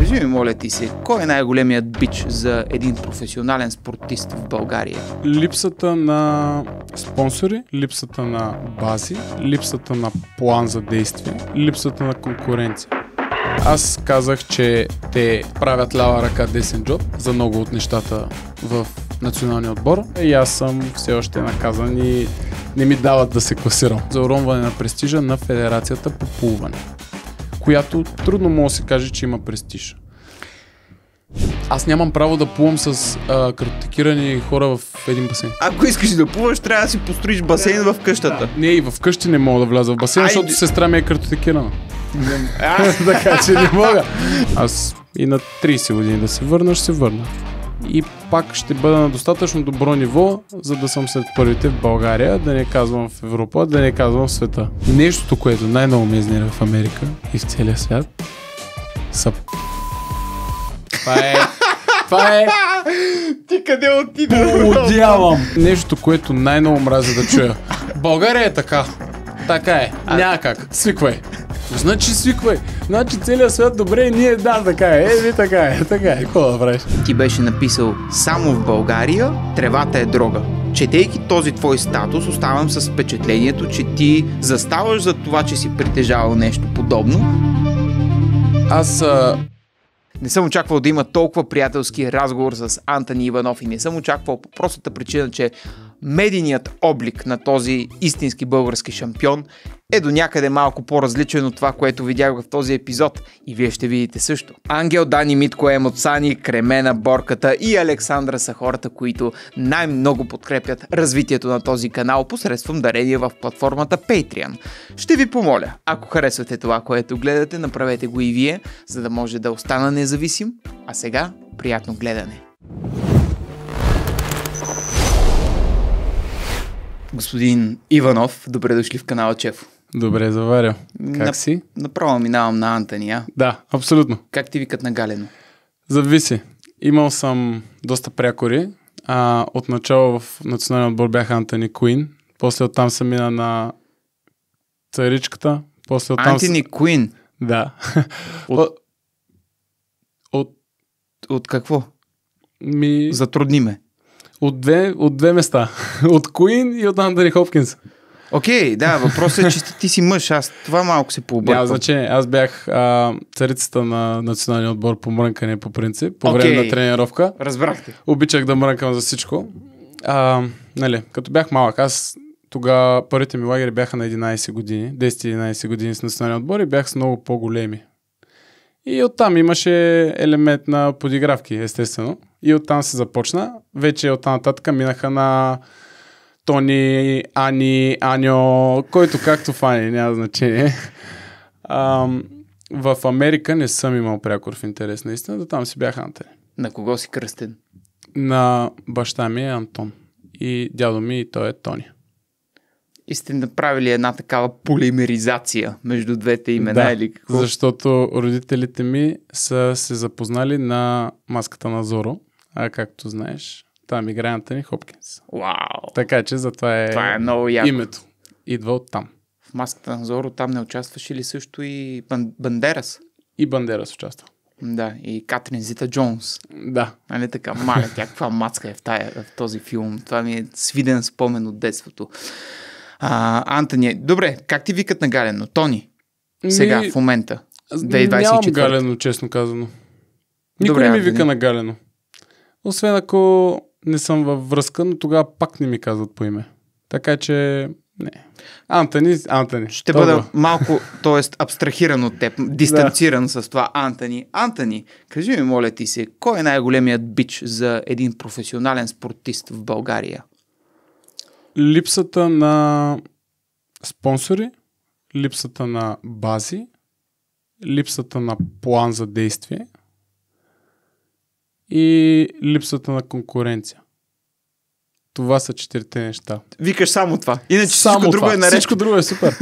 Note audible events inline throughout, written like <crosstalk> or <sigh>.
Кажи ми, моля ти се, кой е най-големият бич за един професионален спортист в България? Липсата на спонсори, липсата на бази, липсата на план за действие, липсата на конкуренция. Аз казах, че те правят лява ръка десен джоб за много от нещата в националния отбор и аз съм все още наказан и не ми дават да се класирам за уронване на престижа на Федерацията по плуване която трудно може да се каже, че има престиж. Аз нямам право да плувам с картотекирани хора в един басейн. Ако искаш да плуваш, трябва да си построиш басейн в къщата. Не, и в къщи не мога да вляза в басейн, защото сестра ми е картотекирана. <laughs> така че не мога. Аз и на 30 години да се върнаш, се върна. И пак ще бъда на достатъчно добро ниво, за да съм след първите в България, да не казвам в Европа, да не казвам в света. Нещото, което най-много ме изнира в Америка и в целия свят, са... Това е... Това е... Ти къде отиде? Удявам! Нещото, което най-много мразя да чуя. България е така. Така е. Някак. Свиквай. Значи свиквай. Значи целият свят добре и ние да, така е. Еми така е, така е. Какво да правиш? Ти беше написал само в България тревата е дрога. Четейки този твой статус, оставам с впечатлението, че ти заставаш за това, че си притежавал нещо подобно. Аз а... Не съм очаквал да има толкова приятелски разговор с Антони Иванов и не съм очаквал по простата причина, че медийният облик на този истински български шампион е до някъде малко по-различен от това, което видях в този епизод и вие ще видите също. Ангел Дани Митко Емоцани, Кремена Борката и Александра са хората, които най-много подкрепят развитието на този канал посредством дарения в платформата Patreon. Ще ви помоля, ако харесвате това, което гледате, направете го и вие, за да може да остана независим. А сега приятно гледане! Господин Иванов, добре дошли в канала Чеф. Добре, заваря. Как Нап- си? Направо минавам на Антония. Да, абсолютно. Как ти викат на Галено? Зависи. Имал съм доста прякори. А, отначало в националния отбор бях Антони Куин. После оттам съм мина на царичката. После оттам Антони с... Куин? Да. От... От... От какво? Ми... Затрудни ме. От две, от две места. <laughs> От Куин и от Андри Хопкинс. Окей, okay, да, въпросът е, че ти си мъж. Аз това малко се пообъркам. Няма значение. Аз бях а, царицата на националния отбор по мрънкане по принцип, по okay. време на тренировка. Разбрахте. Обичах да мрънкам за всичко. А, нали, като бях малък, аз тогава първите ми лагери бяха на 11 години, 10-11 години с националния отбор и бях с много по-големи и оттам имаше елемент на подигравки, естествено. И оттам се започна. Вече оттам нататък минаха на Тони, Ани, Аньо, който както фани, няма значение. Ам, в Америка не съм имал прякор в интерес, наистина, да там си бях антен. На кого си кръстен? На баща ми е Антон и дядо ми и той е Тони и сте направили една такава полимеризация между двете имена да, или какво? защото родителите ми са се запознали на маската на Зоро, а както знаеш, там играната ни Хопкинс. Вау! Така че затова е, това е много яко. името. Идва от там. В маската на Зоро там не участваше ли също и Бандерас? И Бандерас участва. Да, и Катрин Зита Джонс. Да. Нали така, маля, тя каква мацка е в, тая, в този филм. Това ми е свиден спомен от детството а, Антони. Добре, как ти викат на Галено? Тони. Сега, ми... в момента. Да и 24. Нямам Галено, честно казано. Никой Добре, не ми вика на Галено. Освен ако не съм във връзка, но тогава пак не ми казват по име. Така че не. Антони, Антони. Ще Добро. бъда малко, <laughs> т.е. абстрахиран от теб, дистанциран да. с това Антони. Антони, кажи ми, моля ти се, кой е най-големият бич за един професионален спортист в България? липсата на спонсори, липсата на бази, липсата на план за действие и липсата на конкуренция. Това са четирите неща. Викаш само това. Иначе само всичко това. друго е наред. Всичко друго е супер.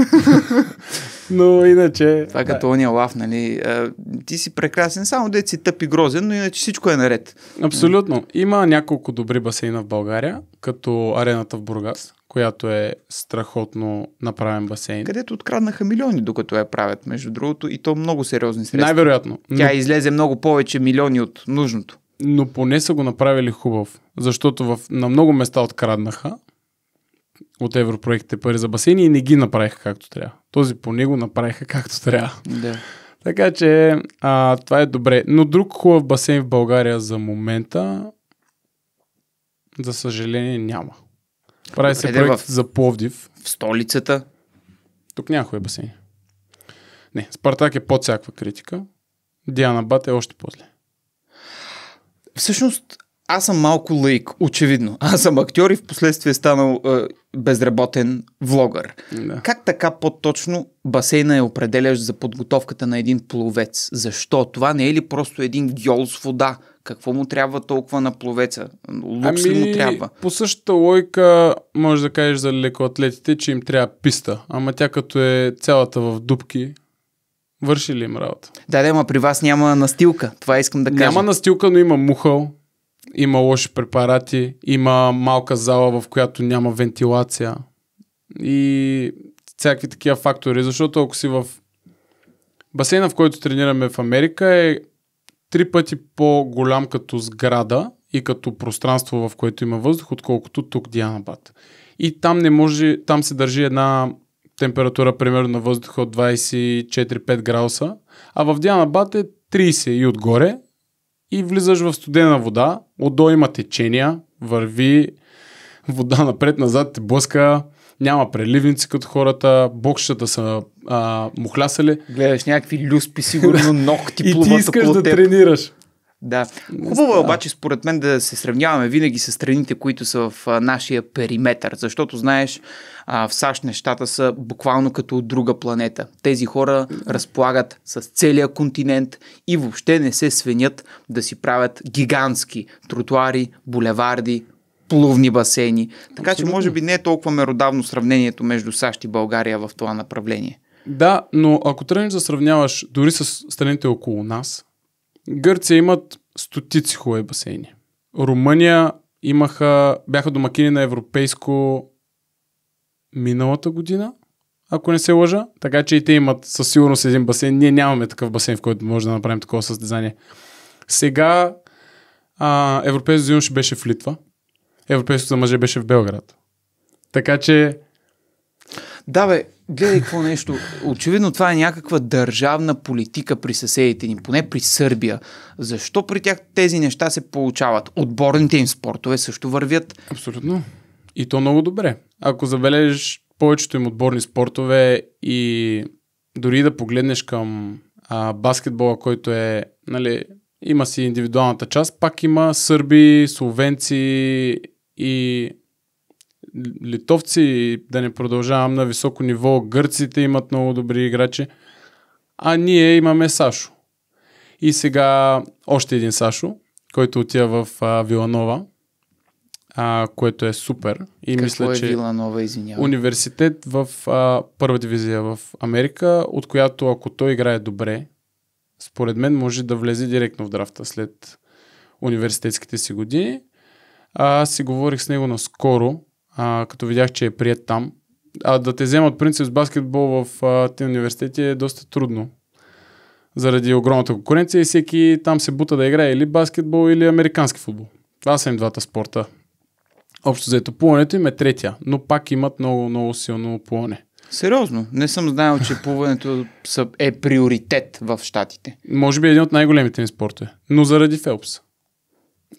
<laughs> но иначе... Това е да. като ония лав, нали? А, ти си прекрасен, само дете си тъп и грозен, но иначе всичко е наред. Абсолютно. Има няколко добри басейна в България, като арената в Бургас, която е страхотно направен басейн. Където откраднаха милиони, докато я правят, между другото, и то много сериозни средства. Най-вероятно. Тя но... излезе много повече милиони от нужното но поне са го направили хубав, защото в, на много места откраднаха от европроектите пари за басейни и не ги направиха както трябва. Този поне го направиха както трябва. Да. Така че а, това е добре. Но друг хубав басейн в България за момента, за съжаление, няма. Прави се проект в... за Пловдив. В столицата? Тук няма хубав е басейн. Не, Спартак е под всякаква критика. Диана Бат е още после. Всъщност, аз съм малко лейк, очевидно. Аз съм актьор и в последствие станал е, безработен влогър. Да. Как така по-точно басейна е определящ за подготовката на един пловец? Защо? Това не е ли просто един гьол с вода? Какво му трябва толкова на пловеца? Лукс ами, ли му ами, трябва? По същата лойка може да кажеш за лекоатлетите, че им трябва писта. Ама тя като е цялата в дубки, Върши ли им работа? Да, да, ма при вас няма настилка. Това искам да кажа. Няма настилка, но има мухъл, има лоши препарати, има малка зала, в която няма вентилация и всякакви такива фактори. Защото ако си в басейна, в който тренираме в Америка, е три пъти по-голям като сграда и като пространство, в което има въздух, отколкото тук Диана Бат. И там не може, там се държи една температура примерно на въздуха от 24-5 градуса, а в Диана Бат е 30 и отгоре и влизаш в студена вода, отдолу има течения, върви вода напред-назад, те блъска, няма преливници като хората, бокшата са а, мухлясали. Гледаш някакви люспи, сигурно <laughs> ногти плуват И ти искаш да теб. тренираш. Да. Хубаво е обаче, според мен, да се сравняваме винаги с страните, които са в а, нашия периметър, защото знаеш, а, в САЩ нещата са буквално като от друга планета. Тези хора разполагат с целия континент и въобще не се свенят да си правят гигантски тротуари, булеварди, плувни басейни. Така Абсолютно. че, може би, не е толкова меродавно сравнението между САЩ и България в това направление. Да, но ако тръгнеш да сравняваш дори с страните около нас, Гърция имат стотици хубави басейни. Румъния имаха, бяха домакини на европейско миналата година, ако не се лъжа. Така че и те имат със сигурност един басейн. Ние нямаме такъв басейн, в който може да направим такова състезание. Сега Европейското ще беше в Литва. Европейското за мъже беше в Белград. Така че... Да, бе, гледай какво нещо. Очевидно това е някаква държавна политика при съседите ни, поне при Сърбия. Защо при тях тези неща се получават? Отборните им спортове също вървят. Абсолютно. И то много добре. Ако забележиш повечето им отборни спортове и дори да погледнеш към а, баскетбола, който е, нали, има си индивидуалната част, пак има сърби, словенци и литовци, да не продължавам на високо ниво, гърците имат много добри играчи, а ние имаме Сашо. И сега още един Сашо, който отива в а, Виланова, а, което е супер. И Какво мисля, е че Виланова, извинявам? университет в а, първа дивизия в Америка, от която ако той играе добре, според мен може да влезе директно в драфта след университетските си години. А, аз си говорих с него наскоро а, като видях, че е прият там. А да те вземат принцип с баскетбол в тези университети е доста трудно. Заради огромната конкуренция и всеки там се бута да играе или баскетбол, или американски футбол. Това са им двата спорта. Общо заето плуването им е третия, но пак имат много, много силно плуване. Сериозно, не съм знаел, че плуването е приоритет в щатите. Може би един от най-големите ни спортове, но заради Фелпс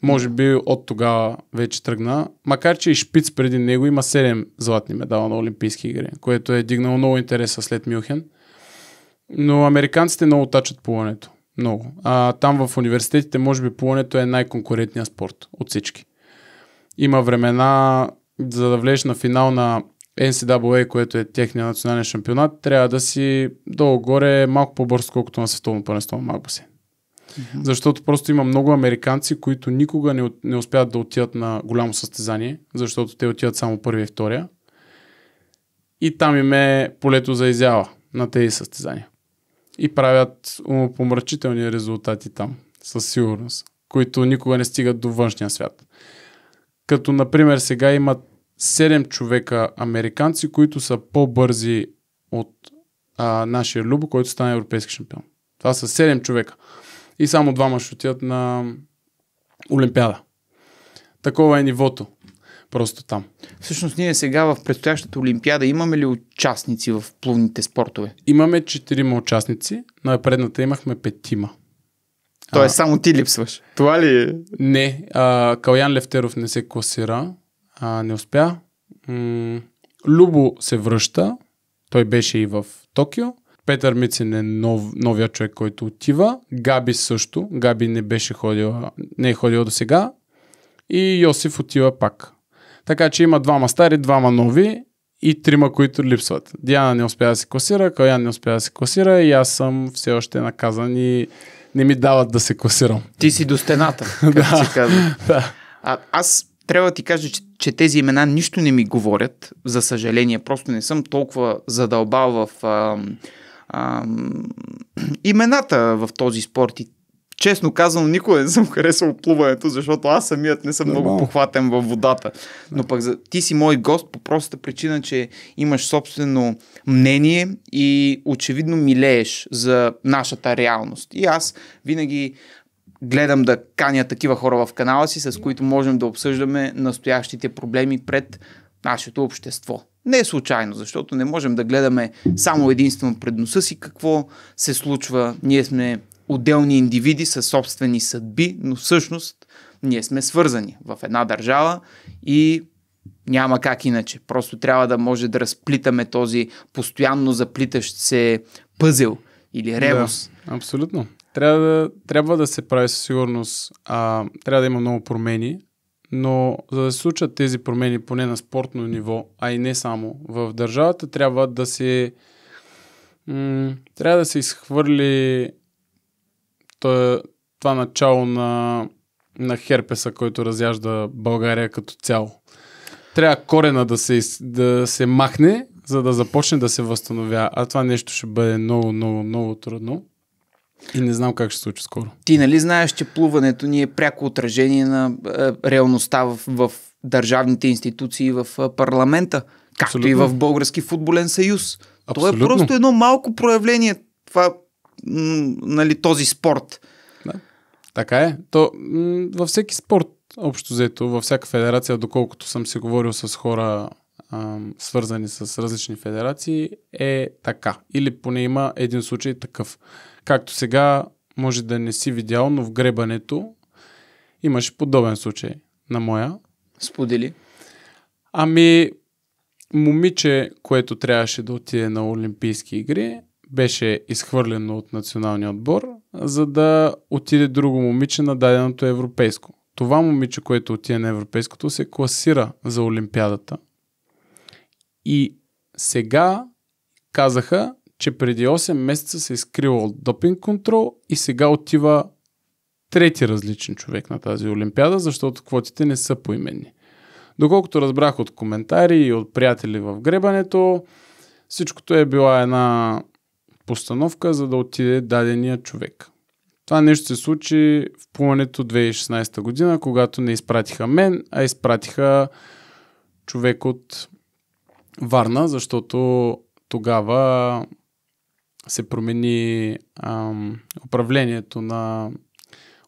може би от тогава вече тръгна. Макар, че и Шпиц преди него има 7 златни медала на Олимпийски игри, което е дигнало много интереса след Мюхен. Но американците много тачат плуването. Много. А там в университетите, може би, плуването е най-конкурентният спорт от всички. Има времена, за да влезеш на финал на NCAA, което е техния национален шампионат, трябва да си долу-горе малко по-бързо, колкото на световно първенство на Магбуси. Mm-hmm. Защото просто има много американци, които никога не, не успяват да отидат на голямо състезание, защото те отиват само първи и втория. И там им е полето за изява на тези състезания. И правят помрачителни резултати там, със сигурност, които никога не стигат до външния свят. Като, например, сега имат 7 човека американци, които са по-бързи от а, нашия Любо, който стана европейски шампион. Това са 7 човека и само двама ще отидат на Олимпиада. Такова е нивото просто там. Всъщност ние сега в предстоящата Олимпиада имаме ли участници в плувните спортове? Имаме четирима участници, на предната имахме петима. Тоест а, само ти липсваш. Това ли е? Не, а, Калян Левтеров не се класира, а, не успя. М- Любо се връща, той беше и в Токио. Петър Мицин е нов, новия човек, който отива. Габи също. Габи не беше ходила, не е ходила до сега. И Йосиф отива пак. Така че има двама стари, двама нови и трима, които липсват. Диана не успя да се класира, Калян не успя да се класира и аз съм все още наказан и не ми дават да се класирам. Ти си до стената, <laughs> да, си казва. <laughs> Да. А, аз трябва да ти кажа, че, че тези имена нищо не ми говорят, за съжаление. Просто не съм толкова задълбал в... Ам имената в този спорт и честно казано, никога не съм <laughs> харесал плуването, защото аз самият не съм не, много похватен във водата. Но пък за... ти си мой гост по простата причина, че имаш собствено мнение и очевидно милееш за нашата реалност. И аз винаги гледам да каня такива хора в канала си, с които можем да обсъждаме настоящите проблеми пред нашето общество. Не е случайно, защото не можем да гледаме само единствено пред носа си какво се случва. Ние сме отделни индивиди със собствени съдби, но всъщност ние сме свързани в една държава и няма как иначе. Просто трябва да може да разплитаме този постоянно заплитащ се пъзел или ребус. Да, абсолютно. Трябва да, трябва да се прави със сигурност. А, трябва да има много промени, но за да се случат тези промени поне на спортно ниво, а и не само, в държавата трябва да се трябва да се изхвърли това, това начало на, на херпеса, който разяжда България като цяло. Трябва корена да се, да се махне, за да започне да се възстановя. А това нещо ще бъде много, много, много трудно. И не знам как ще се случи скоро. Ти нали знаеш, че плуването ни е пряко отражение на е, реалността в, в държавните институции, в е, парламента, както Абсолютно. и в Български футболен съюз. Е Абсолютно. То е просто едно малко проявление, това, м- нали, този спорт. Да. Така е. То, м- във всеки спорт, общо взето, във всяка федерация, доколкото съм си говорил с хора свързани с различни федерации, е така. Или поне има един случай такъв. Както сега, може да не си видял, но в гребането имаше подобен случай на моя. Сподели. Ами, момиче, което трябваше да отиде на Олимпийски игри, беше изхвърлено от националния отбор, за да отиде друго момиче на даденото европейско. Това момиче, което отиде на европейското, се класира за Олимпиадата. И сега казаха, че преди 8 месеца се е скривал от допинг контрол и сега отива трети различен човек на тази Олимпиада, защото квотите не са поименни. Доколкото разбрах от коментари и от приятели в гребането, всичкото е била една постановка, за да отиде дадения човек. Това нещо се случи в плуването 2016 година, когато не изпратиха мен, а изпратиха човек от Варна, защото тогава се промени ам, управлението на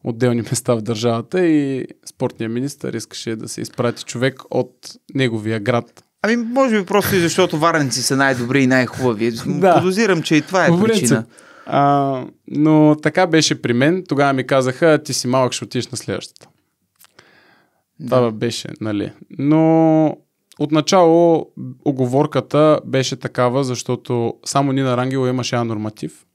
отделни <laughs> места в държавата и спортния министр искаше да се изпрати човек от неговия град. Ами, може би просто и защото варенци са най-добри и най-хубави. <laughs> да. Подозирам, че и това е Варенци. причина. А, но така беше при мен. Тогава ми казаха, ти си малък, ще отиш на следващата. Да. Това беше, нали. Но Отначало оговорката беше такава, защото само Нина Рангело имаше а норматив,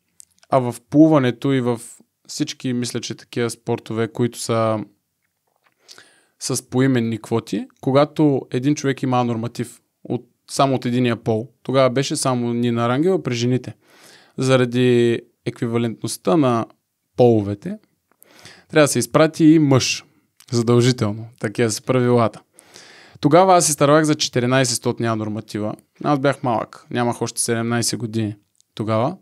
а в плуването и в всички, мисля, че такива спортове, които са с поименни квоти, когато един човек има норматив от, само от единия пол, тогава беше само Нина Рангела при жените. Заради еквивалентността на половете, трябва да се изпрати и мъж. Задължително. Такива са правилата. Тогава аз се старах за 14 стотния норматива. Аз бях малък, нямах още 17 години тогава.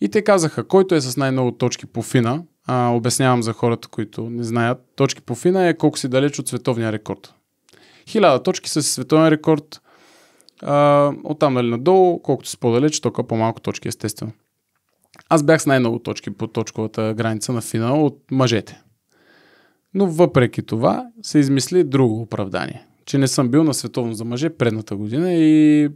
И те казаха, който е с най-много точки по фина, а, обяснявам за хората, които не знаят, точки по фина е колко си далеч от световния рекорд. Хиляда точки са световен рекорд, а, оттам нали надолу, колкото си по-далеч, толкова по-малко точки, естествено. Аз бях с най-много точки по точковата граница на финал от мъжете. Но въпреки това се измисли друго оправдание че не съм бил на световно за мъже предната година и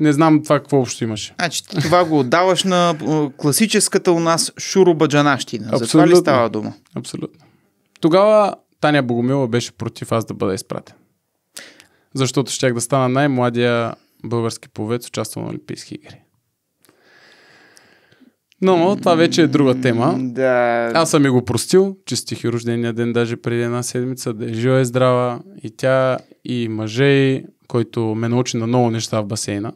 не знам това какво общо имаше. Значи, това го отдаваш на класическата у нас шурубаджанащина. Абсолютно. За това ли става дума? Абсолютно. Тогава Таня Богомила беше против аз да бъда изпратен. Защото щях да стана най-младия български повец, участвал на Олимпийски игри. Но това вече е друга тема. Да. Аз съм и го простил. стих и рождения ден, даже преди една седмица. Да е жива и здрава. И тя, и мъже, който ме научи на много неща в басейна.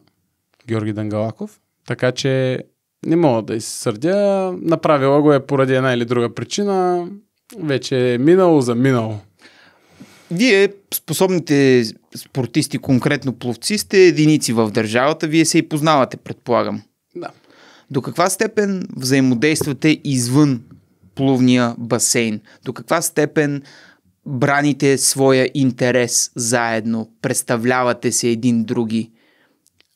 Георги Дангалаков. Така че не мога да изсърдя. Направила го е поради една или друга причина. Вече е минало за минало. Вие, способните спортисти, конкретно пловци, сте единици в държавата. Вие се и познавате, предполагам. До каква степен взаимодействате извън плувния басейн? До каква степен браните своя интерес заедно? Представлявате се един други?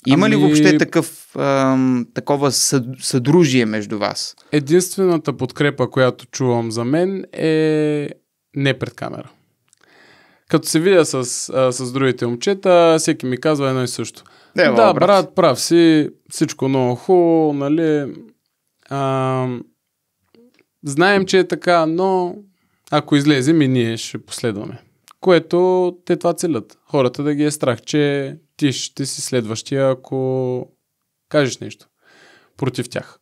Има ами... ли въобще такъв, ам, такова съдружие между вас? Единствената подкрепа, която чувам за мен е не пред камера. Като се видя с, а, с другите момчета, всеки ми казва едно и също – не, да, брат. брат, прав си, всичко много хубаво, нали. А, знаем, че е така, но ако излезем и ние ще последваме. Което те това целят. Хората да ги е страх, че ти ще си следващия, ако кажеш нещо против тях.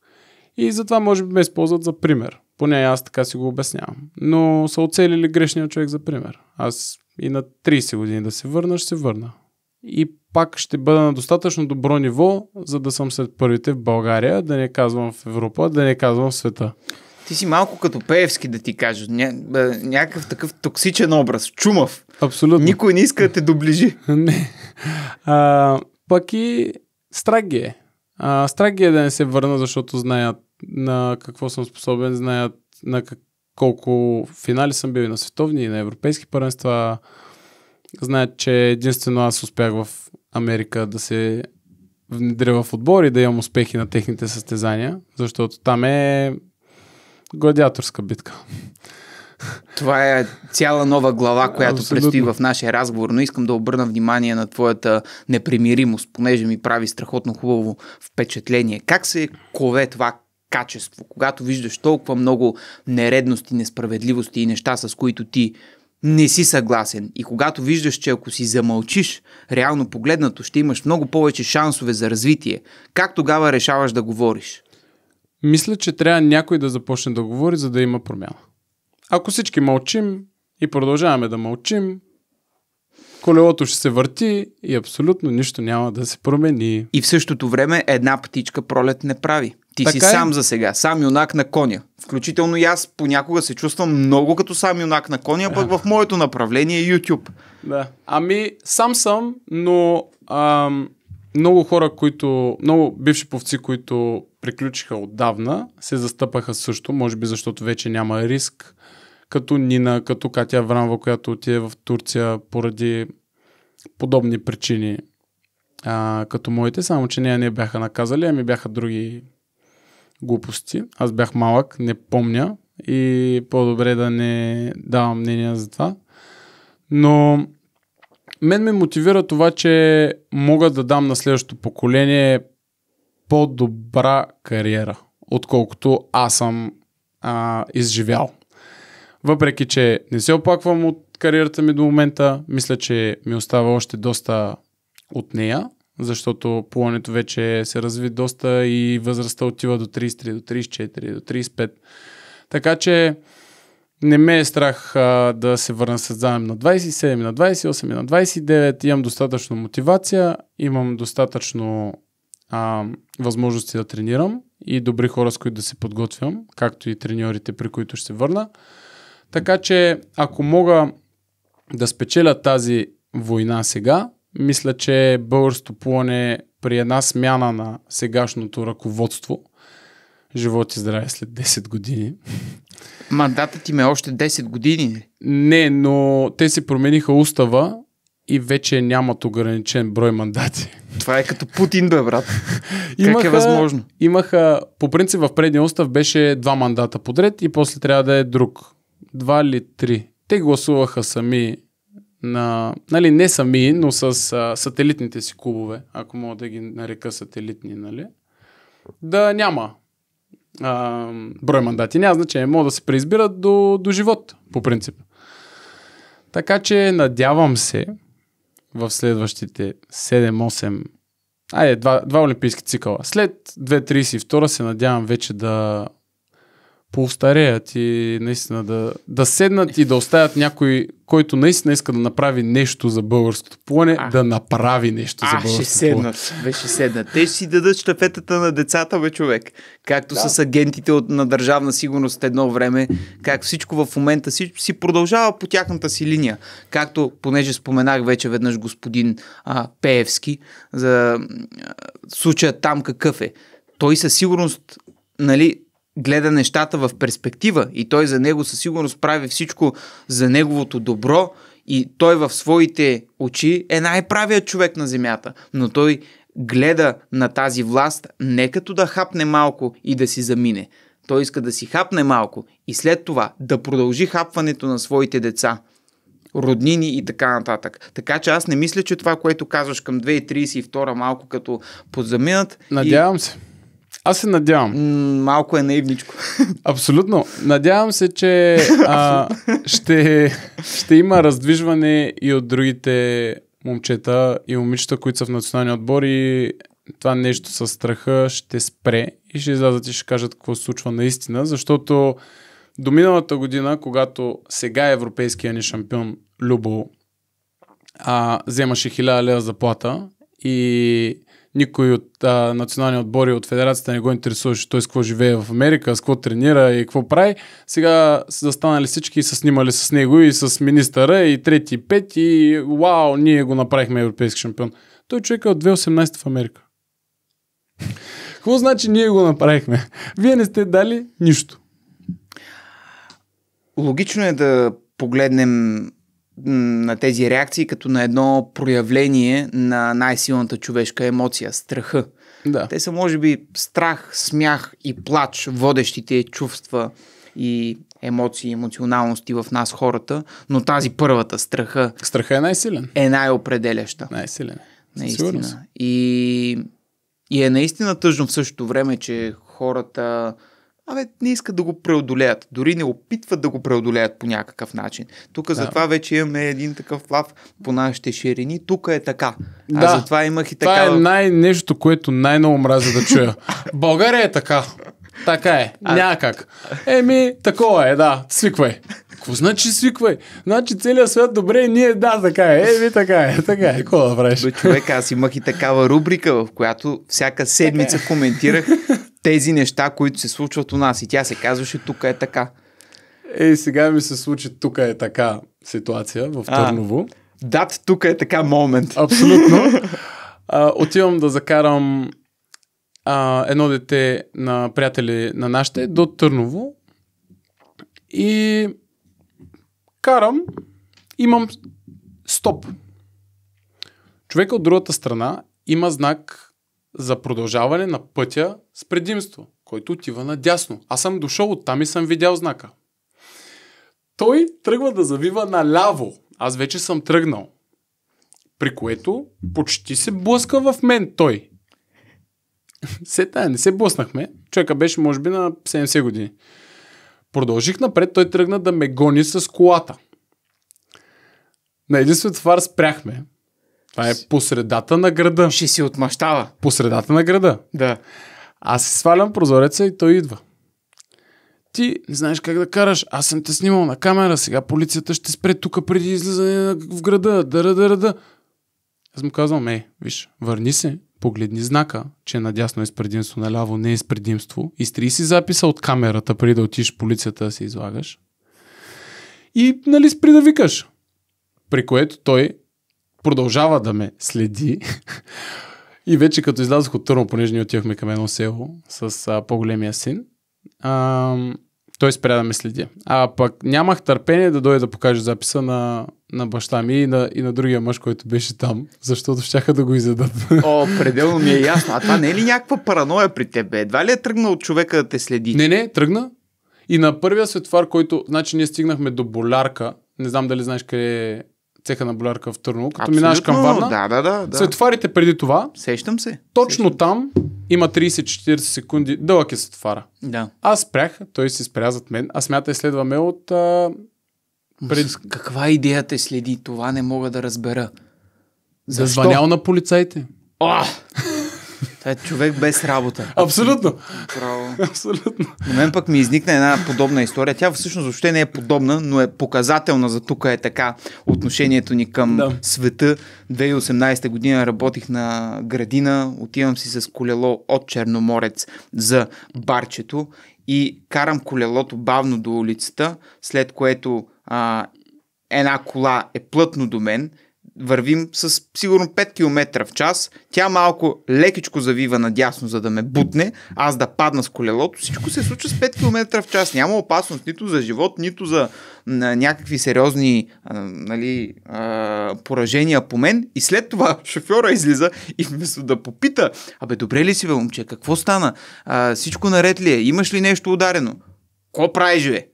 И затова може би ме използват за пример. Поне аз така си го обяснявам. Но са оцелили грешния човек за пример. Аз и на 30 години да се върна, ще се върна и пак ще бъда на достатъчно добро ниво, за да съм сред първите в България, да не казвам в Европа, да не казвам в света. Ти си малко като Пеевски, да ти кажа. Ня, някакъв такъв токсичен образ, чумав. Абсолютно. Никой не иска да те доближи. <laughs> не. А, пък и страх ги е. А, страх ги е да не се върна, защото знаят на какво съм способен, знаят на как, колко финали съм бил и на световни, и на европейски първенства знаят, че единствено аз успях в Америка да се внедря в отбор и да имам успехи на техните състезания, защото там е гладиаторска битка. Това е цяла нова глава, която Абсолютно. предстои в нашия разговор, но искам да обърна внимание на твоята непримиримост, понеже ми прави страхотно хубаво впечатление. Как се кове това качество, когато виждаш толкова много нередности, несправедливости и неща, с които ти не си съгласен. И когато виждаш, че ако си замълчиш, реално погледнато ще имаш много повече шансове за развитие, как тогава решаваш да говориш? Мисля, че трябва някой да започне да говори, за да има промяна. Ако всички мълчим и продължаваме да мълчим, колелото ще се върти и абсолютно нищо няма да се промени. И в същото време една птичка пролет не прави. Ти така си е. сам за сега, сам юнак на коня. Включително и аз понякога се чувствам много като сам юнак на коня, да. пък в моето направление е YouTube. Да. Ами, сам съм, но ам, много хора, които, много бивши повци, които приключиха отдавна, се застъпаха също, може би защото вече няма риск като Нина, като Катя Аврамова, която отиде в Турция поради подобни причини, а, като моите, само че нея не бяха наказали, ами бяха други глупости. Аз бях малък, не помня и по-добре да не давам мнение за това. Но мен ме мотивира това, че мога да дам на следващото поколение по-добра кариера, отколкото аз съм а, изживял. Въпреки, че не се оплаквам от кариерата ми до момента, мисля, че ми остава още доста от нея, защото плуването вече се разви доста и възрастта отива до 33, до 34, до 35. Така че не ме е страх а, да се върна с заем на 27, на 28, и на 29. Имам достатъчно мотивация, имам достатъчно а, възможности да тренирам и добри хора, с които да се подготвям, както и треньорите, при които ще се върна. Така че, ако мога да спечеля тази война сега, мисля, че българското плуване при една смяна на сегашното ръководство, живот и здраве след 10 години. Мандатът им е още 10 години. Не, но те си промениха устава и вече нямат ограничен брой мандати. Това е като Путин, бе, брат. имаха, как е възможно? Имаха, по принцип в предния устав беше два мандата подред и после трябва да е друг два ли три. Те гласуваха сами на, нали, не сами, но с а, сателитните си клубове, ако мога да ги нарека сателитни, нали, да няма а, брой мандати. Няма значение, могат да се преизбират до, до живот, по принцип. Така че надявам се в следващите 7-8, айде, два, два олимпийски цикъла. След 2.32 се надявам вече да поустареят и наистина да, да седнат и да оставят някой, който наистина иска да направи нещо за българското плуване, да направи нещо а, за българското ще седнат, плане. Беше седнат. Те ще си дадат щафетата на децата, бе човек. Както да. с агентите от, на държавна сигурност едно време, как всичко в момента си, си продължава по тяхната си линия. Както, понеже споменах вече веднъж господин а, Пеевски, за а, случая там какъв е. Той със сигурност нали, гледа нещата в перспектива и той за него със сигурност прави всичко за неговото добро и той в своите очи е най-правият човек на земята, но той гледа на тази власт не като да хапне малко и да си замине. Той иска да си хапне малко и след това да продължи хапването на своите деца роднини и така нататък. Така че аз не мисля, че това, което казваш към 2032 малко като подзаминат. Надявам и... се. Аз се надявам. малко е наивничко. Абсолютно. Надявам се, че а, ще, ще има раздвижване и от другите момчета и момичета, които са в национални отбори. Това нещо със страха ще спре и ще излязат и ще кажат какво се случва наистина, защото до миналата година, когато сега е европейския ни шампион Любо а, вземаше 1000 лева заплата и никой от а, националния отбор и от федерацията не го че той с какво живее в Америка, с какво тренира и какво прави. Сега са застанали всички и са снимали с него и с министъра и трети и пет и вау, ние го направихме европейски шампион. Той човек е от 2018 в Америка. Какво значи ние го направихме? Вие не сте дали нищо. Логично е да погледнем на тези реакции като на едно проявление на най-силната човешка емоция страха. Да. Те са, може би, страх, смях и плач, водещите чувства и емоции, емоционалности в нас хората, но тази първата, страха. Страха е най-силен. Е най-определяща. Най-силен. Е. Наистина. И, и е наистина тъжно в същото време, че хората Абе, не искат да го преодолеят. Дори не опитват да го преодолеят по някакъв начин. Тук да. затова вече имаме един такъв лав по нашите ширини. Тук е така. Да. А затова имах и така. Това е най нещо което най ново мразя да чуя. <laughs> България е така. Така е. А... Някак. Еми, такова е, да. Свиквай. Какво значи свиквай? Значи целият свят добре и ние да, така е. Еми, така е, така е. Какво да правиш? човек, аз имах и такава рубрика, в която всяка седмица е. коментирах тези неща, които се случват у нас. И тя се казваше тук е така. Ей, сега ми се случи тук е така ситуация в Търново. Да, тук е така момент. Абсолютно. <laughs> а, отивам да закарам а, едно дете на приятели на нашите до Търново и карам, имам стоп. Човек от другата страна има знак за продължаване на пътя с предимство, който отива надясно. Аз съм дошъл оттам и съм видял знака. Той тръгва да завива наляво. Аз вече съм тръгнал. При което почти се блъска в мен той. <laughs> Се тая, не се блъснахме. Човека беше може би на 70 години. Продължих напред, той тръгна да ме гони с колата. На един светофар спряхме. Това е посредата на града. Ще си отмъщава. Посредата на града. Да. Аз си свалям прозореца и той идва. Ти не знаеш как да караш. Аз съм те снимал на камера. Сега полицията ще спре тук преди излизане в града. да, да, да. Аз му казвам, ей, виж, върни се, погледни знака, че надясно е с предимство, наляво не е с предимство. Изтри си записа от камерата, преди да отиш полицията да се излагаш. И, нали, спри да викаш. При което той продължава да ме следи. <laughs> И вече като излязох от Търно, понеже ние отивахме към едно село с а, по-големия син, а, той спря да ме следи. А пък нямах търпение да дойде да покаже записа на, на баща ми и на, и на другия мъж, който беше там, защото щяха да го изядат. О, <laughs> пределно ми е ясно. А това не е ли някаква параноя при тебе? Едва ли е тръгнал от човека да те следи? Не, не, тръгна. И на първия светвар, който, значи ние стигнахме до Болярка, не знам дали знаеш къде е цеха на болярка в Търново, като Абсолютно, минаш към Варна. Да, да, да, Светофарите преди това. Сещам се. Точно сещам. там има 30-40 секунди. Дълъг е светофара. Да. Аз спрях, той си спря зад мен. Аз и следваме от... А... Пред... С каква идея те следи? Това не мога да разбера. Защо? Зазванял на полицайите. О! Това е човек без работа. Абсолютно. Право. Абсолютно. На мен пък ми изникна една подобна история. Тя всъщност въобще не е подобна, но е показателна за тук е така отношението ни към да. света. 2018 година работих на градина, отивам си с колело от Черноморец за барчето и карам колелото бавно до улицата, след което а, една кола е плътно до мен – вървим с сигурно 5 км в час, тя малко лекичко завива надясно, за да ме бутне, аз да падна с колелото, всичко се случва с 5 км в час. Няма опасност нито за живот, нито за на някакви сериозни а, нали, а, поражения по мен. И след това <laughs> шофьора излиза и вместо да попита, абе добре ли си бе момче, какво стана? А, всичко наред ли е? Имаш ли нещо ударено? Ко правиш бе?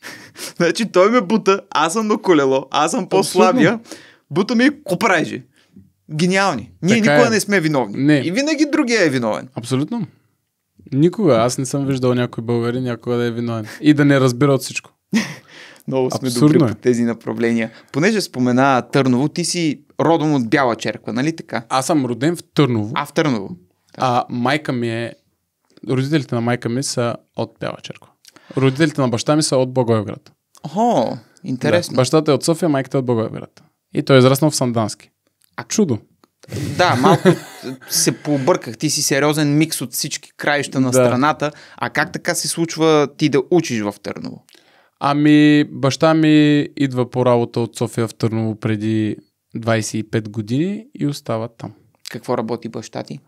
<laughs> значи той ме бута, аз съм на колело, аз съм по-слабия. Абсолютно бутаме копрайжи. Гениални. Ние така никога е. не сме виновни. Не. И винаги другия е виновен. Абсолютно. Никога. Аз не съм виждал някой българин някога да е виновен. И да не разбира от всичко. <laughs> Много сме Абсурдно добри е. по тези направления. Понеже спомена Търново, ти си родом от Бяла черква, нали така? Аз съм роден в Търново. А, в Търново. А майка ми е... Родителите на майка ми са от Бяла черква. Родителите на баща ми са от Благоевград. О, интересно. Да, бащата е от София, майката е от Благоевград. И той е израснал в Сандански. А чудо! Да, малко се пообърках. Ти си сериозен микс от всички краища на да. страната. А как така се случва ти да учиш в Търново? Ами, баща ми идва по работа от София в Търново преди 25 години и остава там. Какво работи баща ти?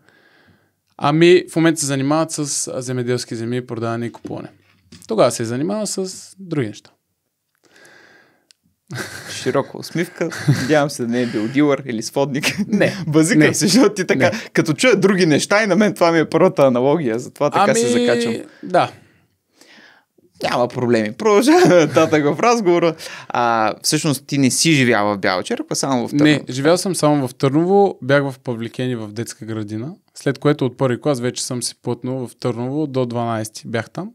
Ами, в момента се занимават с земеделски земи, продаване и купуване. Тогава се е занимава с други неща. Широка усмивка. Надявам се да не е бил дилър или сводник. Не. Базика се, защото ти така, не. като чуя други неща и на мен това ми е първата аналогия, затова така ами... се закачам. Да. Няма проблеми. Продължаваме нататък в разговора. А, всъщност ти не си живял в Бяла черква, само в Търново. Не, живял съм само в Търново. Бях в павликени в детска градина, след което от първи клас вече съм си плътнал в Търново до 12. Бях там.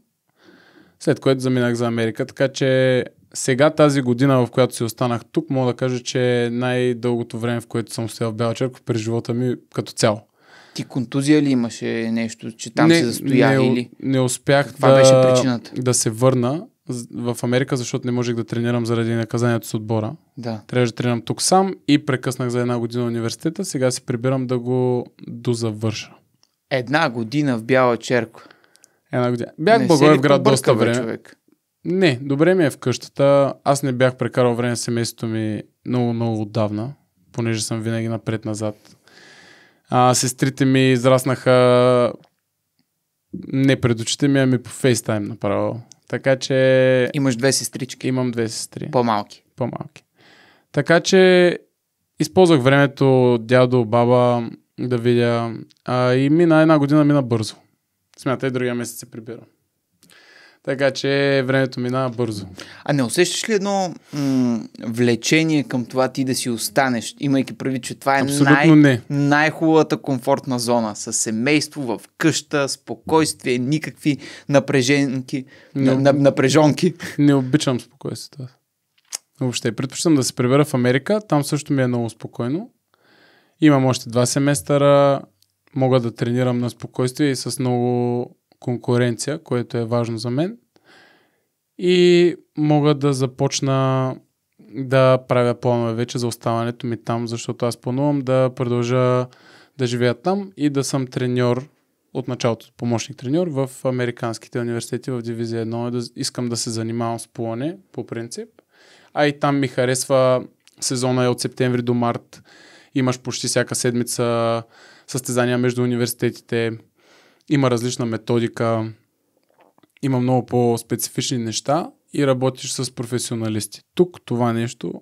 След което заминах за Америка, така че сега тази година, в която си останах тук, мога да кажа, че е най-дългото време, в което съм стоял в Бяла черква през живота ми като цяло. Ти контузия ли имаше нещо, че там не, се застоя не, или? Не успях Каква да, беше причината? да се върна в Америка, защото не можех да тренирам заради наказанието с отбора. Да. Трябваше да тренирам тук сам и прекъснах за една година университета. Сега се прибирам да го дозавърша. Една година в Бяла черква. Една година. Бях в Благоевград доста време. Човек. Не, добре ми е в къщата. Аз не бях прекарал време с семейството ми много, много отдавна, понеже съм винаги напред-назад. А, сестрите ми израснаха не пред очите ми, ами по фейстайм направо. Така че... Имаш две сестрички? Имам две сестри. По-малки? По-малки. Така че използвах времето дядо, баба да видя. А, и мина една година, мина бързо. Смятай, другия месец се прибирам. Така че времето минава бързо. А не усещаш ли едно м- влечение към това ти да си останеш, имайки прави, че това е най- не. най-хубавата комфортна зона с семейство, в къща, спокойствие, никакви напреженки, не, на, напрежонки? Не обичам спокойствието. Въобще, предпочитам да се прибера в Америка, там също ми е много спокойно. Имам още два семестъра, мога да тренирам на спокойствие и с много конкуренция, което е важно за мен. И мога да започна да правя планове вече за оставането ми там, защото аз планувам да продължа да живея там и да съм треньор от началото, помощник треньор в американските университети в дивизия 1. Да, искам да се занимавам с плуване по принцип. А и там ми харесва сезона е от септември до март. Имаш почти всяка седмица състезания между университетите има различна методика, има много по-специфични неща и работиш с професионалисти. Тук това нещо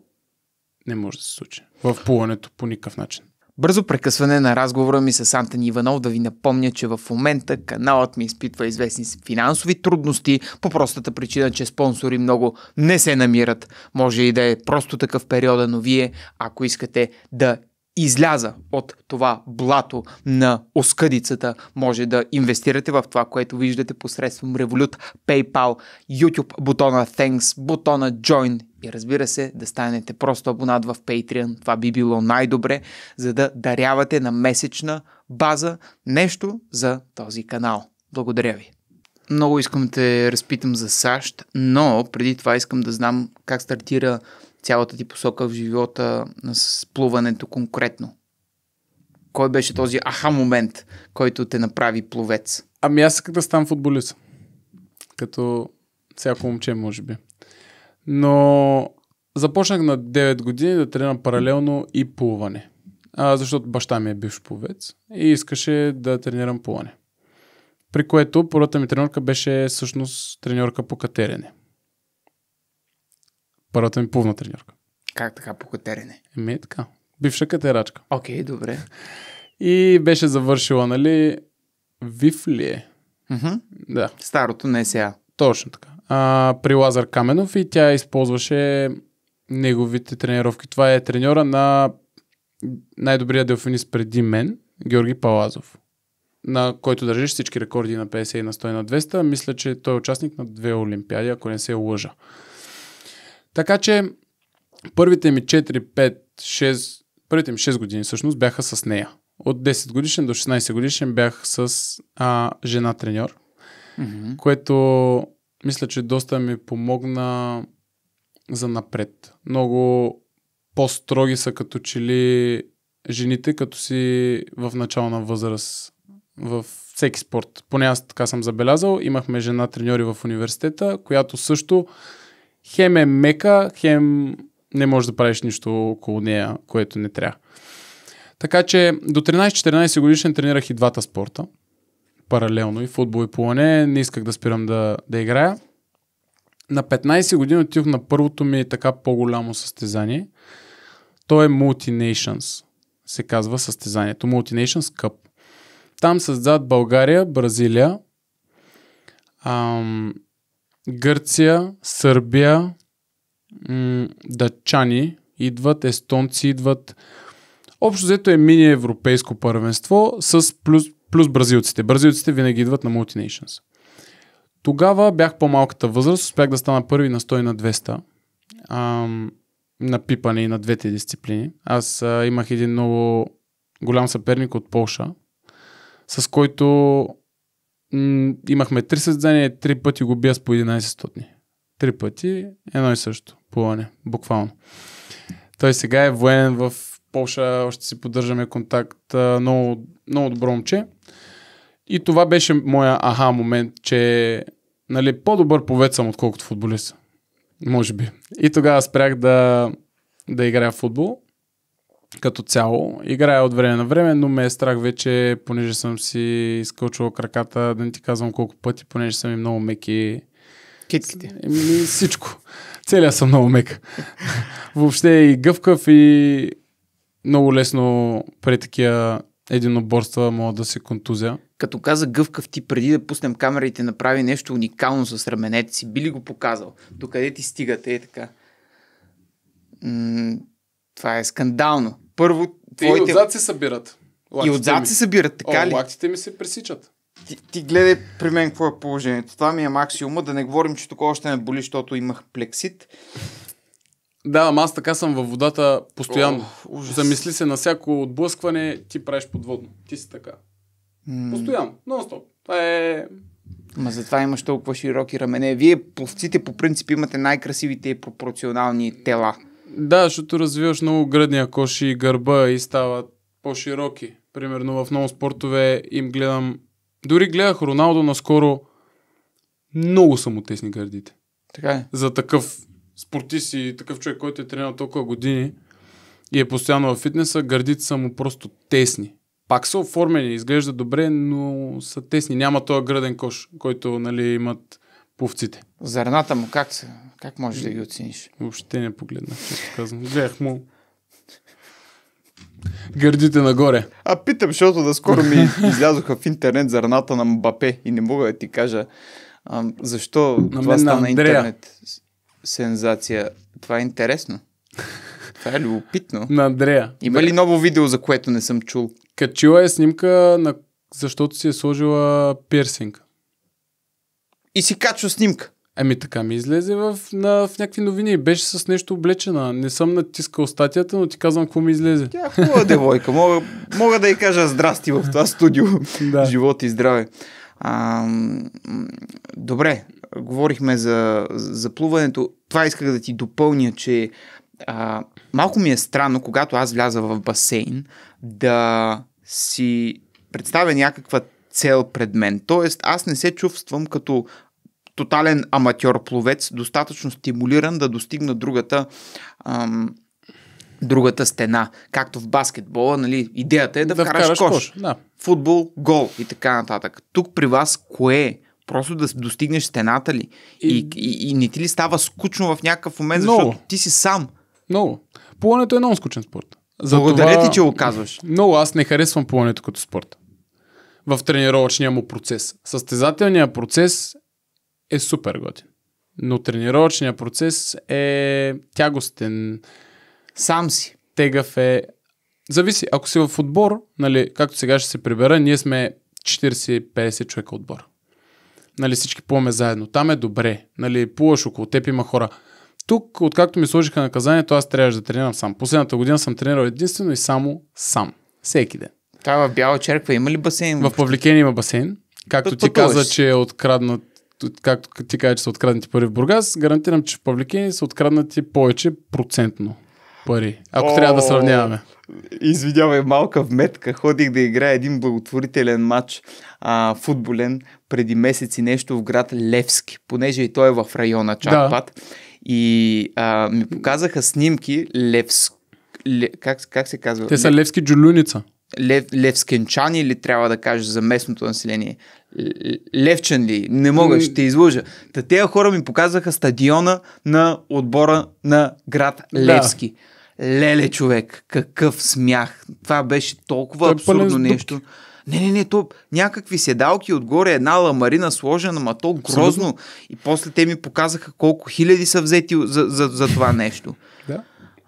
не може да се случи в плуването по никакъв начин. Бързо прекъсване на разговора ми с Антон Иванов да ви напомня, че в момента каналът ми изпитва известни финансови трудности по простата причина, че спонсори много не се намират. Може и да е просто такъв периода, но вие, ако искате да изляза от това блато на оскъдицата, може да инвестирате в това, което виждате посредством Revolut, PayPal, YouTube бутона Thanks, бутона Join и разбира се да станете просто абонат в Patreon. Това би било най-добре, за да дарявате на месечна база нещо за този канал. Благодаря ви! Много искам да те разпитам за САЩ, но преди това искам да знам как стартира цялата ти посока в живота с плуването конкретно? Кой беше този аха момент, който те направи пловец? Ами аз исках да ставам футболист. Като всяко момче, може би. Но започнах на 9 години да тренирам паралелно и плуване. А, защото баща ми е бивш пловец и искаше да тренирам плуване. При което първата ми тренерка беше всъщност тренерка по катерене първата ми пувна тренировка. Как така по катерене? Еми така. Бивша катерачка. Окей, okay, добре. И беше завършила, нали, ВИФ ли е? Mm-hmm. Да. Старото, не сега. Точно така. А, при Лазар Каменов и тя използваше неговите тренировки. Това е треньора на най-добрия делфинист преди мен, Георги Палазов, на който държиш всички рекорди на 50 и на 100 и на 200. Мисля, че той е участник на две Олимпиади, ако не се лъжа. Така че първите ми 4, 5, 6, първите ми 6 години всъщност бяха с нея. От 10 годишен до 16 годишен бях с а, жена треньор, mm-hmm. което мисля, че доста ми помогна за напред. Много по-строги са като че ли жените, като си в начална възраст в всеки спорт. Поне аз така съм забелязал. Имахме жена треньори в университета, която също хем е мека, хем не можеш да правиш нищо около нея, което не трябва. Така че до 13-14 годишен тренирах и двата спорта. Паралелно и футбол и плуване. Не исках да спирам да, да играя. На 15 години отидох на първото ми така по-голямо състезание. То е Multinations, се казва състезанието. Multinations Cup. Там създадат България, Бразилия, ам, Гърция, Сърбия, м- датчани идват, естонци идват. Общо взето е мини европейско първенство с плюс, плюс бразилците. Бразилците винаги идват на Multinations. Тогава бях по-малката възраст, успях да стана първи на 100 и на 200. а, на пипане и на двете дисциплини. Аз а, имах един много голям съперник от Полша, с който имахме три състезания, три пъти го бия с по 11 стотни. Три пъти, едно и също, плуване, буквално. Той сега е военен в Полша, още си поддържаме контакт, много, много добро момче. И това беше моя аха момент, че нали, по-добър повец съм, отколкото футболист. Може би. И тогава спрях да, да играя в футбол като цяло. Играя от време на време, но ме е страх вече, понеже съм си изкълчвал краката, да не ти казвам колко пъти, понеже съм и много меки. Китките. Еми, всичко. Целия съм много мек. <laughs> Въобще и гъвкав и много лесно при такива единоборства мога да се контузя. Като каза гъвкав ти, преди да пуснем камерите, направи нещо уникално с раменете си. Би ли го показал? Докъде ти стигате? Е така. М- това е скандално първо... Те твоите... и отзад се събират. Лактите и отзад ми. се събират, така О, ли? Лактите ми се пресичат. Ти, ти гледай при мен какво е положението. Това ми е максимума. Да не говорим, че тук още не боли, защото имах плексит. Да, ама аз така съм във водата постоянно. О, ужас. Замисли се на всяко отблъскване, ти правиш подводно. Ти си така. М- постоянно, нон-стоп. Това е... Ма затова имаш толкова широки рамене. Вие пловците по принцип имате най-красивите и пропорционални тела. Да, защото развиваш много гръдния кош и гърба и стават по-широки. Примерно в много спортове им гледам... Дори гледах Роналдо наскоро. Много са му тесни гърдите. Така е. За такъв спортист и такъв човек, който е тренирал толкова години и е постоянно в фитнеса, гърдите са му просто тесни. Пак са оформени, изглежда добре, но са тесни. Няма този гръден кош, който нали, имат повците. Зърната му, как, как можеш да ги оцениш? Въобще не погледнах, често казвам. Взех му гърдите нагоре. А питам, защото да скоро ми <laughs> излязоха в интернет зърната на Мбапе и не мога да ти кажа а, защо на това стана Андрея. интернет сензация. Това е интересно. Това е любопитно. На Андрея. Има ли ново видео, за което не съм чул? Качила е снимка, на... защото си е сложила пирсинг и си качва снимка. Еми така ми излезе в, на, в някакви новини. Беше с нещо облечена. Не съм натискал статията, но ти казвам какво ми излезе. Тя е хубава девойка. Мога, мога да й кажа здрасти в това студио. <laughs> да. Живот и здраве. А, добре, говорихме за, за плуването. Това исках да ти допълня, че а, малко ми е странно, когато аз вляза в басейн, да си представя някаква цел пред мен. Тоест, аз не се чувствам като тотален аматьор пловец, достатъчно стимулиран да достигна другата ам, другата стена. Както в баскетбола, нали, идеята е да, да вкараш, вкараш кош. кош да. Футбол, гол и така нататък. Тук при вас кое е? Просто да достигнеш стената ли? И, и, и, и не ти ли става скучно в някакъв момент, много. защото ти си сам? Много. Плуването е много скучен спорт. За Благодаря това... ти, че го казваш. Много аз не харесвам плуването като спорт. В тренировъчния му процес. Състезателният процес е супер готин. Но тренировъчният процес е тягостен. Сам си. Тегъв е. Зависи. Ако си в отбор, нали, както сега ще се прибера, ние сме 40-50 човека отбор. Нали, всички плуваме заедно. Там е добре. Нали, плуваш около теб, има хора. Тук, откакто ми сложиха наказанието, аз трябваше да тренирам сам. Последната година съм тренирал единствено и само сам. Всеки ден. Това е в Бяла черква има ли басейн? В Павликени има басейн. Както ти каза, че е откраднат както ти кажа, че са откраднати пари в Бургас, гарантирам, че в Павликени са откраднати повече процентно пари, ако О, трябва да сравняваме. Извинявай, малка вметка. Ходих да играя един благотворителен матч а, футболен преди месеци нещо в град Левски, понеже и той е в района Чакпат. Да. И а, ми показаха снимки Левск... Ле... Как, как се казва? Те са Левски Джулюница. Лев, левскенчани или трябва да кажа за местното население? Левчен ли? Не мога, ще излъжа. Та тези хора ми показаха стадиона на отбора на град Левски. Да. Леле човек, какъв смях. Това беше толкова Той абсурдно нещо. Не, не, не, то някакви седалки отгоре, една ламарина сложена, ма то грозно. Абсолютно. И после те ми показаха колко хиляди са взети за, за, за това нещо.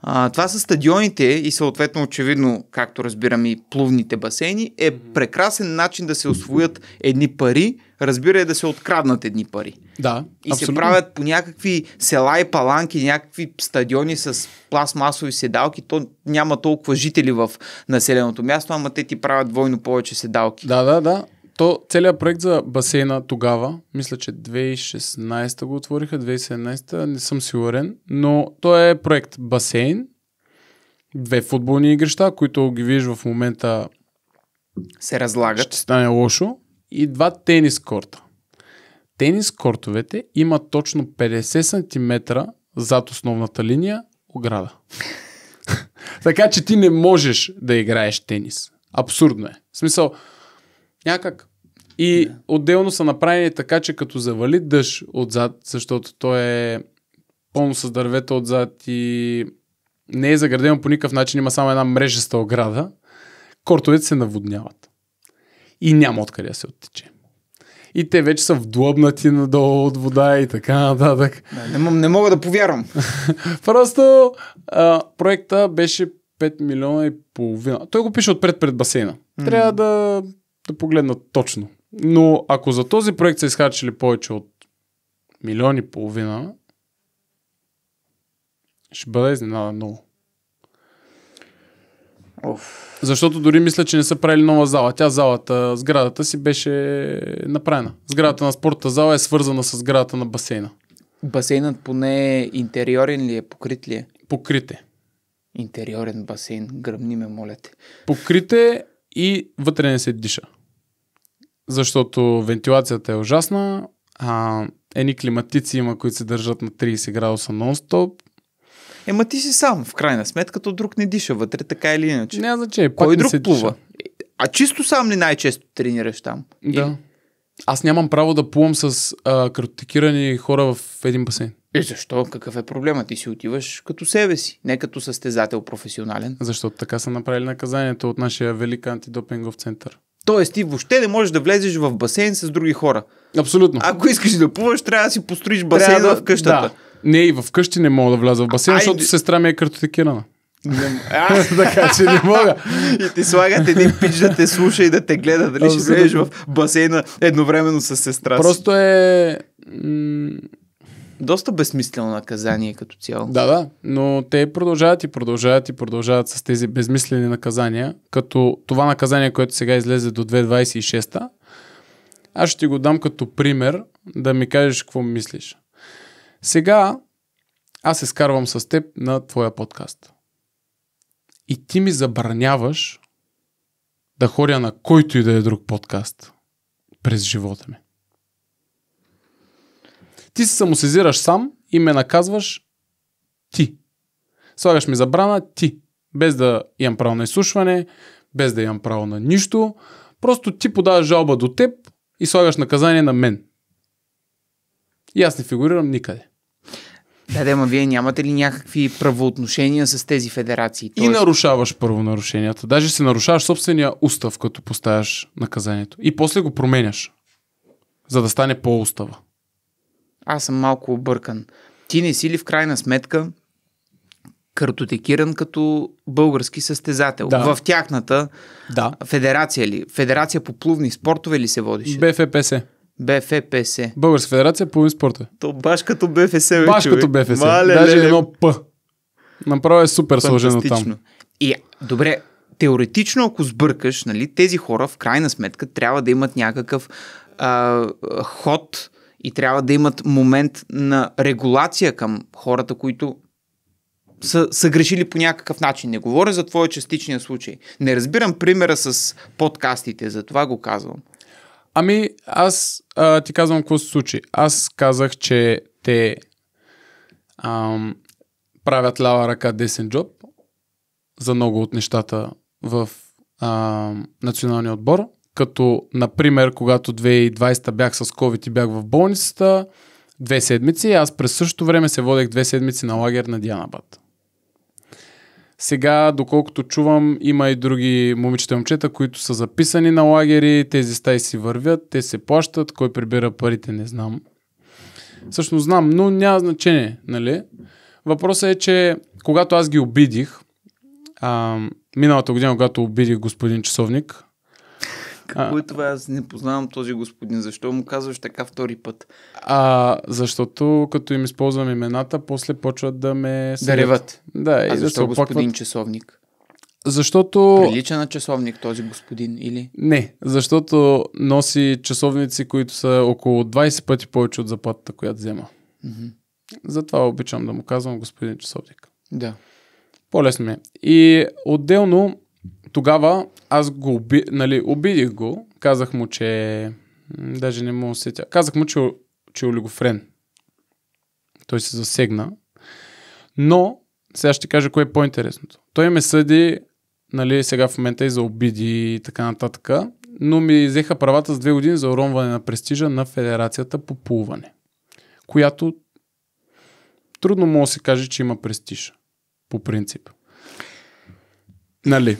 А, това са стадионите и съответно очевидно, както разбираме и плувните басейни, е прекрасен начин да се освоят едни пари, разбира е да се откраднат едни пари. Да, И абсолютно. се правят по някакви села и паланки, някакви стадиони с пластмасови седалки. То няма толкова жители в населеното място, ама те ти правят двойно повече седалки. Да, да, да. То целият проект за басейна тогава, мисля, че 2016 го отвориха, 2017 не съм сигурен, но то е проект басейн, две футболни игрища, които ги виждаш в момента се разлагат. Ще стане лошо. И два тенис корта. Тенис кортовете имат точно 50 см зад основната линия ограда. <laughs> така че ти не можеш да играеш тенис. Абсурдно е. В смисъл, Някак. И да. отделно са направени така, че като завали дъжд отзад, защото той е пълно с дървета отзад и не е заградено по никакъв начин, има само една мрежеста ограда, кортовете се наводняват. И няма откъде да се оттече. И те вече са вдлъбнати надолу от вода и така нататък. Не, не, не мога да повярвам. <laughs> Просто а, проекта беше 5 милиона и половина. Той го пише отпред пред басейна. Трябва mm-hmm. да да погледнат точно. Но ако за този проект са изхарчили повече от милиони и половина, ще бъда изненада много. Оф. Защото дори мисля, че не са правили нова зала. Тя залата, сградата си беше направена. Сградата на спорта зала е свързана с сградата на басейна. Басейнът поне интериорен ли е, покрит ли е? Покрит е. Интериорен басейн, гръмни ме, моля те. Покрит е и вътре не се диша защото вентилацията е ужасна, а, едни климатици има, които се държат на 30 градуса нон-стоп. Ема ти си сам, в крайна сметка, като друг не диша вътре, така или иначе. значи, значение, Кой друг се плува? Диша. А чисто сам ли най-често тренираш там? Да. И... Аз нямам право да плувам с а, хора в един басейн. И е, защо? Какъв е проблема? Ти си отиваш като себе си, не като състезател професионален. Защото така са направили наказанието от нашия велик антидопингов център. Тоест ти въобще не можеш да влезеш в басейн с други хора. Абсолютно. Ако искаш да плуваш, трябва да си построиш басейн да, в къщата. Да. Не, и в къщи не мога да вляза в басейн, а, защото сестра ми е картотекирана. <laughs> така че не мога. И ти слагат един пич да те слуша и да те гледа, дали ще влезеш в басейна едновременно с сестра си. Просто е доста безсмислено наказание като цяло. Да, да, но те продължават и продължават и продължават с тези безмислени наказания, като това наказание, което сега излезе до 2026 аз ще ти го дам като пример да ми кажеш какво мислиш. Сега аз се скарвам с теб на твоя подкаст. И ти ми забраняваш да ходя на който и да е друг подкаст през живота ми. Ти се самосезираш сам и ме наказваш ти. Слагаш ми забрана ти. Без да имам право на изслушване, без да имам право на нищо. Просто ти подаваш жалба до теб и слагаш наказание на мен. И аз не фигурирам никъде. Да, да, ма вие нямате ли някакви правоотношения с тези федерации? Тоест... И нарушаваш първонарушенията. Даже се нарушаваш собствения устав, като поставяш наказанието. И после го променяш, за да стане по-устава аз съм малко объркан. Ти не си ли в крайна сметка картотекиран като български състезател. Да. В тяхната да. федерация ли? Федерация по плувни спортове ли се водиш? БФПС. БФПС. Българска федерация по плувни спортове. То баш като БФС. Бе, баш човек. като БФС. Мале, Даже леле. едно П. Направо е супер сложено там. И добре, теоретично, ако сбъркаш, нали, тези хора в крайна сметка трябва да имат някакъв а, ход, и трябва да имат момент на регулация към хората, които са, са грешили по някакъв начин. Не говоря за твоя частичния случай. Не разбирам примера с подкастите, за това го казвам. Ами, аз а, ти казвам какво се случи. Аз казах, че те ам, правят лава ръка десен джоб за много от нещата в а, националния отбор. Като, например, когато 2020 бях с COVID и бях в болницата, две седмици, аз през същото време се водех две седмици на лагер на Дианабад. Сега, доколкото чувам, има и други момичета и момчета, които са записани на лагери, тези стаи си вървят, те се плащат, кой прибира парите, не знам. Същност знам, но няма значение, нали? Въпросът е, че когато аз ги обидих, а, миналата година, когато обидих господин часовник, какво е това? Аз не познавам този господин. Защо му казваш така втори път? А, защото като им използвам имената, после почват да ме... реват. Да, а и защо да господин опакват... часовник? Защото... Прилича на часовник този господин или? Не, защото носи часовници, които са около 20 пъти повече от заплатата, която взема. Mm-hmm. Затова обичам да му казвам господин часовник. Да. По-лесно ми е. И отделно тогава аз го уби, нали, обидих го, казах му, че даже не мога сетя. Казах му, че, че е олигофрен. Той се засегна. Но, сега ще кажа кое е по-интересното. Той ме съди, нали, сега в момента и за обиди и така нататък, но ми взеха правата с две години за уронване на престижа на Федерацията по плуване, която трудно мога да се каже, че има престиж. По принцип. Нали?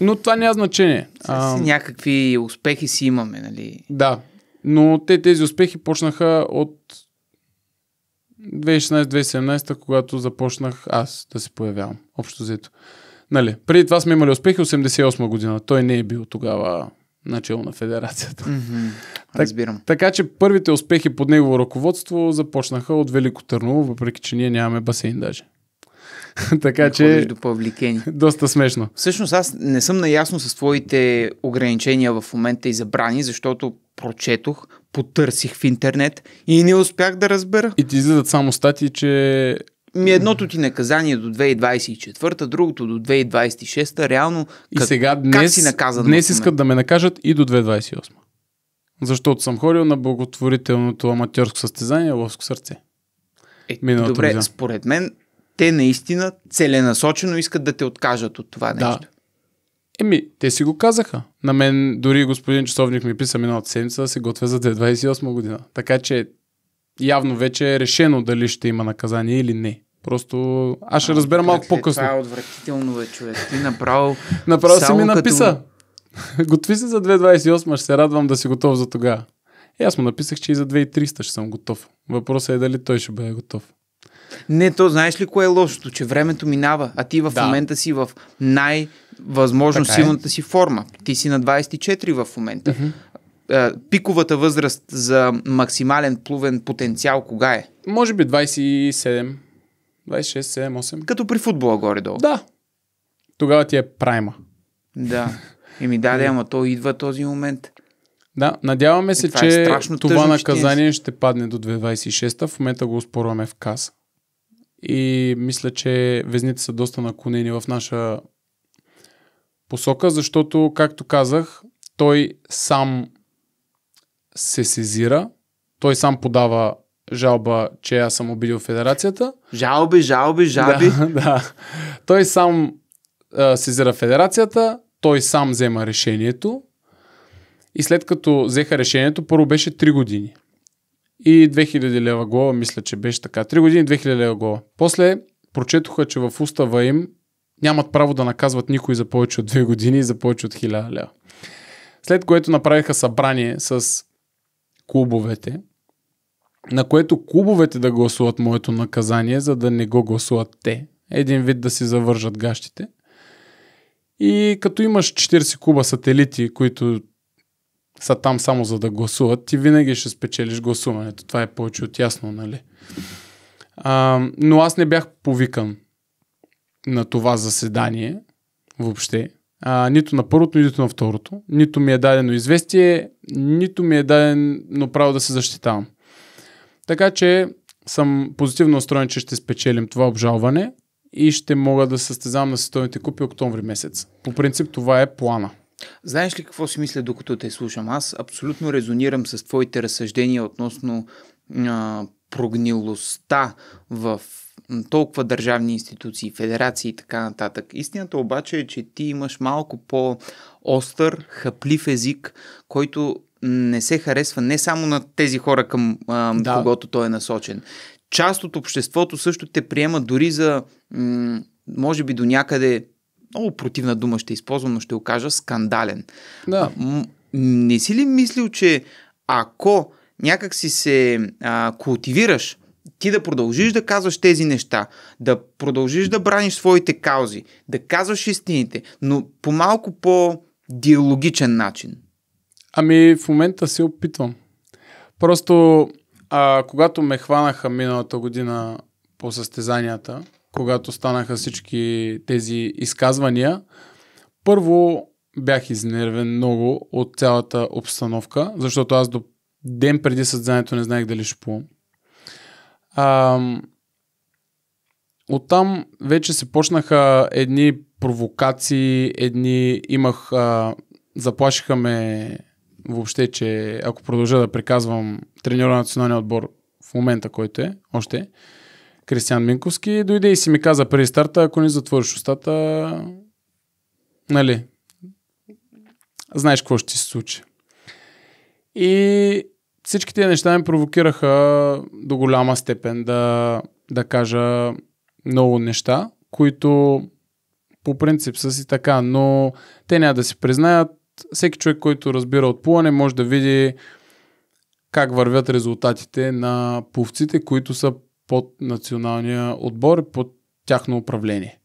Но това няма значение. А, си някакви успехи си имаме, нали? Да. Но те тези успехи почнаха от 2016-2017, когато започнах аз да се появявам. Общо взето. Нали, преди това сме имали успехи 88 година. Той не е бил тогава начало на федерацията. Mm-hmm. Так, Разбирам. Така че първите успехи под негово ръководство започнаха от Велико Търново, въпреки че ние нямаме басейн даже. <laughs> така че. до павликени. Доста смешно. Всъщност аз не съм наясно с твоите ограничения в момента и забрани, защото прочетох, потърсих в интернет и не успях да разбера. И ти излизат само статии, че ми едното ти наказание до 2024, другото до 2026, реално и как, сега днес, как си наказан? Днес искат да ме накажат и до 2028. Защото съм ходил на благотворителното аматьорско състезание лоско сърце. Е, добре, година. според мен те наистина целенасочено искат да те откажат от това нещо. Да. Еми, те си го казаха. На мен дори господин Часовник ми писа миналата седмица да се готвя за 2028 година. Така че явно вече е решено дали ще има наказание или не. Просто аз ще а, разбера малко по-късно. Това е отвратително, бе, човек. Ти направо... <laughs> Направо си ми написа. <laughs> Готви се за 2028, ще се радвам да си готов за тогава. И е, аз му написах, че и за 2300 ще съм готов. Въпросът е дали той ще бъде готов. Не, то знаеш ли кое е лошото? Че времето минава, а ти в да. момента си в най- възможно така е. силната е. си форма. Ти си на 24 в момента. Mm-hmm. Пиковата възраст за максимален плувен потенциал кога е? Може би 27, 26, 7, 8. Като при футбола горе-долу. Да. Тогава ти е прайма. Да. И ми даде, ама то идва този момент. Да, надяваме се, е, това е че е това наказание ще падне до 2026. В момента го спорваме в каса и мисля, че везните са доста наклонени в наша посока, защото, както казах, той сам се сезира, той сам подава жалба, че аз съм обидил федерацията. Жалби, жалби, жалби. Да, <laughs> да. Той сам а, сезира федерацията, той сам взема решението и след като взеха решението, първо беше 3 години и 2000 лева глава, мисля, че беше така. 3 години 2000 лева глава. После прочетоха, че в устава им нямат право да наказват никой за повече от 2 години и за повече от 1000 лева. След което направиха събрание с клубовете, на което клубовете да гласуват моето наказание, за да не го гласуват те. Един вид да си завържат гащите. И като имаш 40 клуба сателити, които са там само за да гласуват, ти винаги ще спечелиш гласуването. Това е повече от ясно, нали? А, но аз не бях повикан на това заседание въобще. А, нито на първото, нито на второто. Нито ми е дадено известие, нито ми е дадено право да се защитавам. Така че съм позитивно настроен, че ще спечелим това обжалване и ще мога да състезавам на световните купи октомври месец. По принцип това е плана. Знаеш ли какво си мисля, докато те слушам? Аз абсолютно резонирам с твоите разсъждения относно а, прогнилостта в толкова държавни институции, федерации и така нататък. Истината обаче е, че ти имаш малко по-остър, хъплив език, който не се харесва не само на тези хора, към а, да. когото той е насочен. Част от обществото също те приема дори за, м- може би до някъде много противна дума ще използвам, но ще го кажа скандален. Да. Не си ли мислил, че ако някак си се а, култивираш, ти да продължиш да казваш тези неща, да продължиш да браниш своите каузи, да казваш истините, но по малко по-диалогичен начин? Ами в момента се опитвам. Просто а, когато ме хванаха миналата година по състезанията, когато станаха всички тези изказвания. Първо бях изнервен много от цялата обстановка, защото аз до ден преди състезанието не знаех дали ще плувам. Оттам вече се почнаха едни провокации, едни имах, а, заплашиха ме въобще, че ако продължа да приказвам треньора на националния отбор в момента, който е, още, Кристиан Минковски, дойде и си ми каза преди старта, ако не затвориш устата, нали, знаеш какво ще се случи. И всички тези неща ме провокираха до голяма степен да, да кажа много неща, които по принцип са си така, но те няма да си признаят. Всеки човек, който разбира от плуване, може да види как вървят резултатите на пловците, които са под националния отбор, под тяхно управление.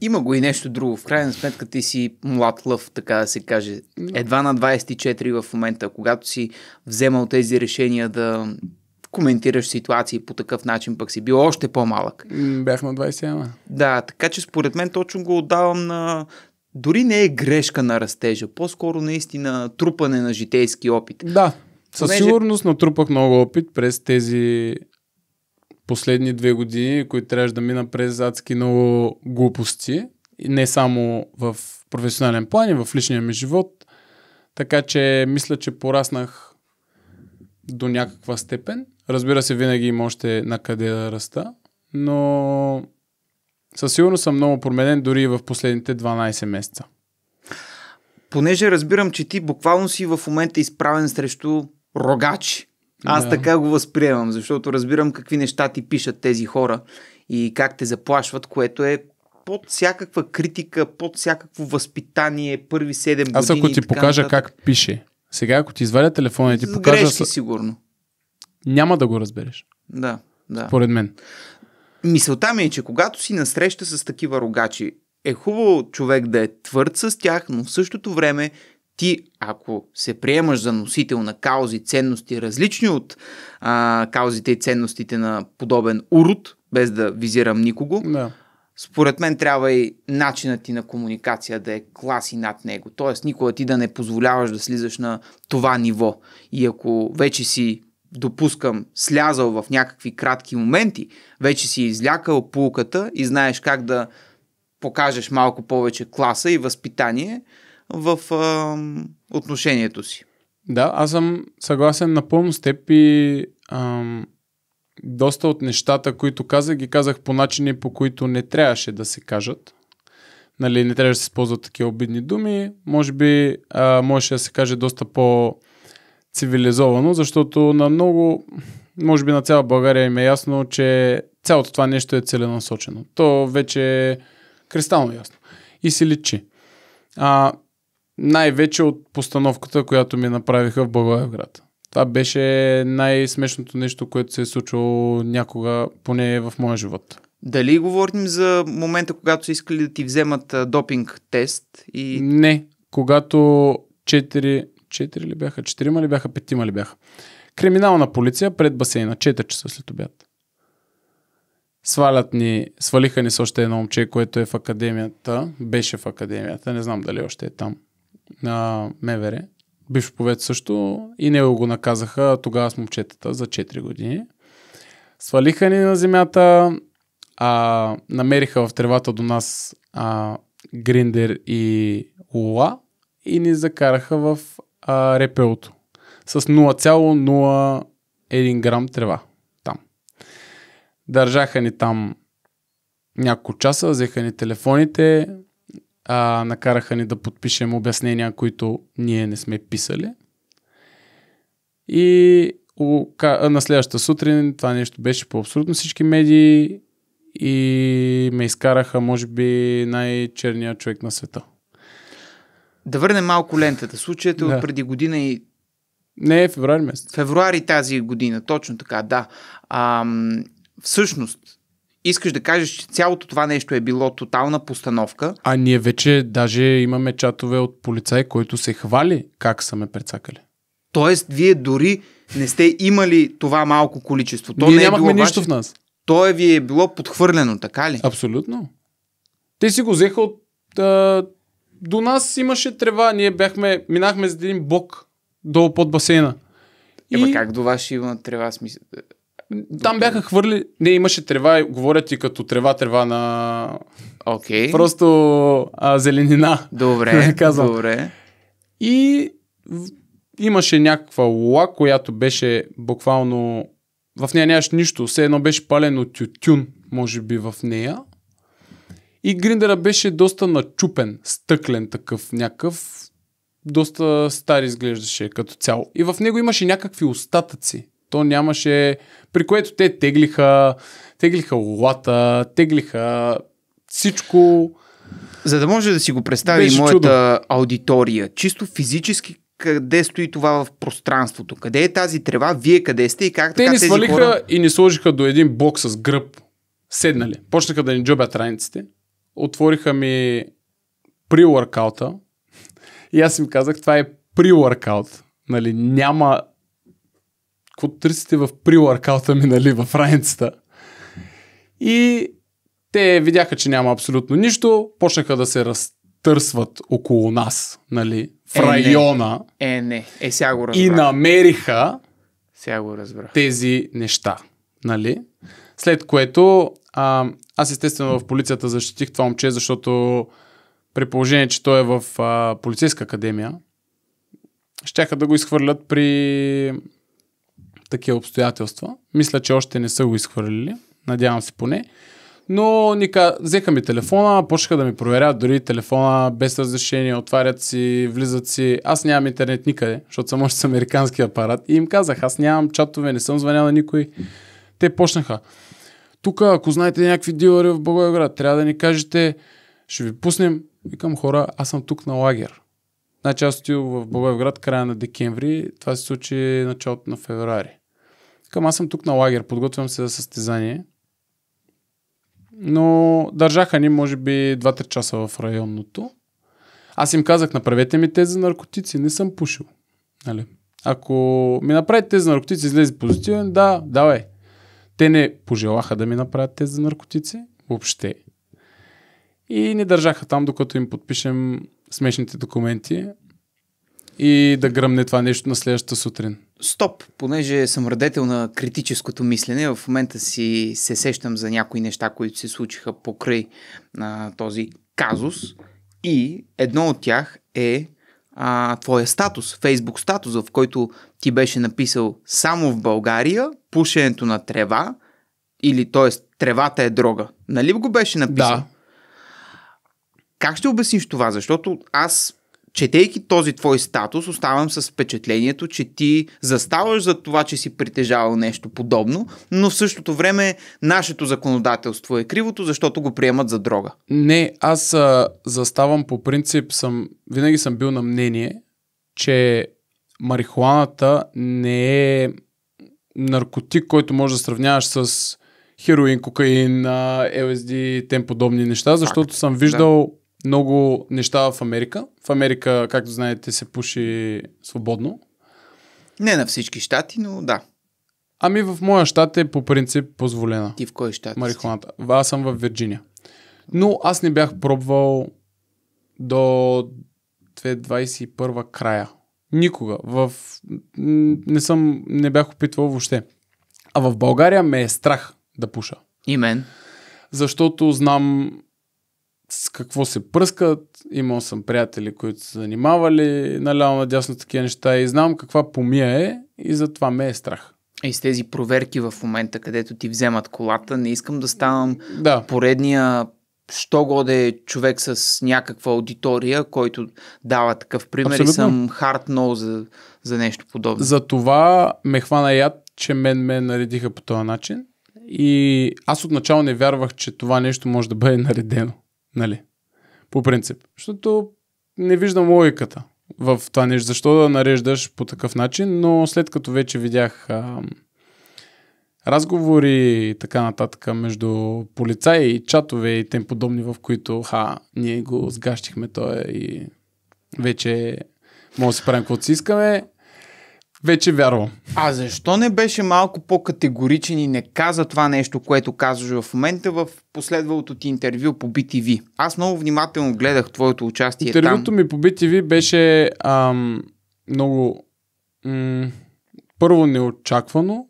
Има го и нещо друго. В крайна сметка ти си млад лъв, така да се каже. Едва на 24 в момента, когато си вземал тези решения да коментираш ситуации по такъв начин, пък си бил още по-малък. Бях на 27. Да, така че според мен точно го отдавам на... Дори не е грешка на растежа, по-скоро наистина трупане на житейски опит. Да, със Понеже... сигурност натрупах много опит през тези последни две години, които трябваше да мина през адски много глупости. И не само в професионален план, и в личния ми живот. Така че мисля, че пораснах до някаква степен. Разбира се, винаги има още на къде да раста, но със сигурност съм много променен дори и в последните 12 месеца. Понеже разбирам, че ти буквално си в момента изправен срещу рогачи. Аз да. така го възприемам, защото разбирам какви неща ти пишат тези хора и как те заплашват, което е под всякаква критика, под всякакво възпитание, първи 7 години. Аз ако ти покажа така... как пише, сега ако ти извадя телефона и ти покажа... Грешки, сигурно. Няма да го разбереш. Да, да. Според мен. Мисълта ми е, че когато си насреща с такива рогачи, е хубаво човек да е твърд с тях, но в същото време ти, ако се приемаш за носител на каузи, ценности, различни от а, каузите и ценностите на подобен урод, без да визирам никого, да. според мен трябва и начинът ти на комуникация да е клас и над него. Тоест, никога ти да не позволяваш да слизаш на това ниво. И ако вече си допускам, слязал в някакви кратки моменти, вече си излякал пулката и знаеш как да покажеш малко повече класа и възпитание – в а, отношението си. Да, аз съм съгласен напълно с теб и а, доста от нещата, които казах, ги казах по начини, по които не трябваше да се кажат. Нали, не трябваше да се използват такива обидни думи. Може би а, можеше да се каже доста по цивилизовано, защото на много, може би на цяла България им е ясно, че цялото това нещо е целенасочено. То вече е кристално ясно. И се личи. А, най-вече от постановката, която ми направиха в Благоевград. Това беше най-смешното нещо, което се е случило някога, поне в моя живот. Дали говорим за момента, когато са искали да ти вземат а, допинг тест? И... Не, когато 4, 4 ли бяха, 4 ли бяха, 5 ли бяха. Криминална полиция пред басейна, 4 часа след обяд. Свалят ни, свалиха ни с още едно момче, което е в академията, беше в академията, не знам дали още е там на МВР, бивш повет също, и него го наказаха тогава с момчетата за 4 години. Свалиха ни на земята, а, намериха в тревата до нас а, Гриндер и Ула и ни закараха в а, репелото с 0,01 грам трева там. Държаха ни там няколко часа, взеха ни телефоните, а, накараха ни да подпишем обяснения, които ние не сме писали. И на следващата сутрин това нещо беше по абсолютно всички медии и ме изкараха, може би, най-черния човек на света. Да върнем малко лентата. Случаят е да. от преди година и... Не, февруари месец. Февруари тази година, точно така, да. А, всъщност, искаш да кажеш, че цялото това нещо е било тотална постановка. А ние вече даже имаме чатове от полицай, който се хвали как са ме прецакали. Тоест, вие дори не сте имали това малко количество. То ние не е нямахме било нищо в нас. То е ви е било подхвърлено, така ли? Абсолютно. Те си го взеха от... А, до нас имаше трева. Ние бяхме... Минахме за един бок долу под басейна. Еба и... как до вас ще има трева? Смисъл? Там бяха хвърли. Не, имаше трева, говорят и като трева, трева на. Окей. Okay. Просто а, зеленина. Добре. <laughs> казвам. Добре. И имаше някаква лула, която беше буквално. В нея нямаше нищо. Все едно беше пален от тютюн, може би, в нея. И гриндера беше доста начупен, стъклен такъв някакъв. Доста стар изглеждаше като цяло. И в него имаше някакви остатъци то нямаше... При което те теглиха, теглиха лолата, теглиха всичко. За да може да си го представи Беше моята чудо. аудитория, чисто физически къде стои това в пространството, къде е тази трева, вие къде сте и как те така ни тези свалиха хора... и ни сложиха до един бок с гръб. Седнали. Почнаха да ни джобят раниците. Отвориха ми при workout И аз им казах, това е при workout Нали, няма какво търсите в приларкаута ми, нали, в раницата. И те видяха, че няма абсолютно нищо, почнаха да се разтърсват около нас, нали, в е, района. Не. Е, не, е, сега го разбрах. И намериха сега го разбрах. тези неща, нали. След което а, аз естествено в полицията защитих това момче, защото при положение, че той е в а, полицейска академия, щяха да го изхвърлят при такива обстоятелства. Мисля, че още не са го изхвърлили. Надявам се поне. Но ника, взеха ми телефона, почнаха да ми проверят дори телефона без разрешение, отварят си, влизат си. Аз нямам интернет никъде, защото съм още с американски апарат. И им казах, аз нямам чатове, не съм звънял на никой. Те почнаха. Тук, ако знаете някакви дилъри в Благоевград, трябва да ни кажете, ще ви пуснем. Викам хора, аз съм тук на лагер. Значи аз отидох в Благоевград края на декември, това се случи началото на февруари. Към аз съм тук на лагер, подготвям се за състезание. Но държаха ни, може би, 2-3 часа в районното. Аз им казах, направете ми тези наркотици, не съм пушил. Нали? Ако ми направите тези наркотици, излезе позитивен, да, давай. Те не пожелаха да ми направят тези наркотици, въобще. И не държаха там, докато им подпишем смешните документи и да гръмне това нещо на следващата сутрин стоп, понеже съм радетел на критическото мислене, в момента си се сещам за някои неща, които се случиха покрай а, този казус и едно от тях е а, твоя статус, фейсбук статус, в който ти беше написал само в България пушенето на трева или т.е. тревата е дрога. Нали го беше написал? Да. Как ще обясниш това? Защото аз четейки този твой статус, оставам с впечатлението, че ти заставаш за това, че си притежавал нещо подобно, но в същото време нашето законодателство е кривото, защото го приемат за дрога. Не, аз а, заставам по принцип, съм, винаги съм бил на мнение, че марихуаната не е наркотик, който може да сравняваш с хероин, кокаин, LSD и тем подобни неща, защото съм виждал да много неща в Америка. В Америка, както знаете, се пуши свободно. Не на всички щати, но да. Ами в моя щат е по принцип позволена. Ти в кой щат? Марихуаната. Аз съм в Вирджиния. Но аз не бях пробвал до 2021 края. Никога. В... Не, съм, не бях опитвал въобще. А в България ме е страх да пуша. И мен. Защото знам с какво се пръскат. Имал съм приятели, които са занимавали наляво надясно такива неща и знам каква помия е и затова ме е страх. И с тези проверки в момента, където ти вземат колата, не искам да ставам да. поредния що годе е човек с някаква аудитория, който дава такъв пример Абсолютно. и съм хард но за, за нещо подобно. За това ме хвана яд, че мен ме наредиха по този начин и аз отначало не вярвах, че това нещо може да бъде наредено. Нали? По принцип. Защото не виждам логиката в това нещо. Защо да нареждаш по такъв начин, но след като вече видях а, разговори и така нататък между полицаи, и чатове и тем подобни, в които ха, ние го сгащихме той е, и вече може да си правим каквото си искаме, вече вярвам. А защо не беше малко по-категоричен и не каза това нещо, което казваш в момента в последвалото ти интервю по BTV? Аз много внимателно гледах твоето участие Интервюто там. ми по BTV беше ам, много... М- първо неочаквано,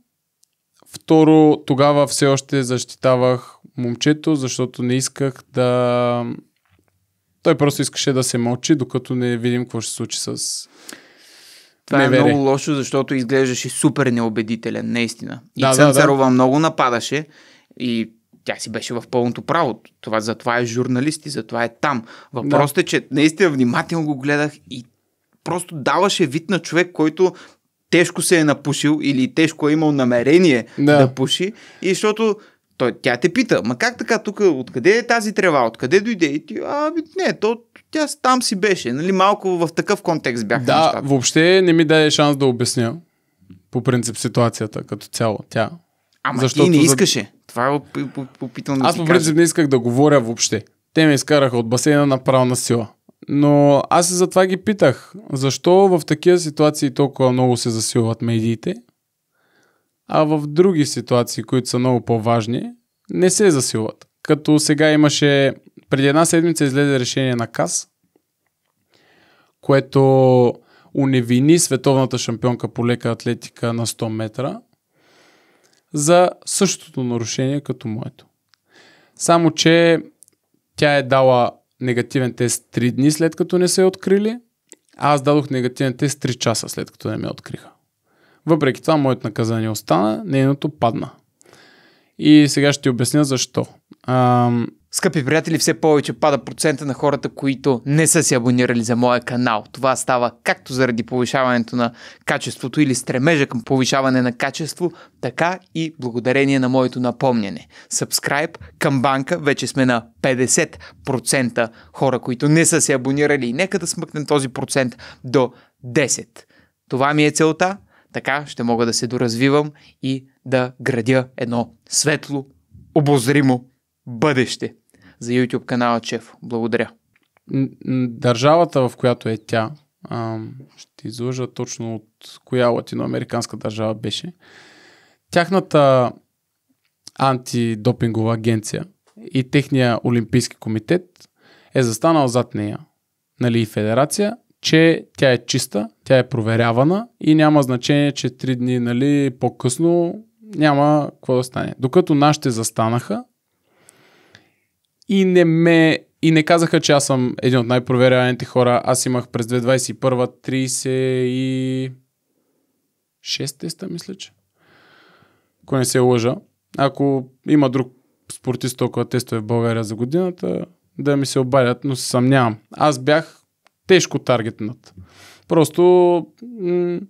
второ тогава все още защитавах момчето, защото не исках да... Той просто искаше да се мълчи, докато не видим какво ще се случи с това е не е вери. много лошо, защото изглеждаше супер неубедителен, наистина. И да, Цанцарова да, да. много нападаше и тя си беше в пълното право. Това, затова е журналист и затова е там. Въпросът да. е, че наистина внимателно го гледах и просто даваше вид на човек, който тежко се е напушил или тежко е имал намерение да, да пуши. И защото той, тя те пита, ма как така тук, откъде е тази трева, откъде дойде? И ти, ами не, то тя там си беше. Нали, малко в такъв контекст бяха Да, нещата. въобще не ми даде шанс да обясня по принцип ситуацията като цяло. Тя. Ама Защото ти не искаше. За... Това е опитвам да Аз по принцип кажа. не исках да говоря въобще. Те ме изкараха от басейна на правна сила. Но аз и затова ги питах, защо в такива ситуации толкова много се засилват медиите, а в други ситуации, които са много по-важни, не се засилват. Като сега имаше преди една седмица излезе решение на КАС, което уневини световната шампионка по лека атлетика на 100 метра за същото нарушение като моето. Само, че тя е дала негативен тест 3 дни след като не се е открили, а аз дадох негативен тест 3 часа след като не ме откриха. Въпреки това, моето наказание остана, нейното падна. И сега ще ти обясня защо. Ам, Скъпи приятели, все повече пада процента на хората, които не са се абонирали за моя канал. Това става както заради повишаването на качеството или стремежа към повишаване на качество, така и благодарение на моето напомняне. Subscribe към банка, вече сме на 50% хора, които не са се абонирали и нека да смъкнем този процент до 10. Това ми е целта, така ще мога да се доразвивам и да градя едно светло, обозримо бъдеще за YouTube канала Чеф. Благодаря. Държавата, в която е тя, ще излъжа точно от коя латиноамериканска държава беше, тяхната антидопингова агенция и техния олимпийски комитет е застанал зад нея, нали и федерация, че тя е чиста, тя е проверявана и няма значение, че три дни нали, по-късно няма какво да стане. Докато нашите застанаха, и не ме и не казаха, че аз съм един от най-проверяваните хора. Аз имах през 2021 36 и 6 теста, мисля, че. Ако не се лъжа. Ако има друг спортист толкова тестове в България за годината, да ми се обадят, но се съмнявам. Аз бях тежко таргетнат. Просто м-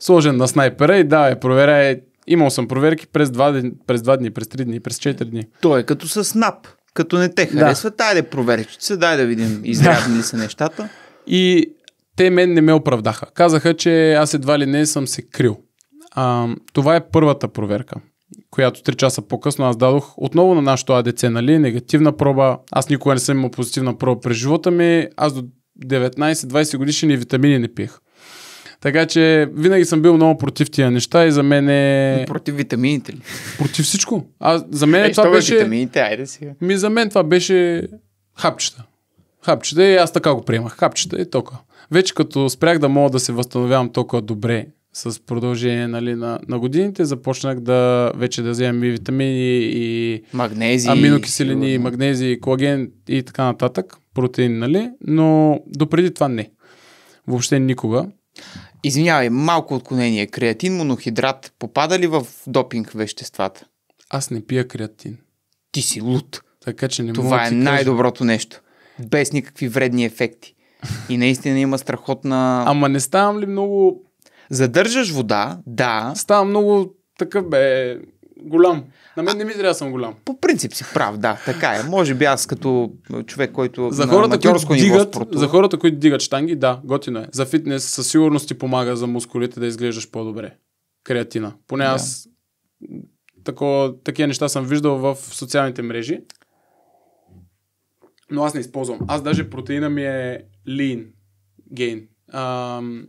сложен на снайпера и да, е, проверяй. Имал съм проверки през 2, през 2 дни, през 3 дни, през 4 дни. То е като с НАП. Като не те харесва, да. айде проверих че се, дай да видим изрядни ли са нещата. И те мен не ме оправдаха. Казаха, че аз едва ли не съм се крил. А, това е първата проверка, която 3 часа по-късно аз дадох отново на нашото АДЦ, нали, негативна проба. Аз никога не съм имал позитивна проба през живота ми. Аз до 19-20 годишни витамини не пиех. Така че винаги съм бил много против тия неща и за мен е... Против витамините ли? Против всичко. А за мен е, това беше... витамините, айде сега. Ми за мен това беше хапчета. Хапчета и аз така го приемах. Хапчета и е тока. Вече като спрях да мога да се възстановявам толкова добре с продължение нали, на, на годините, започнах да вече да вземам и витамини и магнези, аминокиселини, и магнези, колаген и така нататък, протеин, нали? но допреди това не. Въобще никога. Извинявай, малко отклонение. Креатин, монохидрат, попада ли в допинг веществата? Аз не пия креатин. Ти си луд. Така че не Това е да най-доброто нещо. Без никакви вредни ефекти. И наистина има страхотна... Ама не ставам ли много... Задържаш вода, да. Ставам много такъв бе голям. На мен а, не ми трябва да съм голям. По принцип си прав, да, така е. Може би аз като човек, който за хората, на ниво дигат, спорту... За хората, които дигат штанги, да, готино е. За фитнес със сигурност ти помага за мускулите да изглеждаш по-добре. Креатина. Поне да. аз тако, такива неща съм виждал в социалните мрежи. Но аз не използвам. Аз даже протеина ми е lean gain. Ам...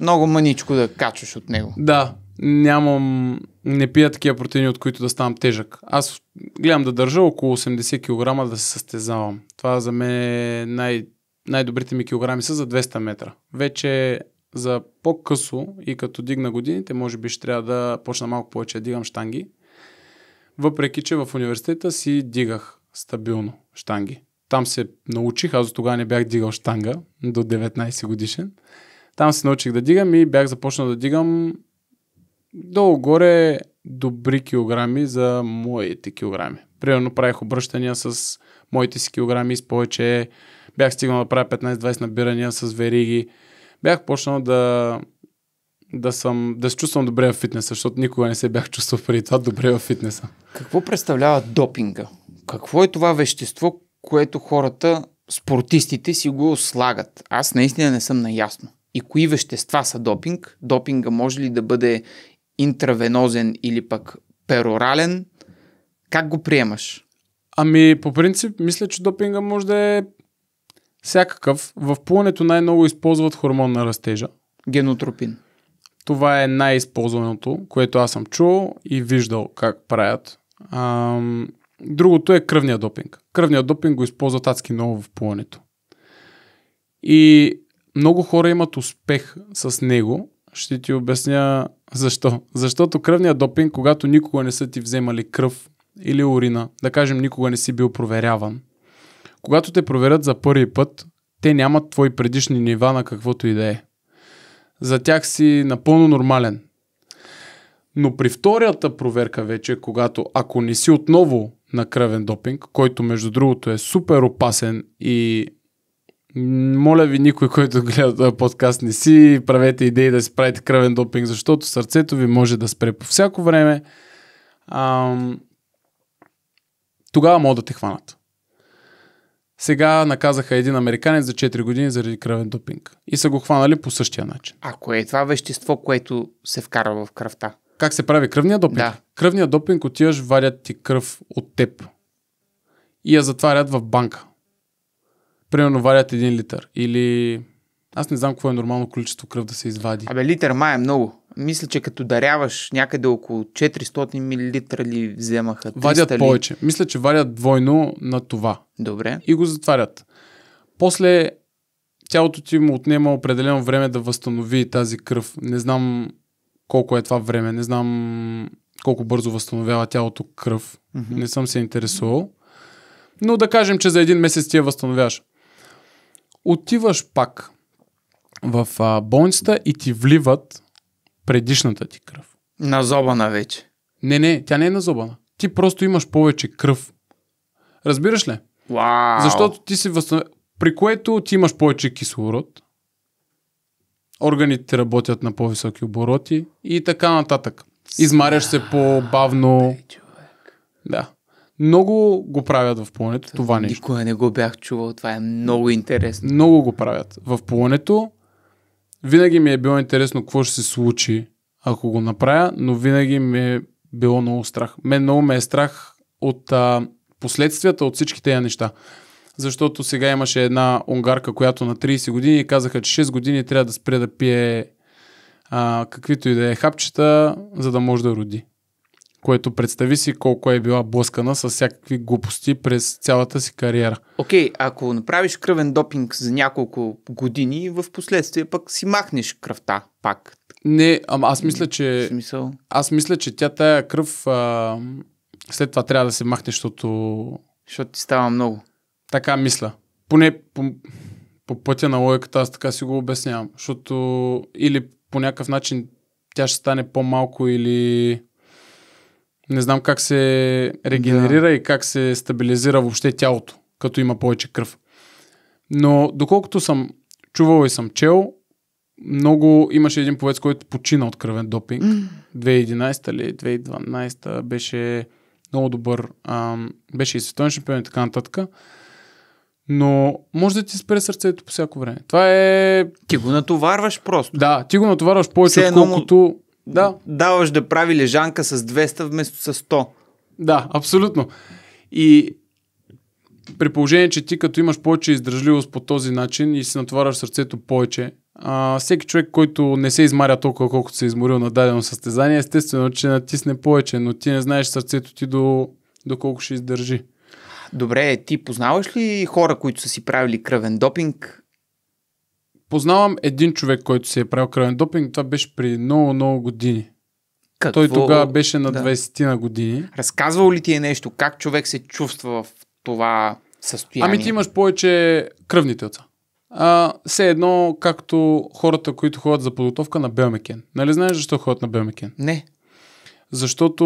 Много маничко да качваш от него. Да, нямам, не пия такива протеини, от които да ставам тежък. Аз гледам да държа около 80 кг да се състезавам. Това за мен е най- най-добрите ми килограми са за 200 метра. Вече за по-късо и като дигна годините, може би ще трябва да почна малко повече да дигам штанги. Въпреки, че в университета си дигах стабилно штанги. Там се научих, аз до тогава не бях дигал штанга до 19 годишен. Там се научих да дигам и бях започнал да дигам долу-горе добри килограми за моите килограми. Примерно правих обръщания с моите си килограми с повече. Бях стигнал да правя 15-20 набирания с вериги. Бях почнал да, да, съм, да се чувствам добре в фитнеса, защото никога не се бях чувствал преди това добре в фитнеса. Какво представлява допинга? Какво е това вещество, което хората, спортистите си го слагат? Аз наистина не съм наясно. И кои вещества са допинг? Допинга може ли да бъде интравенозен или пък перорален, как го приемаш? Ами, по принцип, мисля, че допинга може да е всякакъв. В плуването най-много използват хормон на растежа. Генотропин. Това е най-използваното, което аз съм чул и виждал как правят. Ам... Другото е кръвния допинг. Кръвния допинг го използват адски много в плуването. И много хора имат успех с него. Ще ти обясня защо? Защото кръвният допинг, когато никога не са ти вземали кръв или урина, да кажем никога не си бил проверяван, когато те проверят за първи път, те нямат твои предишни нива на каквото и да е. За тях си напълно нормален. Но при вторията проверка вече, когато ако не си отново на кръвен допинг, който между другото е супер опасен и моля ви, никой, който гледа този подкаст, не си правете идеи да си правите кръвен допинг, защото сърцето ви може да спре по всяко време. Ам... Тогава могат да те хванат. Сега наказаха един американец за 4 години заради кръвен допинг. И са го хванали по същия начин. А кое е това вещество, което се вкарва в кръвта? Как се прави кръвния допинг? Да. Кръвния допинг отиваш, варят ти кръв от теб. И я затварят в банка примерно варят един литър. Или аз не знам какво е нормално количество кръв да се извади. Абе, литър май е много. Мисля, че като даряваш някъде около 400 мл ли вземаха. Вадят ли? повече. Мисля, че варят двойно на това. Добре. И го затварят. После тялото ти му отнема определено време да възстанови тази кръв. Не знам колко е това време, не знам колко бързо възстановява тялото кръв. Mm-hmm. Не съм се интересувал. Но да кажем, че за един месец ти я възстановяваш отиваш пак в а, болницата и ти вливат предишната ти кръв. На вече. Не, не, тя не е назобана. Ти просто имаш повече кръв. Разбираш ли? Вау. Защото ти си възстанов... При което ти имаш повече кислород, органите работят на по-високи обороти и така нататък. Измаряш се по-бавно. Да. Много го правят в плуването това нещо. Никога не го бях чувал, това е много интересно. Много го правят. В плуването винаги ми е било интересно какво ще се случи, ако го направя, но винаги ми е било много страх. Мен много ме е страх от а, последствията от всички тези неща. Защото сега имаше една унгарка, която на 30 години казаха, че 6 години трябва да спре да пие а, каквито и да е хапчета, за да може да роди което представи си колко е била блъскана с всякакви глупости през цялата си кариера. Окей, okay, ако направиш кръвен допинг за няколко години, в последствие пък си махнеш кръвта пак. Не, ама аз мисля, че... Смисъл? Аз мисля, че тя тая кръв а, след това трябва да се махне, защото... Защото ти става много. Така мисля. Поне по, по пътя на логиката аз така си го обяснявам. Защото или по някакъв начин тя ще стане по-малко или не знам как се регенерира да. и как се стабилизира въобще тялото, като има повече кръв. Но доколкото съм чувал и съм чел, много имаше един повец, който почина от кръвен допинг. Mm. 2011 или 2012 беше много добър. Ам, беше и световен шампион и така нататък. Но може да ти спре сърцето по всяко време. Това е... Ти го натоварваш просто. Да, ти го натоварваш повече, едно... отколкото... Да. Даваш да прави лежанка с 200 вместо с 100. Да, абсолютно. И при положение, че ти като имаш повече издръжливост по този начин и си натвараш сърцето повече, а, всеки човек, който не се измаря толкова, колкото се е изморил на дадено състезание, естествено, че натисне повече, но ти не знаеш сърцето ти до, до колко ще издържи. Добре, ти познаваш ли хора, които са си правили кръвен допинг Познавам един човек, който се е правил кръвен допинг. Това беше при много-много години. Какво? Той тогава беше на да. 20 на години. Разказвал ли ти е нещо? Как човек се чувства в това състояние? Ами ти имаш повече кръвни телца. А, все едно, както хората, които ходят за подготовка на Белмекен. Нали знаеш защо ходят на Белмекен? Не. Защото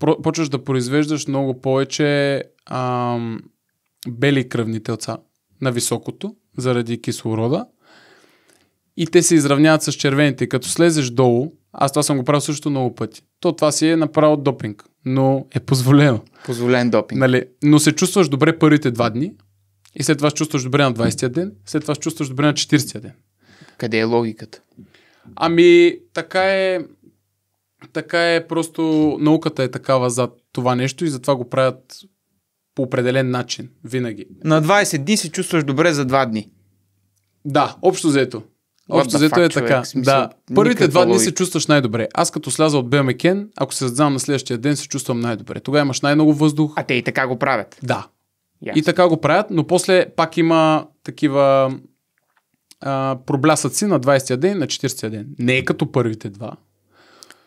про- почваш да произвеждаш много повече ам, бели кръвни телца на високото, заради кислорода и те се изравняват с червените. И като слезеш долу, аз това съм го правил също много пъти, то това си е направо допинг, но е позволено. Позволен допинг. Нали, но се чувстваш добре първите два дни и след това се чувстваш добре на 20-я ден, след това се чувстваш добре на 40-я ден. Къде е логиката? Ами, така е. Така е, просто науката е такава за това нещо и затова го правят по определен начин, винаги. На 20 дни се чувстваш добре за 2 дни. Да, общо взето. Общо взето е човек, така. Смисъл, да. Първите два дни се чувстваш най-добре. Аз като сляза от Бемекен, ако се задам на следващия ден, се чувствам най-добре. Тогава имаш най-много въздух. А те и така го правят. Да. Ясно. И така го правят, но после пак има такива а, проблясъци на 20-я ден, на 40-я ден. Не е като първите два.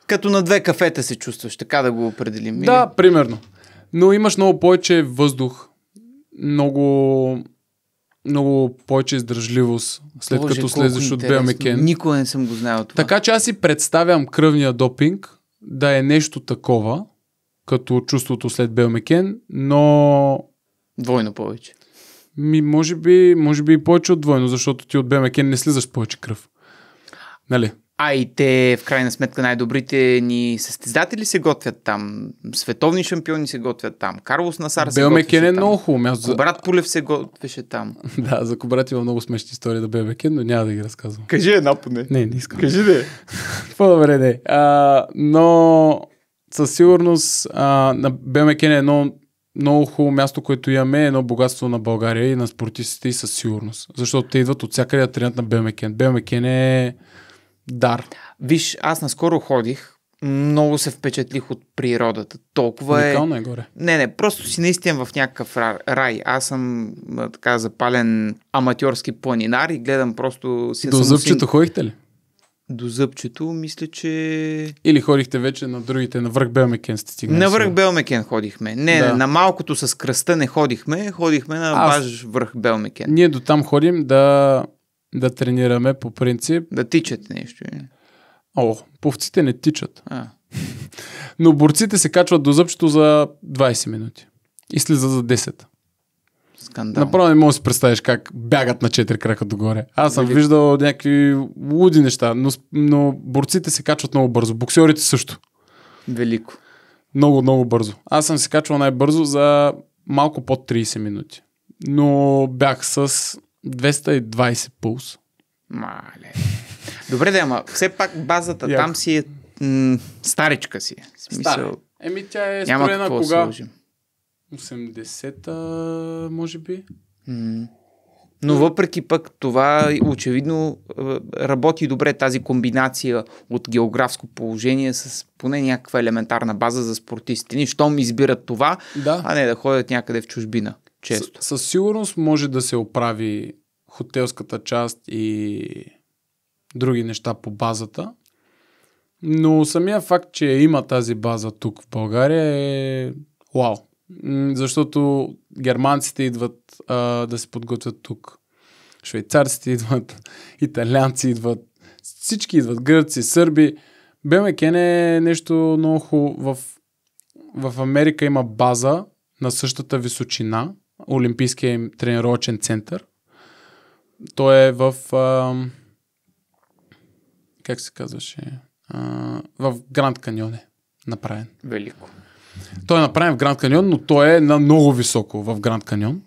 Като на две кафета се чувстваш, така да го определим. Да, или? примерно. Но имаш много повече въздух, много много повече издържливост, след Боже, като слезеш от Белмекен. Никога не съм го знал това. Така че аз си представям кръвния допинг да е нещо такова, като чувството след Белмекен, но... Двойно повече. Ми, може би, може би и повече от двойно, защото ти от Биомекен не слизаш повече кръв. Нали? А и те, в крайна сметка, най-добрите ни състезатели се готвят там. Световни шампиони се готвят там. Карлос Насар се там. е много хубаво място. Кобрат Полев се готвеше там. <laughs> да, за Кобрат има много смешни истории да Белмекен, но няма да ги разказвам. Кажи една поне. Не, не искам. Кажи да <laughs> По-добре не. А, но със сигурност а, на Белмекен е едно много хубаво място, което имаме, е едно богатство на България и на спортистите и със сигурност. Защото те идват от всякъде да тренят на Белмекен. Белмекен е дар. Виж, аз наскоро ходих, много се впечатлих от природата. Толкова е- Уникално е... е горе. Не, не, просто си наистина в някакъв рай. Аз съм така запален аматьорски планинар и гледам просто... Си, До зъбчето си... ходихте ли? До зъбчето, мисля, че... Или ходихте вече на другите, на връх Белмекен сте стигнали? На връх Белмекен ходихме. Не, да. на малкото с кръста не ходихме, ходихме на Аз... ваш връх Белмекен. Ние до там ходим да да тренираме по принцип. Да тичат нещо. О, повците не тичат. А. <laughs> Но борците се качват до зъбчето за 20 минути. И слиза за 10. Скандал. Направо не можеш да си представиш как бягат на 4 крака догоре. Аз съм Дали... виждал някакви луди неща, но, но борците се качват много бързо. Боксерите също. Велико. Много, много бързо. Аз съм се качвал най-бързо за малко под 30 минути. Но бях с 220 пулс. Мале. Добре, да, ама все пак базата yeah. там си е м- старичка си. Смисъл... Еми тя е Няма строена кога? 80-та, може би. Mm. но въпреки пък това очевидно е, работи добре тази комбинация от географско положение с поне някаква елементарна база за спортистите Нищо щом избират това, да. а не да ходят някъде в чужбина често. С, със сигурност може да се оправи хотелската част и други неща по базата. Но самия факт, че има тази база тук в България е вау. Защото германците идват а, да се подготвят тук. Швейцарците идват, <laughs> италианци идват, всички идват, гърци, сърби. Бемекен е нещо много хубаво. В, в Америка има база на същата височина, Олимпийския им тренировъчен център. Той е в... А, как се казваше? А, в Гранд Каньон е направен. Велико. Той е направен в Гранд Каньон, но той е на много високо в Гранд Каньон.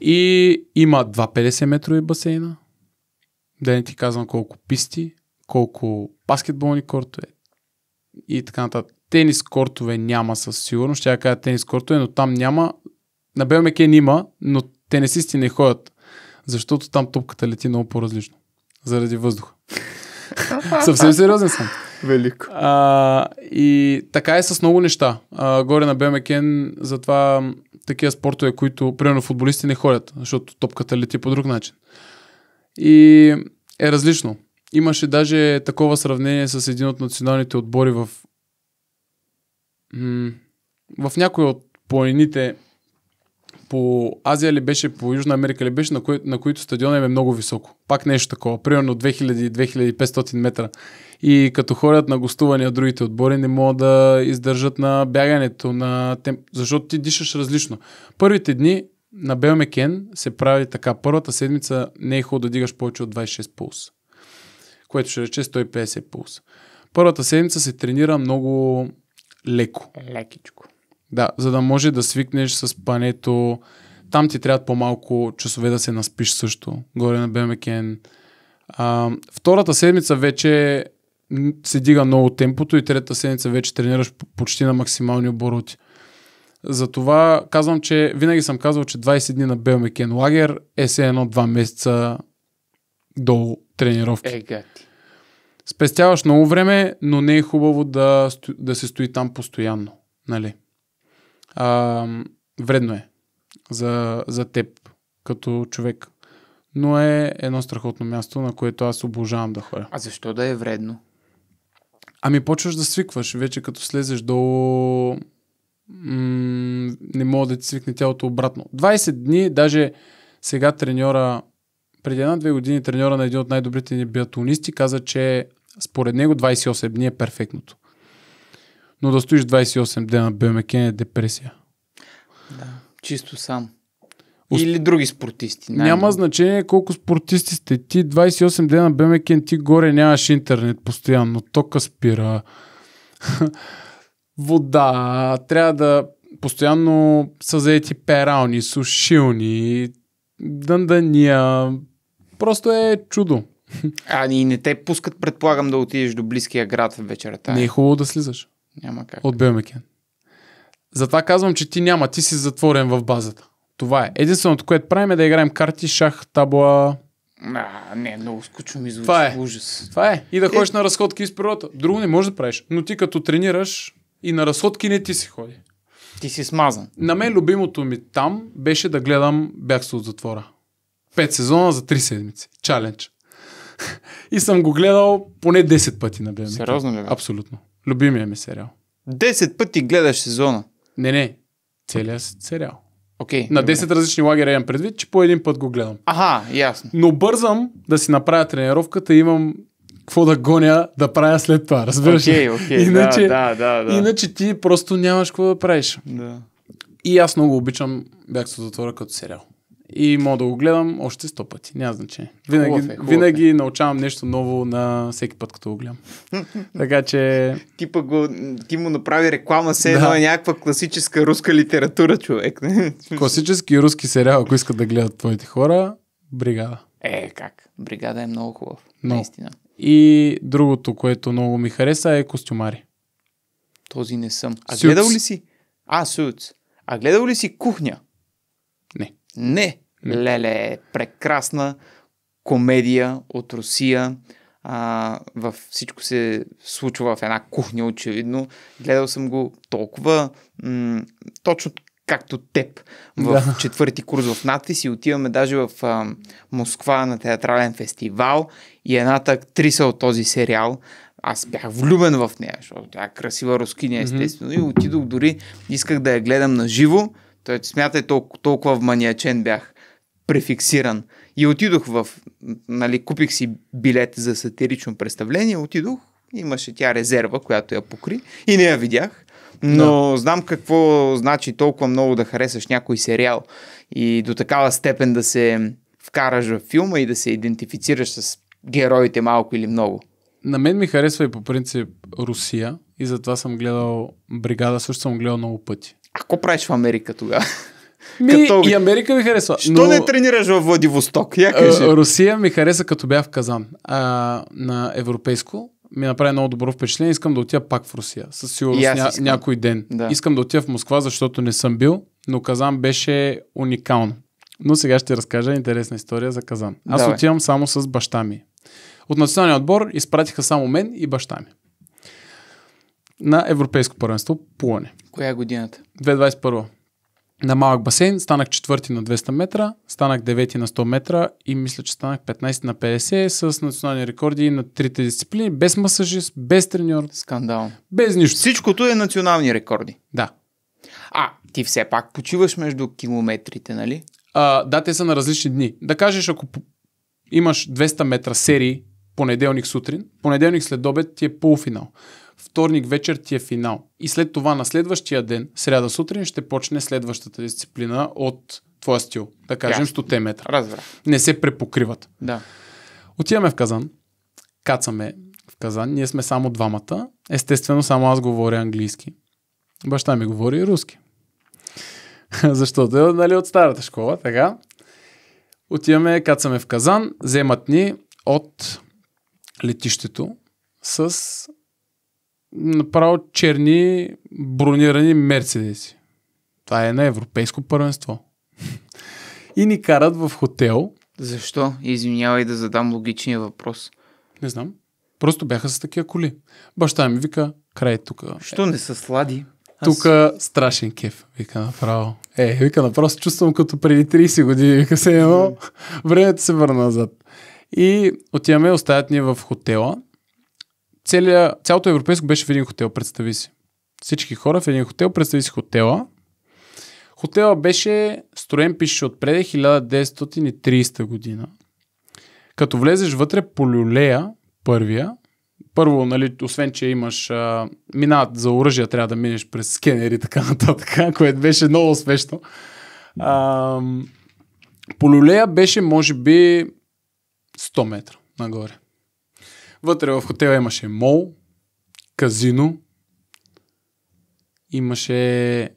И има 2,50 метрови басейна. Да не ти казвам колко писти, колко баскетболни кортове и така нататък. Тенис кортове няма със сигурност. Ще я кажа тенис кортове, но там няма, на Белмекен има, но те не ходят, защото там топката лети много по-различно. Заради въздуха. Съвсем сериозен съм. Велико. А, и така е с много неща. А, горе на Белмекен, затова такива спортове, които, примерно, футболисти не ходят, защото топката лети по друг начин. И е различно. Имаше даже такова сравнение с един от националните отбори в. в някой от планините по Азия ли беше, по Южна Америка ли беше, на, кои, на които стадиона е много високо. Пак нещо такова, примерно 2000-2500 метра. И като ходят на от другите отбори, не могат да издържат на бягането, на тем... защото ти дишаш различно. Първите дни на Белмекен се прави така. Първата седмица не е хубаво да дигаш повече от 26 пулс, което ще рече 150 пулс. Първата седмица се тренира много леко. Лекичко. Да, за да може да свикнеш с пането. Там ти трябва по-малко часове да се наспиш също, горе на Бемекен. А, втората седмица вече се дига много темпото и третата седмица вече тренираш почти на максимални обороти. Затова казвам, че винаги съм казвал, че 20 дни на Белмекен лагер е се едно-два месеца долу тренировки. Е, Спестяваш много време, но не е хубаво да, да се стои там постоянно. Нали? а, вредно е за, за теб като човек. Но е едно страхотно място, на което аз обожавам да ходя. А защо да е вредно? Ами почваш да свикваш. Вече като слезеш долу, м- не мога да ти свикне тялото обратно. 20 дни, даже сега треньора, преди една-две години треньора на един от най-добрите ни биатлонисти каза, че според него 28 дни е перфектното но да стоиш 28 дена бемекен е депресия. Да, чисто сам. Или други спортисти. Най- Няма значение колко спортисти сте. Ти 28 дена бемекен, ти горе нямаш интернет постоянно. Тока спира. <laughs> Вода. Трябва да постоянно са заети перални, сушилни, дъндания. Просто е чудо. <laughs> А и не те пускат, предполагам, да отидеш до близкия град вечерта. Не е хубаво да слизаш. Няма как. От Бемекен. Затова казвам, че ти няма. Ти си затворен в базата. Това е. Единственото, което правим е да играем карти, шах, табла, а, не, много скучно ми звучи. Това е. Ужас. Това е. И да ходиш е... на разходки из природата. Друго не можеш да правиш. Но ти като тренираш и на разходки не ти си ходи. Ти си смазан. На мен любимото ми там беше да гледам бягство от затвора. Пет сезона за три седмици. Чалендж. <laughs> и съм го гледал поне 10 пъти на бягство. Сериозно ли? Абсолютно. Любимия ми сериал. Десет пъти гледаш сезона. Не, не. Целият сериал. Okay, на 10 добре. различни лагера имам предвид, че по един път го гледам. Аха, ясно. Но бързам да си направя тренировката и имам какво да гоня да правя след това, разбираш ли? Okay, okay, иначе, да, да, да, да. иначе ти просто нямаш какво да правиш. Да. И аз много обичам Бягство затвора като сериал. И мога да го гледам още сто пъти. Няма значение. Е, винаги, хубав е, хубав винаги е. научавам нещо ново на всеки път, като го гледам. <laughs> така че... Ти, пък го, ти му направи реклама се едно да. е някаква класическа руска литература, човек. <laughs> Класически руски сериал, ако искат да гледат твоите хора, бригада. Е, как? Бригада е много хубав. Но. Наистина. И другото, което много ми хареса е костюмари. Този не съм. А Suits. гледал ли си? А, Суц. А гледал ли си кухня? Не, леле, прекрасна комедия от Русия. А, във всичко се случва в една кухня, очевидно. Гледал съм го толкова м- точно както теб в да. четвърти курс в надпис и отиваме даже в а, Москва на театрален фестивал и едната актриса от този сериал аз бях влюбен в нея, защото тя е красива рускиня, естествено, mm-hmm. и отидох дори, исках да я гледам на живо, той, смятай, толкова, толкова вманиачен бях, префиксиран. И отидох в, нали, купих си билет за сатирично представление, отидох, имаше тя резерва, която я покри и не я видях. Но да. знам какво значи толкова много да харесаш някой сериал и до такава степен да се вкараш в филма и да се идентифицираш с героите малко или много. На мен ми харесва и по принцип Русия и затова съм гледал Бригада, също съм гледал много пъти. А какво правиш в Америка тогава? Ми, като... И Америка ми харесва. Що но... не тренираш във Владивосток? Я е, кажи. Русия ми хареса като бях в Казан а, на европейско. Ми направи много добро впечатление. Искам да отида пак в Русия. Със сигурност ня... някой ден. Да. Искам да отида в Москва, защото не съм бил, но Казан беше уникално. Но сега ще разкажа интересна история за Казан. Аз Давай. отивам само с баща ми. От националния отбор изпратиха само мен и баща ми на Европейско първенство плуване. Коя е годината? 2021. На малък басейн станах четвърти на 200 метра, станах девети на 100 метра и мисля, че станах 15 на 50 с национални рекорди на трите дисциплини, без масажист, без треньор. Скандал. Без нищо. Всичкото е национални рекорди. Да. А, ти все пак почиваш между километрите, нали? А, да, те са на различни дни. Да кажеш, ако имаш 200 метра серии понеделник сутрин, понеделник след обед ти е полуфинал вторник вечер ти е финал. И след това на следващия ден, сряда сутрин, ще почне следващата дисциплина от твоя стил. Да кажем yeah. 100 метра. Разбира. Не се препокриват. Да. Отиваме в Казан, кацаме в Казан, ние сме само двамата. Естествено, само аз говоря английски. Баща ми говори и руски. <laughs> Защото е нали, от старата школа, така. Отиваме, кацаме в Казан, вземат ни от летището с направо черни бронирани мерцедеси. Това е на европейско първенство. <laughs> и ни карат в хотел. Защо? Извинявай да задам логичния въпрос. Не знам. Просто бяха с такива коли. Баща ми вика, край тук. Що е, не са слади? Тук Аз... страшен кеф. Вика направо. Е, вика направо се чувствам като преди 30 години. Вика се едно. Времето се върна назад. И отиваме, оставят ни в хотела целия, цялото европейско беше в един хотел, представи си. Всички хора в един хотел, представи си хотела. Хотела беше строен, пише преди 1930 година. Като влезеш вътре по люлея, първия, първо, нали, освен, че имаш а, минат за оръжия, трябва да минеш през скенери и така нататък, <laughs> което беше много успешно. А, по люлея беше, може би, 100 метра нагоре. Вътре в хотела имаше мол, казино, имаше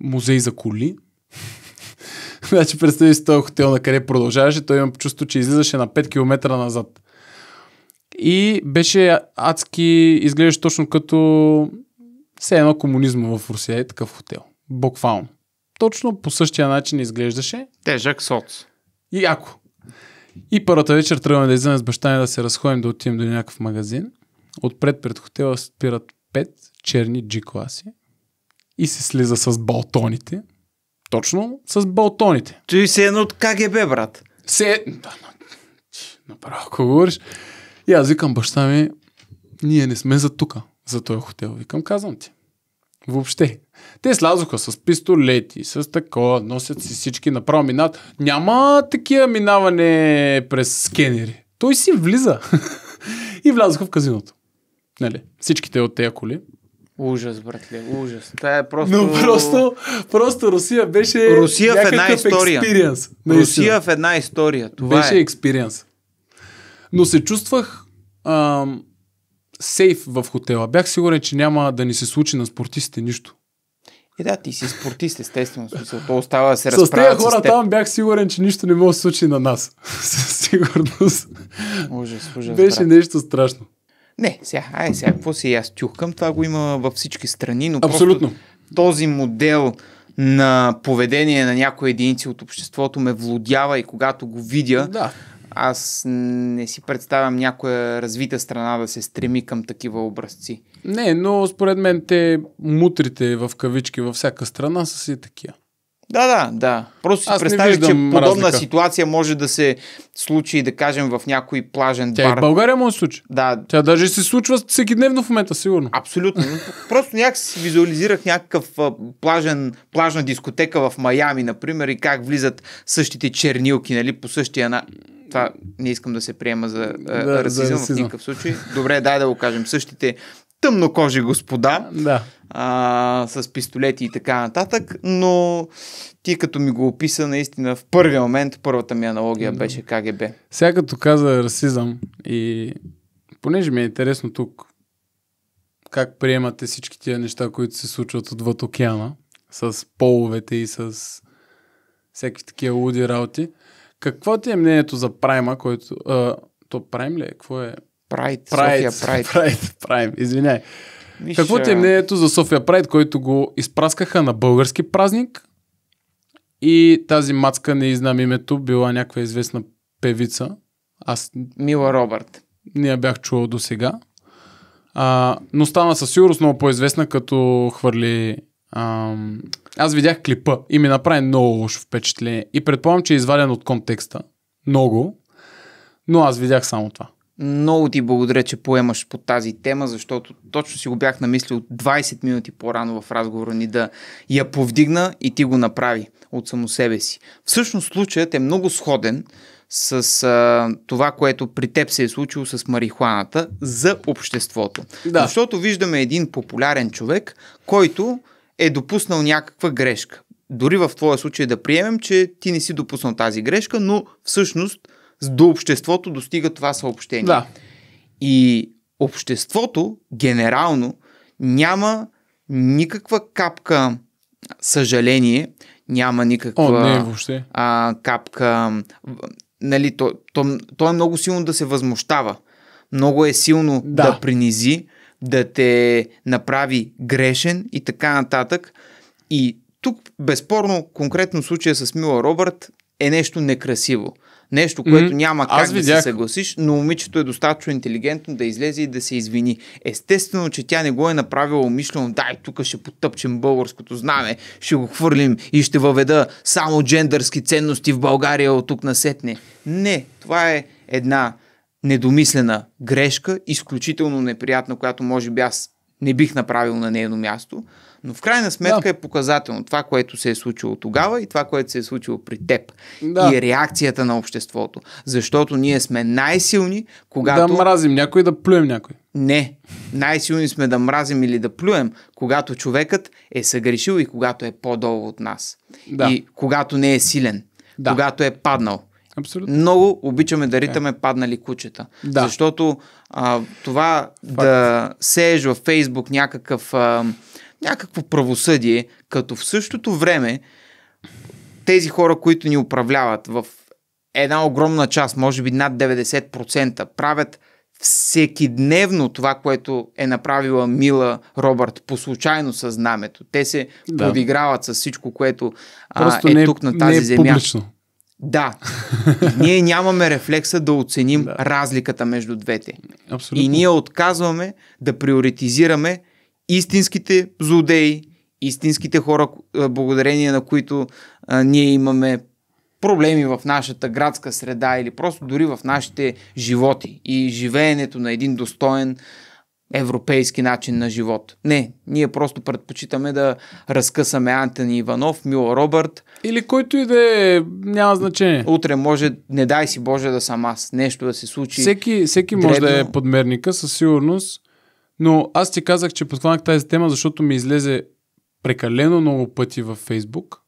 музей за коли. <laughs> значи представи си този хотел на къде продължаваше, той има чувство, че излизаше на 5 км назад. И беше адски, изглеждаше точно като все едно комунизма в Русия е такъв хотел. Буквално. Точно по същия начин изглеждаше. Тежък соц. И ако. И първата вечер тръгваме да излезем с баща ми да се разходим да отидем до някакъв магазин. Отпред пред хотела спират пет черни G-класи и се слиза с балтоните. Точно с балтоните. Той се едно от КГБ, брат. Се... Е- да, направо, ако говориш. И аз викам баща ми, ние не сме за тука, за този хотел. Викам, казвам ти. Въобще. Те слязоха с пистолети, с такова, носят си всички, направо минат. Няма такива минаване през скенери. Той си влиза. <laughs> и влязоха в казиното. Нали, всичките от тези коли. Ужас, братле, ужас. Та е просто... Но просто, просто Русия беше Русия в една история. Експириенс, Русия в една история. Това беше експириенс. Е. Но се чувствах ам, сейф в хотела. Бях сигурен, че няма да ни се случи на спортистите нищо. И да, ти си спортист, естествено. Смисъл, то остава да се разправя. С тези хора там бях сигурен, че нищо не може да случи на нас. <laughs> Със сигурност. Ужас, ужас. Беше брат. нещо страшно. Не, сега, ай, сега, какво си аз тюхкам? Това го има във всички страни, но Абсолютно. този модел на поведение на някои единици от обществото ме владява и когато го видя, да аз не си представям някоя развита страна да се стреми към такива образци. Не, но според мен те мутрите в кавички във всяка страна са си такива. Да, да, да. Просто Аз си представя, че подобна разлика. ситуация може да се случи, да кажем, в някой плажен Тя бар. Тя в България може да се случи. Да. Тя даже се случва всеки дневно в момента, сигурно. Абсолютно. <laughs> Просто някак си визуализирах някакъв плажен, плажна дискотека в Майами, например, и как влизат същите чернилки, нали, по същия на това не искам да се приема за е, да, расизъм, да, в никакъв случай. Добре, дай да го кажем. Същите тъмнокожи господа да. а, с пистолети и така нататък, но ти като ми го описа наистина в първия момент, първата ми аналогия да. беше КГБ. Сега като каза расизъм и понеже ми е интересно тук как приемате всички тия неща, които се случват отвъд океана, с половете и с всеки такива луди работи. Какво ти е мнението за Прайма, който... А, то Прайм ли е? Какво е? Прайд. Прайд. София Прайд. <laughs> Прайм, извиняй. Миша... Какво ти е мнението за София Прайд, който го изпраскаха на български празник и тази мацка, не знам името, била някаква известна певица. Аз... Мила Робърт. Не я бях чувал до сега. А, но стана със сигурност много по-известна, като хвърли ам, аз видях клипа и ми направи много лошо впечатление. И предполагам, че е изваден от контекста. Много. Но аз видях само това. Много ти благодаря, че поемаш по тази тема, защото точно си го бях намислил 20 минути по-рано в разговора ни да я повдигна и ти го направи от само себе си. Всъщност случаят е много сходен с а, това, което при теб се е случило с марихуаната за обществото. Да. Защото виждаме един популярен човек, който е допуснал някаква грешка. Дори в твоя случай да приемем, че ти не си допуснал тази грешка, но всъщност до обществото достига това съобщение. Да. И обществото генерално няма никаква капка съжаление, няма никаква О, не, въобще. А, капка. Нали, то, то, то е много силно да се възмущава. Много е силно да, да принизи, да те направи грешен и така нататък. И тук, безспорно, конкретно случая с Мила Робърт е нещо некрасиво. Нещо, което mm-hmm. няма как Аз да видях. се съгласиш, но момичето е достатъчно интелигентно да излезе и да се извини. Естествено, че тя не го е направила умишлено. Дай, тук ще потъпчем българското знаме, ще го хвърлим и ще въведа само джендърски ценности в България от тук насетне. Не, това е една недомислена грешка, изключително неприятна, която може би аз не бих направил на нейно място, но в крайна сметка да. е показателно това, което се е случило тогава и това, което се е случило при теб. Да. И е реакцията на обществото. Защото ние сме най-силни, когато... Да мразим някой, да плюем някой. Не. Най-силни сме да мразим или да плюем, когато човекът е съгрешил и когато е по-долу от нас. Да. И когато не е силен. Да. Когато е паднал. Абсолютно. Много обичаме да е. ритаме yeah. паднали кучета. Да. Защото а, това Факт. да е сееш във Фейсбук някакъв, а, някакво правосъдие, като в същото време тези хора, които ни управляват в една огромна част, може би над 90%, правят всеки дневно това, което е направила Мила Робърт по случайно със знамето. Те се да. подиграват с всичко, което а, е, е тук на тази не е земя. Публично. Да. И <laughs> ние нямаме рефлекса да оценим да. разликата между двете. Абсолютно. И ние отказваме да приоритизираме истинските злодеи, истинските хора, благодарение на които а, ние имаме проблеми в нашата градска среда или просто дори в нашите животи и живеенето на един достоен европейски начин на живот. Не, ние просто предпочитаме да разкъсаме Антони Иванов, Мила Робърт. Или който и да е, няма значение. Утре може, не дай си Боже да съм аз, нещо да се случи. Всеки, всеки дребно. може да е подмерника, със сигурност. Но аз ти казах, че подхванах тази тема, защото ми излезе прекалено много пъти във Фейсбук.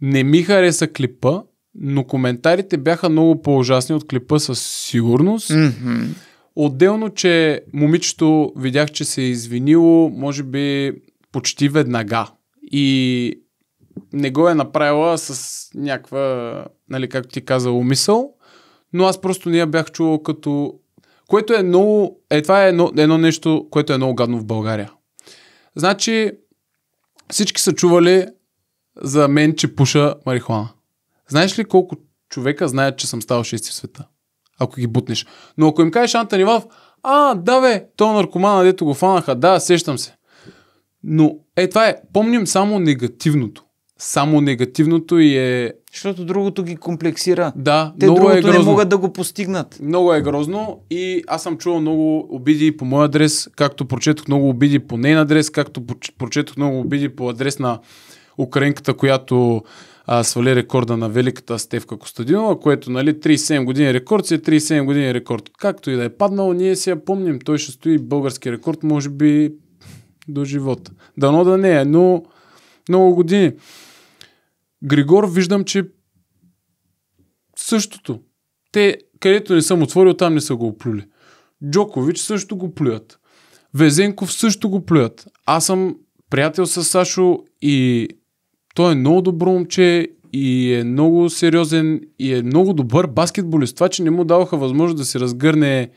Не ми хареса клипа, но коментарите бяха много по-ужасни от клипа със сигурност. Mm-hmm. Отделно, че момичето видях, че се е извинило, може би почти веднага. И не го е направила с някаква, нали, както ти каза, умисъл, но аз просто не я бях чувал като... Което е много... Е, това е едно, едно нещо, което е много гадно в България. Значи, всички са чували за мен, че пуша марихуана. Знаеш ли колко човека знаят, че съм стал шести в света? ако ги бутнеш. Но ако им кажеш Антон Иванов, а, да бе, то наркомана, дето го фанаха, да, сещам се. Но е, това е, помним само негативното. Само негативното и е... Защото другото ги комплексира. Да, Те много е другото е грозно. не могат да го постигнат. Много е грозно и аз съм чувал много обиди по мой адрес, както прочетох много обиди по нейн адрес, както прочетох много обиди по адрес на украинката, която а, свали рекорда на великата Стевка Костадинова, което нали, 37 години рекорд си е 37 години е рекорд. Както и да е паднал, ние си я помним. Той ще стои български рекорд, може би до живота. Дано да не е, но много години. Григор виждам, че същото. Те, където не съм отворил, там не са го оплюли. Джокович също го плюят. Везенков също го плюят. Аз съм приятел с Сашо и той е много добро момче и е много сериозен и е много добър баскетболист. Това, че не му даваха възможност да се разгърне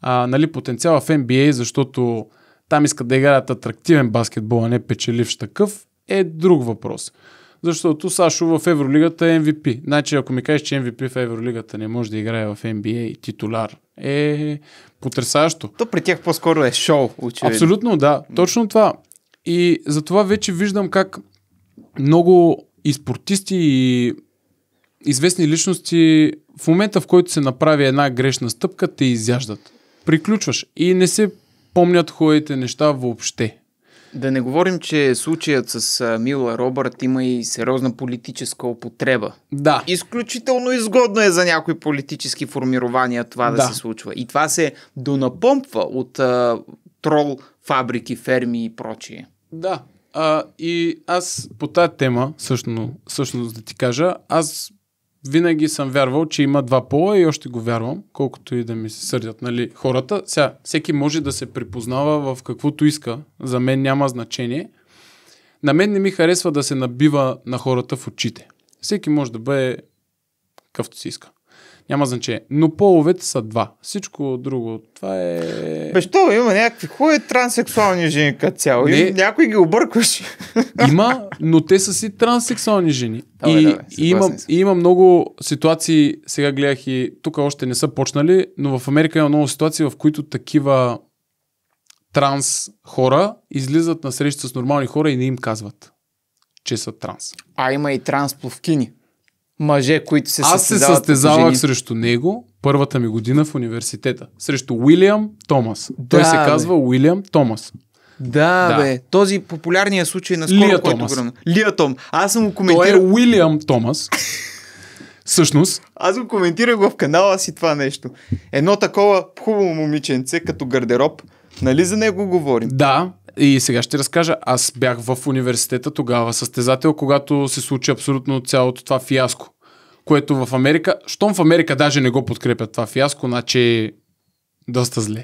а, нали, потенциала в NBA, защото там искат да играят атрактивен баскетбол, а не печеливш такъв, е друг въпрос. Защото Сашо в Евролигата е MVP. Значи, ако ми кажеш, че MVP в Евролигата не може да играе в NBA и титуляр, е потрясащо. То при тях по-скоро е шоу, очевидно. Абсолютно, да. Точно това. И затова вече виждам как много и спортисти, и известни личности в момента, в който се направи една грешна стъпка, те изяждат. Приключваш и не се помнят хубавите неща въобще. Да не говорим, че случаят с Мила Робърт има и сериозна политическа употреба. Да. Изключително изгодно е за някои политически формирования това да, да се случва. И това се донапомпва от а, трол фабрики, ферми и прочие. Да, а, и аз по тази тема, всъщност, да ти кажа, аз винаги съм вярвал, че има два пола и още го вярвам, колкото и да ми се сърдят нали, хората. Сега, всеки може да се припознава в каквото иска. За мен няма значение. На мен не ми харесва да се набива на хората в очите. Всеки може да бъде какъвто си иска. Няма значение. Но половете са два. Всичко друго, това е... Бещо, има някакви хубави транссексуални жени като цяло. Не... И някой ги объркваш. Има, но те са си транссексуални жени. Давай, и, давай, и, има, и има много ситуации, сега гледах и тук още не са почнали, но в Америка има много ситуации, в които такива транс хора излизат на среща с нормални хора и не им казват, че са транс. А има и транс пловкини мъже, които се Аз се състезавах жени. срещу него първата ми година в университета. Срещу Уилям Томас. Да, Той се бе. казва Уилям Томас. Да, да, бе. Този популярният случай на скоро, Лия който Томас. Лия Том. Аз съм го коментирал. Той е Уилям Томас. Същност. Аз го коментирах в канала си това нещо. Едно такова хубаво момиченце, като гардероб. Нали за него говорим? Да, и сега ще разкажа. Аз бях в университета тогава състезател, когато се случи абсолютно цялото това фиаско. Което в Америка, щом в Америка даже не го подкрепят това фиаско, значи е доста зле.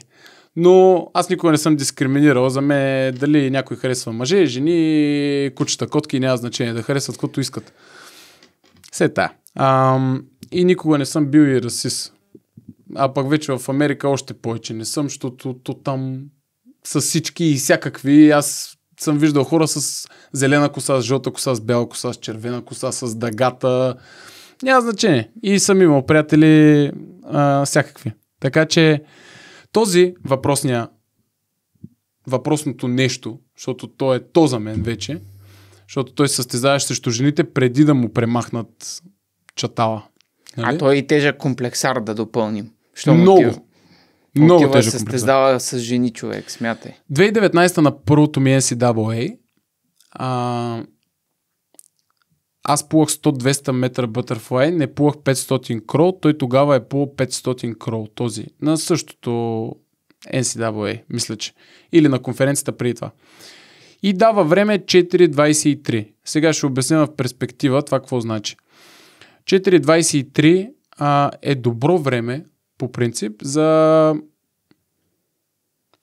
Но аз никога не съм дискриминирал. За мен дали някой харесва мъже, жени, кучета, котки, няма значение да харесват каквото искат. Все та. Ам, и никога не съм бил и расист. А пък вече в Америка още повече не съм, защото то там с всички и всякакви. Аз съм виждал хора с зелена коса, с жълта коса, с бяла коса, с червена коса, с дъгата. Няма значение. И съм имал приятели а, всякакви. Така че този въпросния въпросното нещо, защото то е то за мен вече, защото той се състезаваше срещу жените преди да му премахнат чатала. Нали? А той е и тежък комплексар да допълним. Що много, много тежък се състезава с жени човек, смятай. 2019 на първото ми е NCAA. А, аз плувах 100-200 метра бътърфлай, не плувах 500 крол, той тогава е плувал 500 крол, този, на същото NCAA, мисля, че. Или на конференцията преди това. И дава време 4.23. Сега ще обясня в перспектива това какво значи. 4.23 а, е добро време по принцип за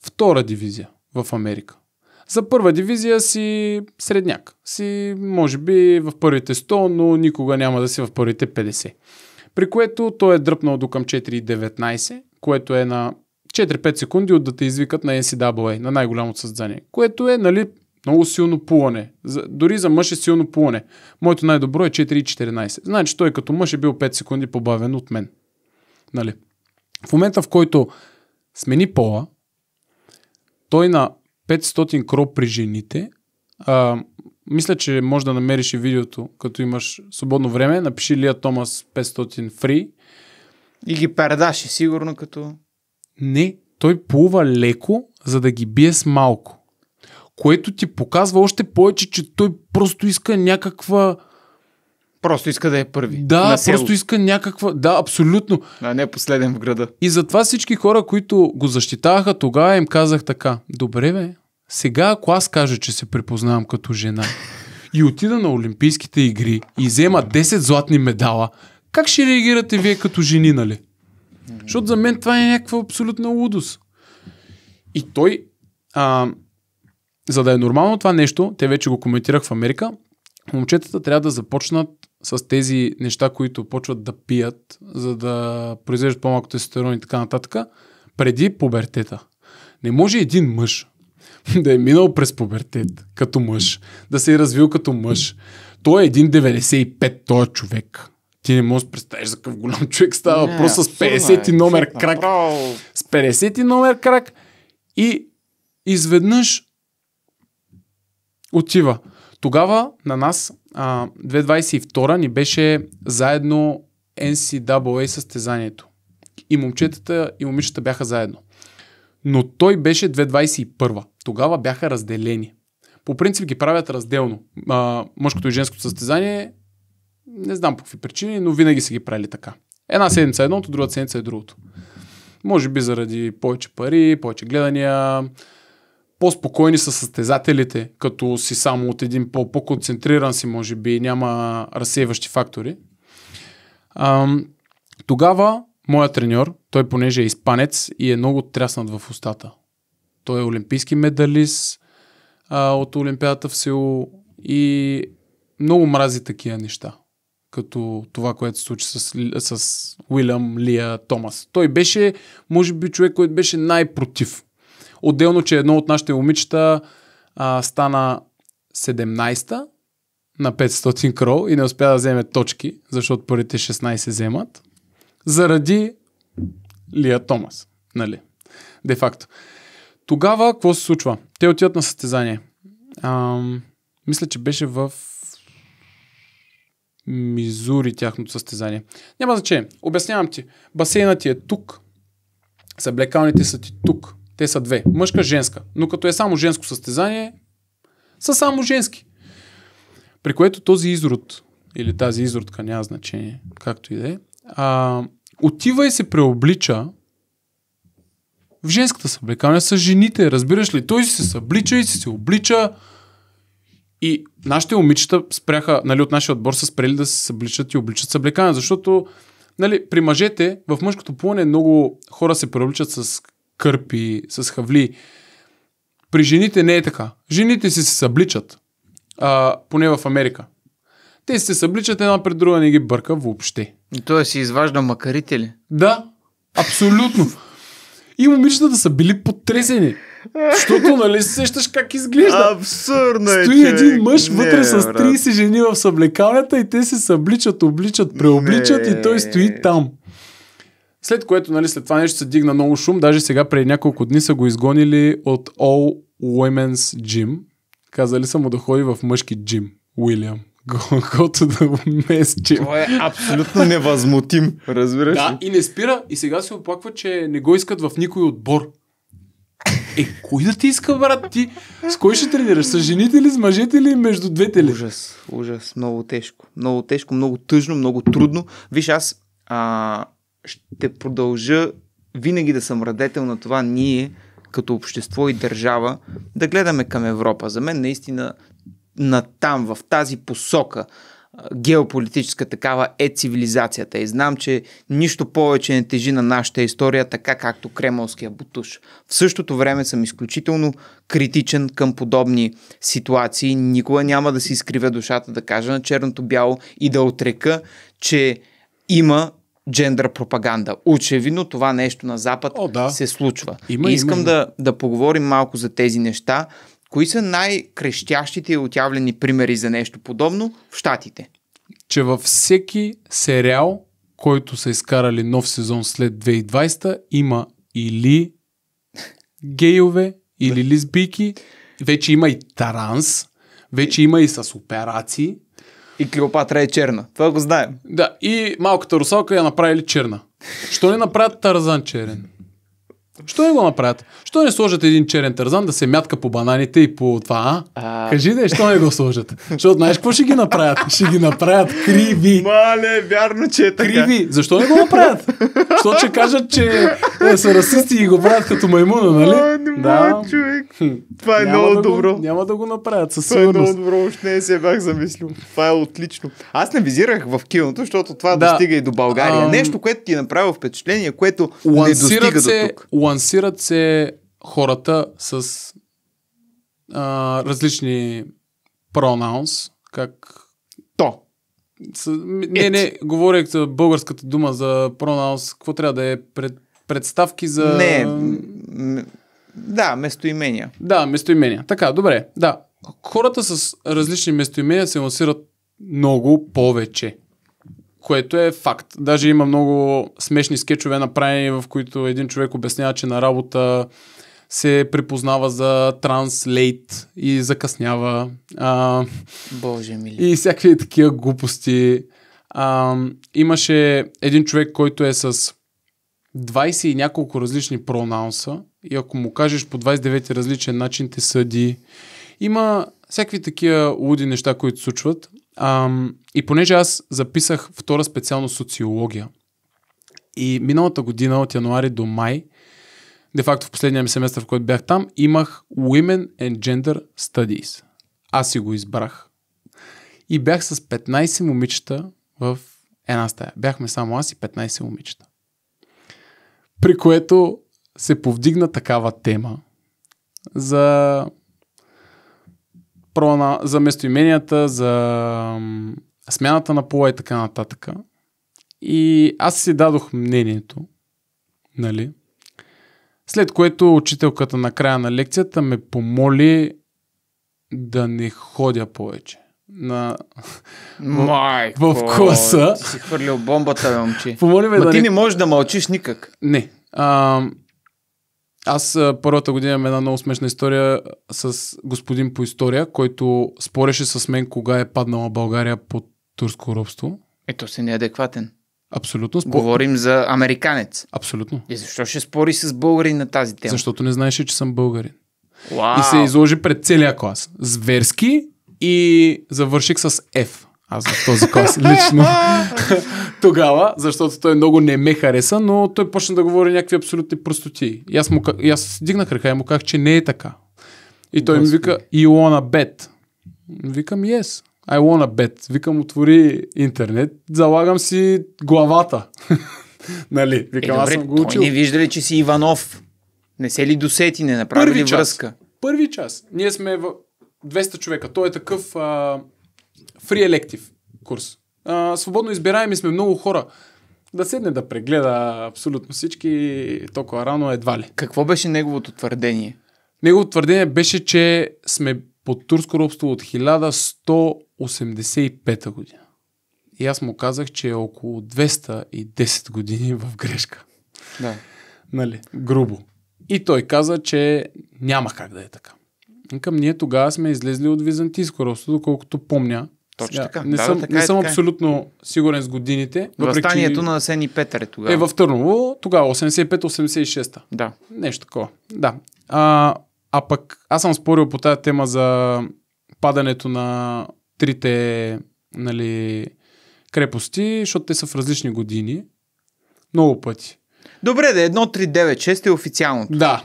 втора дивизия в Америка. За първа дивизия си средняк. Си, може би, в първите 100, но никога няма да си в първите 50. При което той е дръпнал до към 4.19, което е на 4-5 секунди от да те извикат на NCAA, на най-голямото създание. Което е, нали, много силно плуване. дори за мъж е силно плуване. Моето най-добро е 4.14. Значи той като мъж е бил 5 секунди побавен от мен. Нали? В момента, в който смени пола, той на 500 кро при жените, а, мисля, че може да намериш и видеото, като имаш свободно време, напиши Лия Томас 500 фри. И ги передаши сигурно като... Не, той плува леко, за да ги бие с малко. Което ти показва още повече, че той просто иска някаква Просто иска да е първи. Да, просто иска някаква. Да, абсолютно. А не последен в града. И затова всички хора, които го защитаваха, тогава им казах така. Добре, бе, сега ако аз кажа, че се припознавам като жена и отида на Олимпийските игри и взема 10 златни медала, как ще реагирате вие като жени, нали? Защото за мен това е някаква абсолютна лудост. И той, а, за да е нормално това нещо, те вече го коментирах в Америка, момчетата трябва да започнат с тези неща, които почват да пият, за да произвеждат по-малко тестостерон и така нататък, преди пубертета. Не може един мъж <laughs> да е минал през пубертет като мъж, да се е развил като мъж. Той е един 95, той е човек. Ти не можеш да представиш за какъв голям човек става не, въпрос с 50 е, номер е. крак. Право. С 50 номер крак и изведнъж отива. Тогава на нас а, 2022 ни беше заедно NCAA състезанието. И момчетата и момичета бяха заедно. Но той беше 2021. Тогава бяха разделени. По принцип ги правят разделно. А, мъжкото и женското състезание, не знам по какви причини, но винаги са ги правили така. Една седмица е едното, друга седмица е другото. Може би заради повече пари, повече гледания, по-спокойни са състезателите, като си само от един пол, по-концентриран си, може би, няма разсейващи фактори. Ам, тогава моят треньор, той понеже е испанец и е много тряснат в устата. Той е олимпийски медалист а, от Олимпиадата в село, и много мрази такива неща, като това, което се случи с, с Уилям Лия Томас. Той беше, може би, човек, който беше най-против Отделно, че едно от нашите момичета а, стана 17-та на 500 крол и не успя да вземе точки, защото първите 16 вземат, заради Лия Томас. Нали? Де факто. Тогава какво се случва? Те отиват на състезание. А, мисля, че беше в Мизури тяхното състезание. Няма значение. Обяснявам ти. Басейнът ти е тук. Съблекалните са ти тук. Те са две. Мъжка, женска. Но като е само женско състезание, са само женски. При което този изрод, или тази изродка, няма значение, както и да е, отива и се преоблича в женската съблекалня с жените, разбираш ли? Той се съблича и се облича. И нашите момичета спряха, нали, от нашия отбор са спрели да се събличат и обличат съблекалня, защото нали, при мъжете в мъжкото плуване много хора се преобличат с кърпи, с хавли. При жените не е така. Жените си се събличат. А, поне в Америка. Те се събличат една пред друга, не ги бърка въобще. И той си изважда макарите ли? Да, абсолютно. И момичетата са били потресени. Защото, нали, се сещаш как изглежда. Абсурдно е. Стои човек. един мъж не, вътре с 30 брат. жени в съблекалнята и те се събличат, обличат, преобличат не. и той стои там. След което, нали, след това нещо се дигна много шум. Даже сега преди няколко дни са го изгонили от All Women's Gym. Казали са му да ходи в мъжки джим. Уилям. <laughs> Колкото да го местим. Той е абсолютно невъзмутим, разбираш Да, ли? и не спира. И сега се оплаква, че не го искат в никой отбор. Е, кой да ти иска, брат? Ти с кой ще тренираш? С жените ли, с мъжете ли, между двете ли? Ужас, ужас. Много тежко. Много тежко, много тъжно, много трудно. Виж, аз а, ще продължа винаги да съм радетел на това ние, като общество и държава, да гледаме към Европа. За мен наистина на там, в тази посока, геополитическа такава е цивилизацията. И знам, че нищо повече не тежи на нашата история, така както кремълския бутуш. В същото време съм изключително критичен към подобни ситуации. Никога няма да си изкривя душата, да кажа на черното бяло и да отрека, че има джендър пропаганда. Очевидно това нещо на Запад О, да. се случва. Има, и искам има. Да, да поговорим малко за тези неща. Кои са най-крещящите и отявлени примери за нещо подобно в Штатите? Че във всеки сериал, който са изкарали нов сезон след 2020, има или гейове, или лесбийки, вече има и таранс, вече има и с операции. И Клеопатра е черна. Това го знаем. Да, и малката русалка я направили черна. Що не направят Тарзан черен? Що не го направят? Що не сложат един черен тързан да се мятка по бананите и по това? А? а... Кажи да, що не го сложат? Защото знаеш какво ще ги направят? Ще ги направят криви. Мале, вярно, че е така. Криви. Защо не го направят? Защото ще кажат, че е, са расисти и го правят като маймуна, нали? А, не да. човек. Това е няма много да добро. Го, няма да го направят със сигурност. Това е много добро, още не се бях замислил. Това е отлично. Аз не визирах в киното, защото това да. достига и до България. А, Нещо, което ти е направило впечатление, което не достига се, до тук балансират се хората с а, различни пронаунс, как то. С, не, не, говорех за българската дума за пронаунс, какво трябва да е пред, представки за... Не, м- да, местоимения. Да, местоимения. Така, добре, да. Хората с различни местоимения се лансират много повече което е факт. Даже има много смешни скетчове направени, в които един човек обяснява, че на работа се припознава за транслейт и закъснява. А, Боже мили. И всякакви такива глупости. А, имаше един човек, който е с 20 и няколко различни пронаунса и ако му кажеш по 29 различен начин те съди. Има всякакви такива луди неща, които случват. Ам, и понеже аз записах втора специално социология и миналата година от януари до май, де факто в последния ми семестър, в който бях там, имах Women and Gender Studies. Аз си го избрах. И бях с 15 момичета в една стая. Бяхме само аз и 15 момичета. При което се повдигна такава тема за прона, за местоименията, за смяната на пола и така нататък. И аз си дадох мнението, нали? След което учителката на края на лекцията ме помоли да не ходя повече. На... <laughs> Май в класа. Ти си хвърлил бомбата, момче. Помоли ме Ма да ти не... не можеш да мълчиш никак. Не. А, аз първата година имам една много смешна история с господин по история, който спореше с мен кога е паднала България под турско робство. Ето си неадекватен. Абсолютно. Спор... Говорим за американец. Абсолютно. И защо ще спори с българин на тази тема? Защото не знаеше, че съм българин. Уау. И се изложи пред целия клас. Зверски и завърших с F. Аз в този клас <laughs> лично тогава, защото той много не ме хареса, но той почна да говори някакви абсолютни простоти. И аз, му, и аз дигнах ръка и му казах, че не е така. И той Господи. ми вика, you wanna bet? Викам, yes, I wanna bet. Викам, отвори интернет, залагам си главата. <laughs> нали, викам, е, добре, аз съм го учил. Той не виждали, че си Иванов. Не се ли досети, не направи Първи връзка? Час. Първи час. Ние сме в 200 човека. Той е такъв... А Free Elective курс. А, свободно избираеми сме много хора. Да седне да прегледа абсолютно всички толкова рано едва ли. Какво беше неговото твърдение? Неговото твърдение беше, че сме под турско робство от 1185 година. И аз му казах, че е около 210 години в грешка. Да. Нали, грубо. И той каза, че няма как да е така. Към ние тогава сме излезли от византийско робство, доколкото помня. Точно Сега, така. Не да, съм, да, така не е, съм така. Е. абсолютно сигурен с годините. Въстанието на Сен и Петър е тогава. Е в Търново, тогава 85-86. Да. Нещо такова. Да. А, а пък аз съм спорил по тази тема за падането на трите нали, крепости, защото те са в различни години. Много пъти. Добре, да е 3-9-6 е официалното. Да.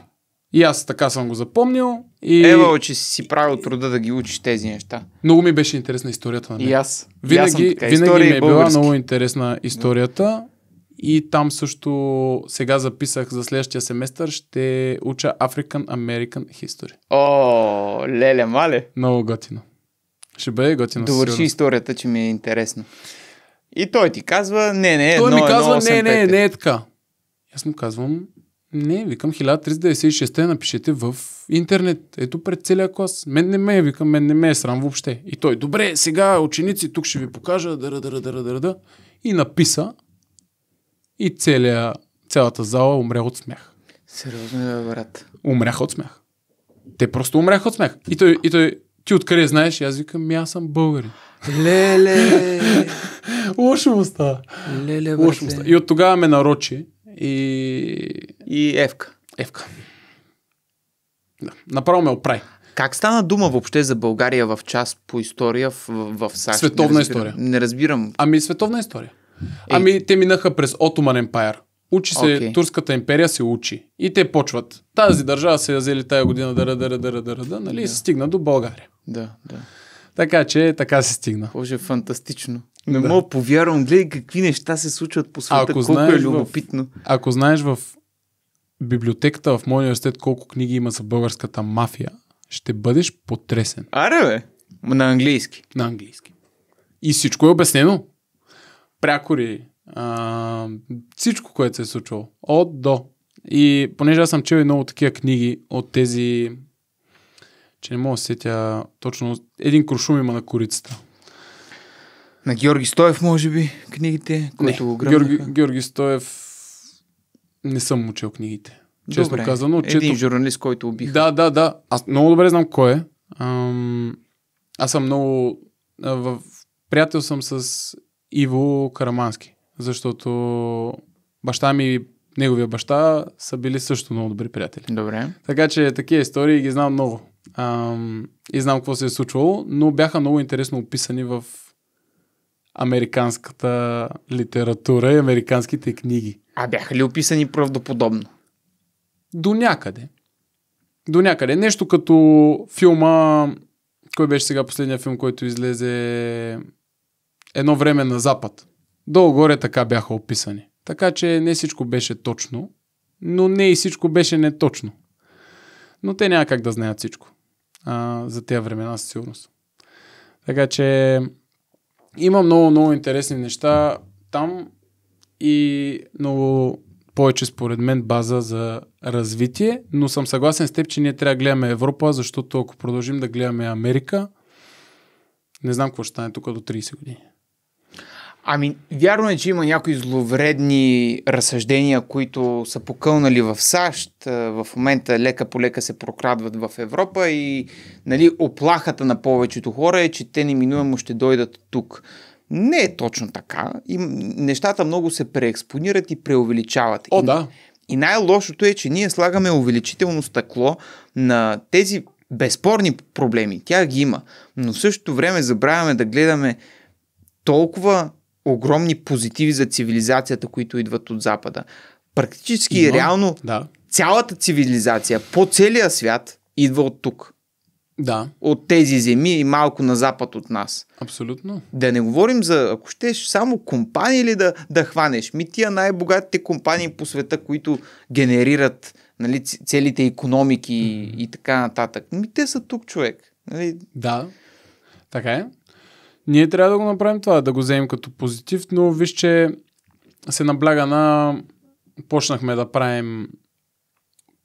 И аз така съм го запомнил. И... Ева, че си правил труда да ги учиш тези неща. Много ми беше интересна историята на нали? нея. И аз. Винаги, и аз така, винаги ми е български. била много интересна историята. И там също сега записах за следващия семестър, ще уча African American History. О, леле, мале. Много готино. Ще бъде готино. Довърши историята, че ми е интересно. И той ти казва, не, не, той но, ми казва, но, не, не, не, не е така. Аз му казвам, не, викам 1396 напишете в интернет. Ето пред целия клас. Мен не ме е, викам, мен не ме е срам въобще. И той, добре, сега ученици, тук ще ви покажа, Дъра, дъра, дъра, дъра, дъра. И написа. И целия, цялата зала умря от смях. Сериозно е, брат. Умрях от смях. Те просто умрях от смях. И той, и той ти откъде знаеш? И аз викам, ми аз съм българин. Леле! <laughs> Лошо му става. Леле, Лошо му става. И от тогава ме нарочи и... И Евка. Евка. Да. Направо ме оправи. Как стана дума въобще за България в час по история в, в, в САЩ? Световна не история. Не разбирам. Ами световна история. Ей. Ами те минаха през Отоман Емпайр. Учи се, okay. Турската империя се учи. И те почват. Тази държава се е взели тая година, дара, дара, дара, дара, да, нали? Да. И се стигна до България. Да, да. Така че, така се стигна. Боже, фантастично. Не да. мога повярвам, гледай какви неща се случват по света, ако колко е любопитно. В, ако знаеш в библиотеката в моя университет колко книги има за българската мафия, ще бъдеш потресен. Аре бе, на английски. На английски. И всичко е обяснено. Прякори, а, всичко, което се е случило. От до. И понеже аз съм чел и много такива книги от тези, че не мога да сетя точно, един крушум има на корицата. На Георги Стоев, може би, книгите, които не, го гръмнаха. Георги, Георги Стоев не съм учил книгите. Честно добре. казано. Чето... Един журналист, който убих. Да, да, да. Аз много добре знам кой е. Ам... Аз съм много... В... Приятел съм с Иво Карамански, защото баща ми и неговия баща са били също много добри приятели. Добре. Така че такива истории ги знам много. Ам... И знам какво се е случвало, но бяха много интересно описани в американската литература и американските книги. А бяха ли описани правдоподобно? До някъде. До някъде. Нещо като филма, кой беше сега последния филм, който излезе едно време на Запад. Долу-горе така бяха описани. Така че не всичко беше точно, но не и всичко беше неточно. Но те няма как да знаят всичко а, за тези времена със сигурност. Така че има много, много интересни неща там и много повече според мен база за развитие, но съм съгласен с теб, че ние трябва да гледаме Европа, защото ако продължим да гледаме Америка, не знам какво ще стане тук до 30 години. Ами, вярно е, че има някои зловредни разсъждения, които са покълнали в САЩ, е, в момента лека по лека се прокрадват в Европа и нали, оплахата на повечето хора е, че те неминуемо ще дойдат тук. Не е точно така. И нещата много се преекспонират и преувеличават. О, и, да. И най-лошото е, че ние слагаме увеличително стъкло на тези безспорни проблеми. Тя ги има. Но в същото време забравяме да гледаме толкова огромни позитиви за цивилизацията, които идват от Запада. Практически Има, реално да. цялата цивилизация по целия свят идва от тук. Да. От тези земи и малко на запад от нас. Абсолютно. Да не говорим за, ако щеш, само компании ли да, да хванеш. Ми тия най-богатите компании по света, които генерират нали, целите економики mm. и, и така нататък. Ми те са тук, човек. Нали? Да. Така е. Ние трябва да го направим това, да го вземем като позитив, но виж, че се набляга на... Почнахме да правим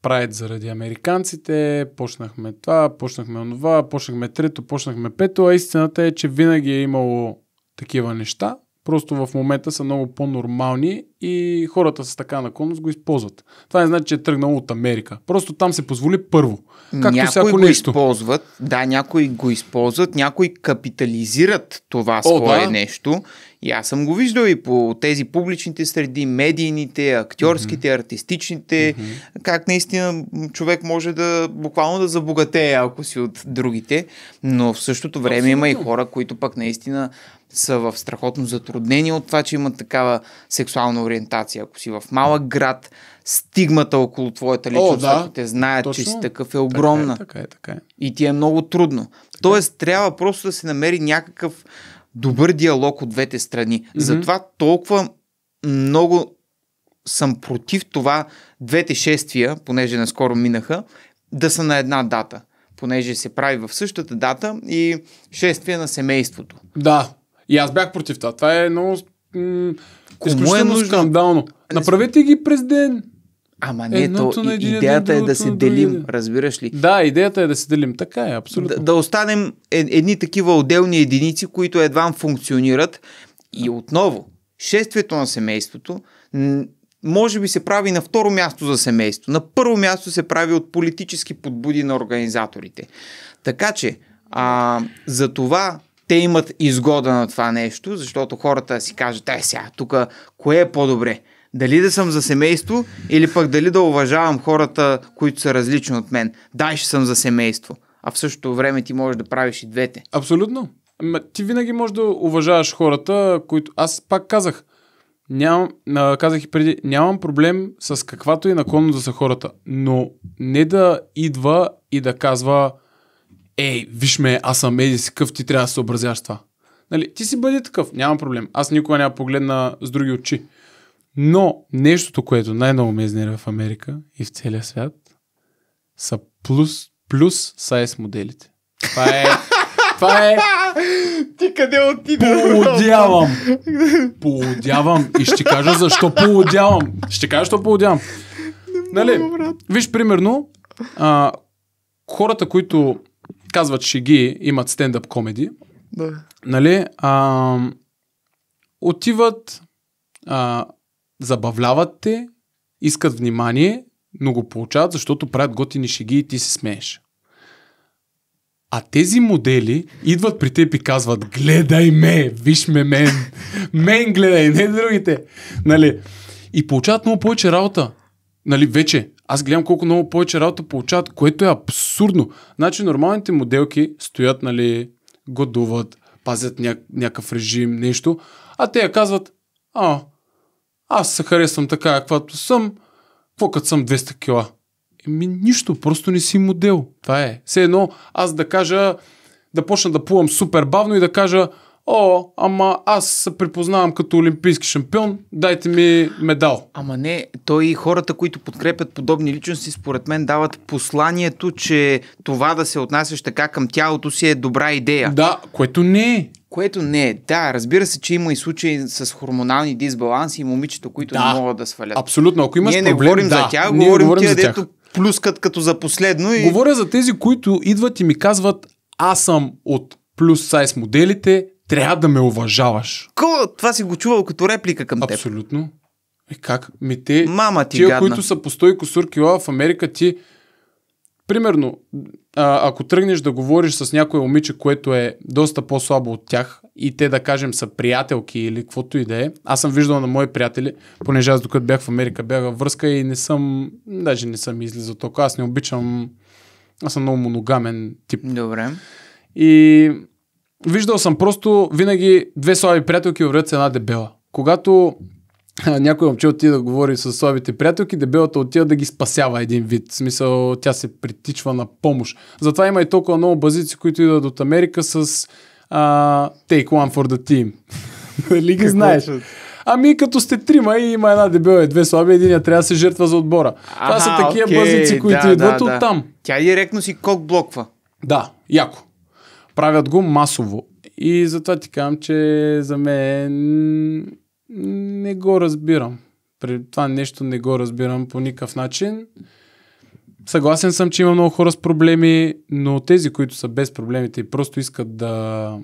прайд заради американците, почнахме това, почнахме онова, почнахме трето, почнахме пето, а истината е, че винаги е имало такива неща, Просто в момента са много по-нормални и хората с така наклонност го използват. Това не значи, че е тръгнало от Америка. Просто там се позволи първо. Както някои всяко го нещо. използват, да, някои го използват, някои капитализират това О, свое да? нещо и аз съм го виждал и по тези публичните среди, медийните, актьорските, mm-hmm. артистичните, mm-hmm. как наистина човек може да буквално да забогатее, ако си от другите, но в същото време Абсолютно. има и хора, които пък наистина са в страхотно затруднение от това, че имат такава сексуална ориентация. Ако си в малък град, стигмата около твоята личност, да. ако те знаят, Точно. че си такъв е огромна. Така е, така е, така е. И ти е много трудно. Така. Тоест, трябва просто да се намери някакъв добър диалог от двете страни. Mm-hmm. Затова толкова много съм против това двете шествия, понеже наскоро минаха, да са на една дата. Понеже се прави в същата дата и шествие на семейството. Да, и аз бях против това. Това е много м- Кому е нужно? скандално. Е, Направете ги през ден. Ама не, то, на един, идеята е да се делим, другите. разбираш ли? Да, идеята е да се делим, така е, абсолютно. Да, да останем е, едни такива отделни единици, които едва функционират. И отново, шествието на семейството може би се прави на второ място за семейство. На първо място се прави от политически подбуди на организаторите. Така че, а, за това те имат изгода на това нещо, защото хората си кажат, ай е, сега, тук кое е по-добре? Дали да съм за семейство или пък дали да уважавам хората, които са различни от мен. Да, ще съм за семейство. А в същото време ти можеш да правиш и двете. Абсолютно. Ама ти винаги можеш да уважаваш хората, които... Аз пак казах, нямам, казах и преди, нямам проблем с каквато и наклонно да са хората, но не да идва и да казва ей, виж ме, аз съм еди си къв, ти трябва да се образяваш това. Нали, ти си бъди такъв, нямам проблем. Аз никога няма погледна с други очи. Но нещото, което най-много ме изнервя в Америка и в целия свят, са плюс, плюс сайз моделите. Това е... Това е... Ти къде отиде? Поудявам. <laughs> Поудявам. И ще кажа защо поудявам. Ще кажа защо поудявам. Нали, виж, примерно, а, хората, които казват шеги, имат стендъп комеди, да. нали, а, отиват а, забавляват те, искат внимание, но го получават, защото правят готини шеги и ти се смееш. А тези модели идват при теб и казват гледай ме, виж ме мен, мен гледай, не другите. Нали? И получават много повече работа. Нали, вече. Аз гледам колко много повече работа получават, което е абсурдно. Значи нормалните моделки стоят, нали, годуват, пазят ня- някакъв режим, нещо, а те я казват, а, аз се харесвам така, каквато съм. Какво като съм 200 кила? Еми, нищо, просто не си модел. Това е. Все едно аз да кажа, да почна да плувам супер бавно и да кажа, О, ама аз се припознавам като олимпийски шампион, дайте ми медал. Ама не, той и хората, които подкрепят подобни личности, според мен дават посланието, че това да се отнасяш така към тялото си е добра идея. Да, което не е. Което не е. Да, разбира се, че има и случаи с хормонални дисбаланси и момичета, които да, не могат да свалят. Абсолютно. Ако имаш Ние проблем, не говорим да, за тях, Ние говорим, говорим тия, за тях. плюскат като за последно. И... Говоря за тези, които идват и ми казват, аз съм от плюс сайз моделите, трябва да ме уважаваш. Ко? Това си го чувал като реплика към теб. Абсолютно. И е, как? Ми те, Мама ти тия, гадна. които са по 100 косур кило в Америка, ти... Примерно, а, ако тръгнеш да говориш с някое момиче, което е доста по-слабо от тях и те да кажем са приятелки или каквото и да е, аз съм виждал на мои приятели, понеже аз докато бях в Америка, бях във връзка и не съм, даже не съм излизал толкова, аз не обичам, аз съм много моногамен тип. Добре. И виждал съм просто винаги две слаби приятелки вървят с една дебела. Когато някой момче отиде да говори с слабите приятелки, дебелата отива да ги спасява един вид. В смисъл, тя се притичва на помощ. Затова има и толкова много базици, които идват от Америка с uh, Take One for the Team. <laughs> Нали, ги е? знаеш? Ами като сте трима и има една дебела и две слаби, един трябва да се жертва за отбора. Това са такива okay, базици, които да, идват да, от там. Тя директно си кок блоква. Да, яко. Правят го масово. И затова ти казвам, че за мен не го разбирам. При това нещо не го разбирам по никакъв начин. Съгласен съм, че има много хора с проблеми, но тези, които са без проблемите и просто искат да,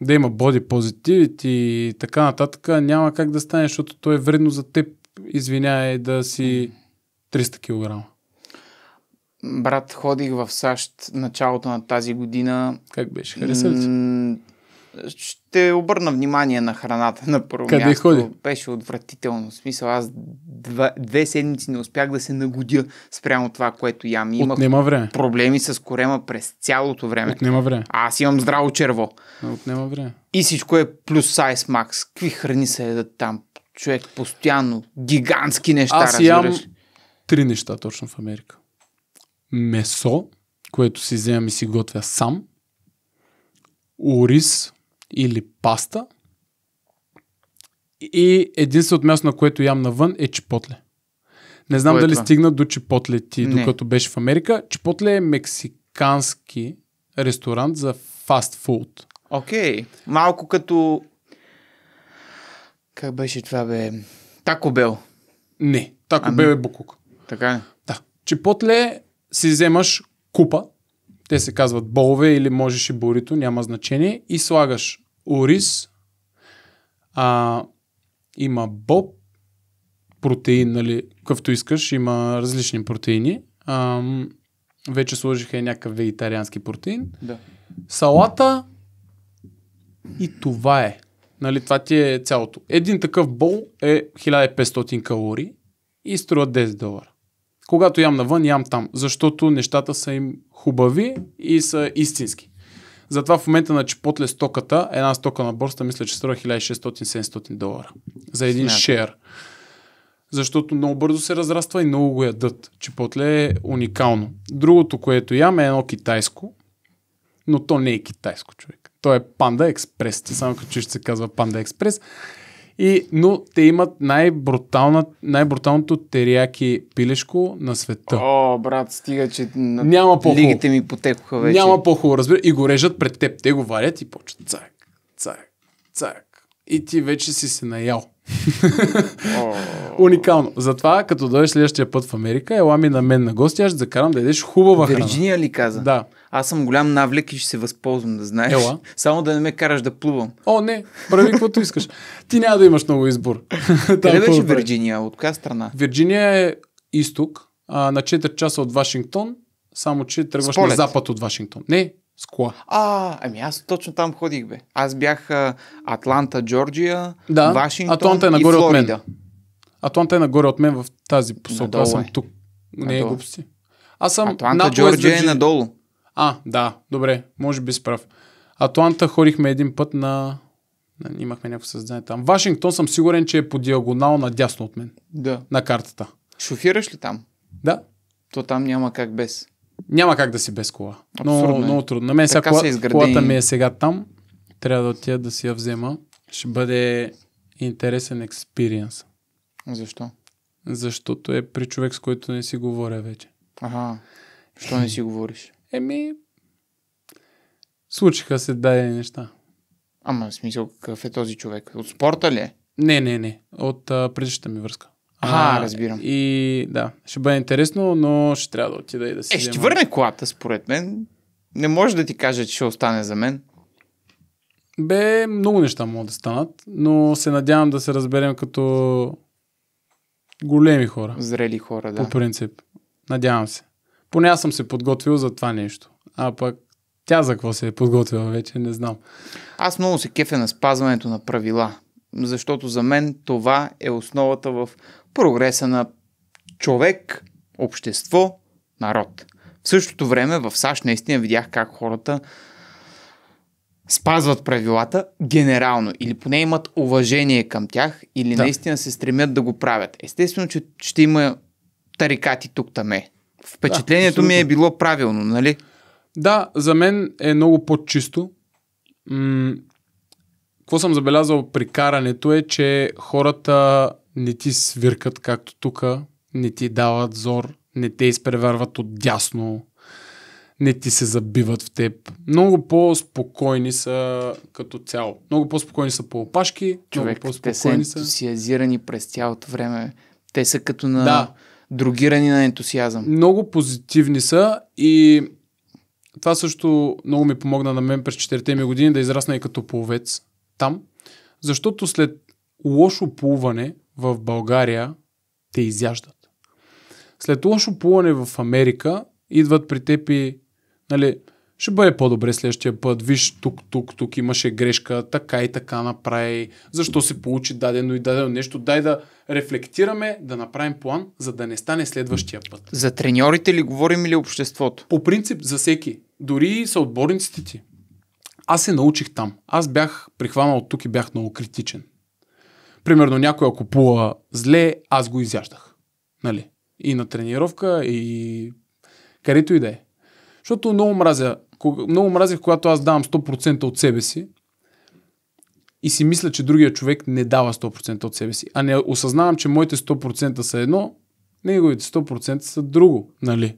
да има боди позитивит и така нататък, няма как да стане, защото то е вредно за теб, извинявай, да си 300 кг. Брат, ходих в САЩ началото на тази година. Как беше? Хареса ли ще обърна внимание на храната на първо Къде място. Ходи? Беше отвратително. В смисъл, аз два, две седмици не успях да се нагодя спрямо това, което ям. имах Отнема време. проблеми с корема през цялото време. Отнема време. А, аз имам здраво черво. Отнема време. И всичко е плюс сайз макс. Какви храни се едат там? Човек постоянно. Гигантски неща, аз разбираш. ям три неща точно в Америка месо, което си вземам и си готвя сам, ориз или паста и единственото място, на което ям навън е чипотле. Не знам е дали стигна до чипотле ти, Не. докато беше в Америка. Чипотле е мексикански ресторант за фастфуд. Окей, okay. малко като... Как беше това, бе? Тако Бел. Не, Тако ами... Бел е Букук. Така е. Да. Чипотле е си вземаш купа, те се казват болове или можеш и борито, няма значение, и слагаш ориз, а, има боб, протеин, нали, какъвто искаш, има различни протеини. А, вече сложиха и някакъв вегетариански протеин. Да. Салата и това е. Нали, това ти е цялото. Един такъв бол е 1500 калории и струва 10 долара. Когато ям навън, ям там, защото нещата са им хубави и са истински. Затова в момента на значи, Чепотле стоката, една стока на борста, мисля, че струва 1600-700 долара. За един шер. Защото много бързо се разраства и много го ядат. Чепотле е уникално. Другото, което ям е едно китайско, но то не е китайско, човек. То е Панда Експрес. Само като че се казва Панда Експрес. И, но те имат най най-бруталното терияки пилешко на света. О, брат, стига, че на... Няма Лигите ми потекоха вече. Няма по-хубаво, разбира. И го режат пред теб. Те го варят и почват цак, цак, цак. И ти вече си се наял. <laughs> Уникално. Затова, като дойдеш следващия път в Америка, ела ми на мен на гости, аз ще закарам да ядеш хубава Вирджиния храна. Вирджиния ли каза? Да. Аз съм голям навлек и ще се възползвам, да знаеш. Ела. <laughs> Само да не ме караш да плувам. О, не, прави каквото искаш. Ти няма да имаш много избор. <laughs> Къде беше Вирджиния? От коя страна? Вирджиния е изток, а, на 4 часа от Вашингтон, само че тръгваш Сполет. на запад от Вашингтон. Не, с кола. А, ами аз точно там ходих, бе. Аз бях а, Атланта, Джорджия, да, Вашингтон Атланта е нагоре и Флорида. От мен. Атланта е нагоре от мен в тази посока. Аз съм е. тук. Не е глупости. Аз съм Атланта, Джорджия е надолу. А, да, добре, може би справ. Атланта ходихме един път на... Имахме някакво създание там. Вашингтон съм сигурен, че е по диагонал надясно от мен. Да. На картата. Шофираш ли там? Да. То там няма как без. Няма как да си без кола. Абсурдно много, е. много трудно. На мен сега кола, изградени... колата ми е сега там. Трябва да отида да си я взема. Ще бъде интересен експириенс. Защо? Защото е при човек, с който не си говоря вече. Ага. Що не си говориш? Еми, случиха се дадени неща. Ама, в смисъл, какъв е този човек? От спорта ли е? Не, не, не. От а, предишната ми връзка. А, а, разбирам. И да, ще бъде интересно, но ще трябва да отида и да си. Е, ще ти върне колата, според мен. Не може да ти кажа, че ще остане за мен. Бе, много неща могат да станат, но се надявам да се разберем като големи хора. Зрели хора, да. По принцип. Надявам се. Поне аз съм се подготвил за това нещо. А пък тя за какво се е подготвила вече, не знам. Аз много се кефя на спазването на правила, защото за мен това е основата в прогреса на човек, общество, народ. В същото време в САЩ наистина видях как хората спазват правилата генерално или поне имат уважение към тях или да. наистина се стремят да го правят. Естествено, че ще има тарикати тук-таме впечатлението да, ми е било правилно, нали? Да, за мен е много по-чисто. М- какво съм забелязал при карането е, че хората не ти свиркат както тук, не ти дават зор, не те изпреварват от дясно, не ти се забиват в теб. Много по-спокойни са като цяло. Много по-спокойни са по опашки, Човек, много по-спокойни те са ентусиазирани през цялото време. Те са като на... Да другирани на ентусиазъм. Много позитивни са и това също много ми помогна на мен през 4-те ми години да израсна и като пловец там, защото след лошо плуване в България те изяждат. След лошо плуване в Америка идват при теб и нали, ще бъде по-добре следващия път, виж тук, тук, тук имаше грешка, така и така направи, защо се получи дадено и дадено нещо, дай да рефлектираме, да направим план, за да не стане следващия път. За треньорите ли говорим или обществото? По принцип за всеки, дори са отборниците ти. Аз се научих там. Аз бях прихванал тук и бях много критичен. Примерно някой ако пула зле, аз го изяждах. Нали? И на тренировка, и където и да е. Защото много мразя кога, много мразих, когато аз давам 100% от себе си и си мисля, че другия човек не дава 100% от себе си, а не осъзнавам, че моите 100% са едно, неговите 100% са друго, нали?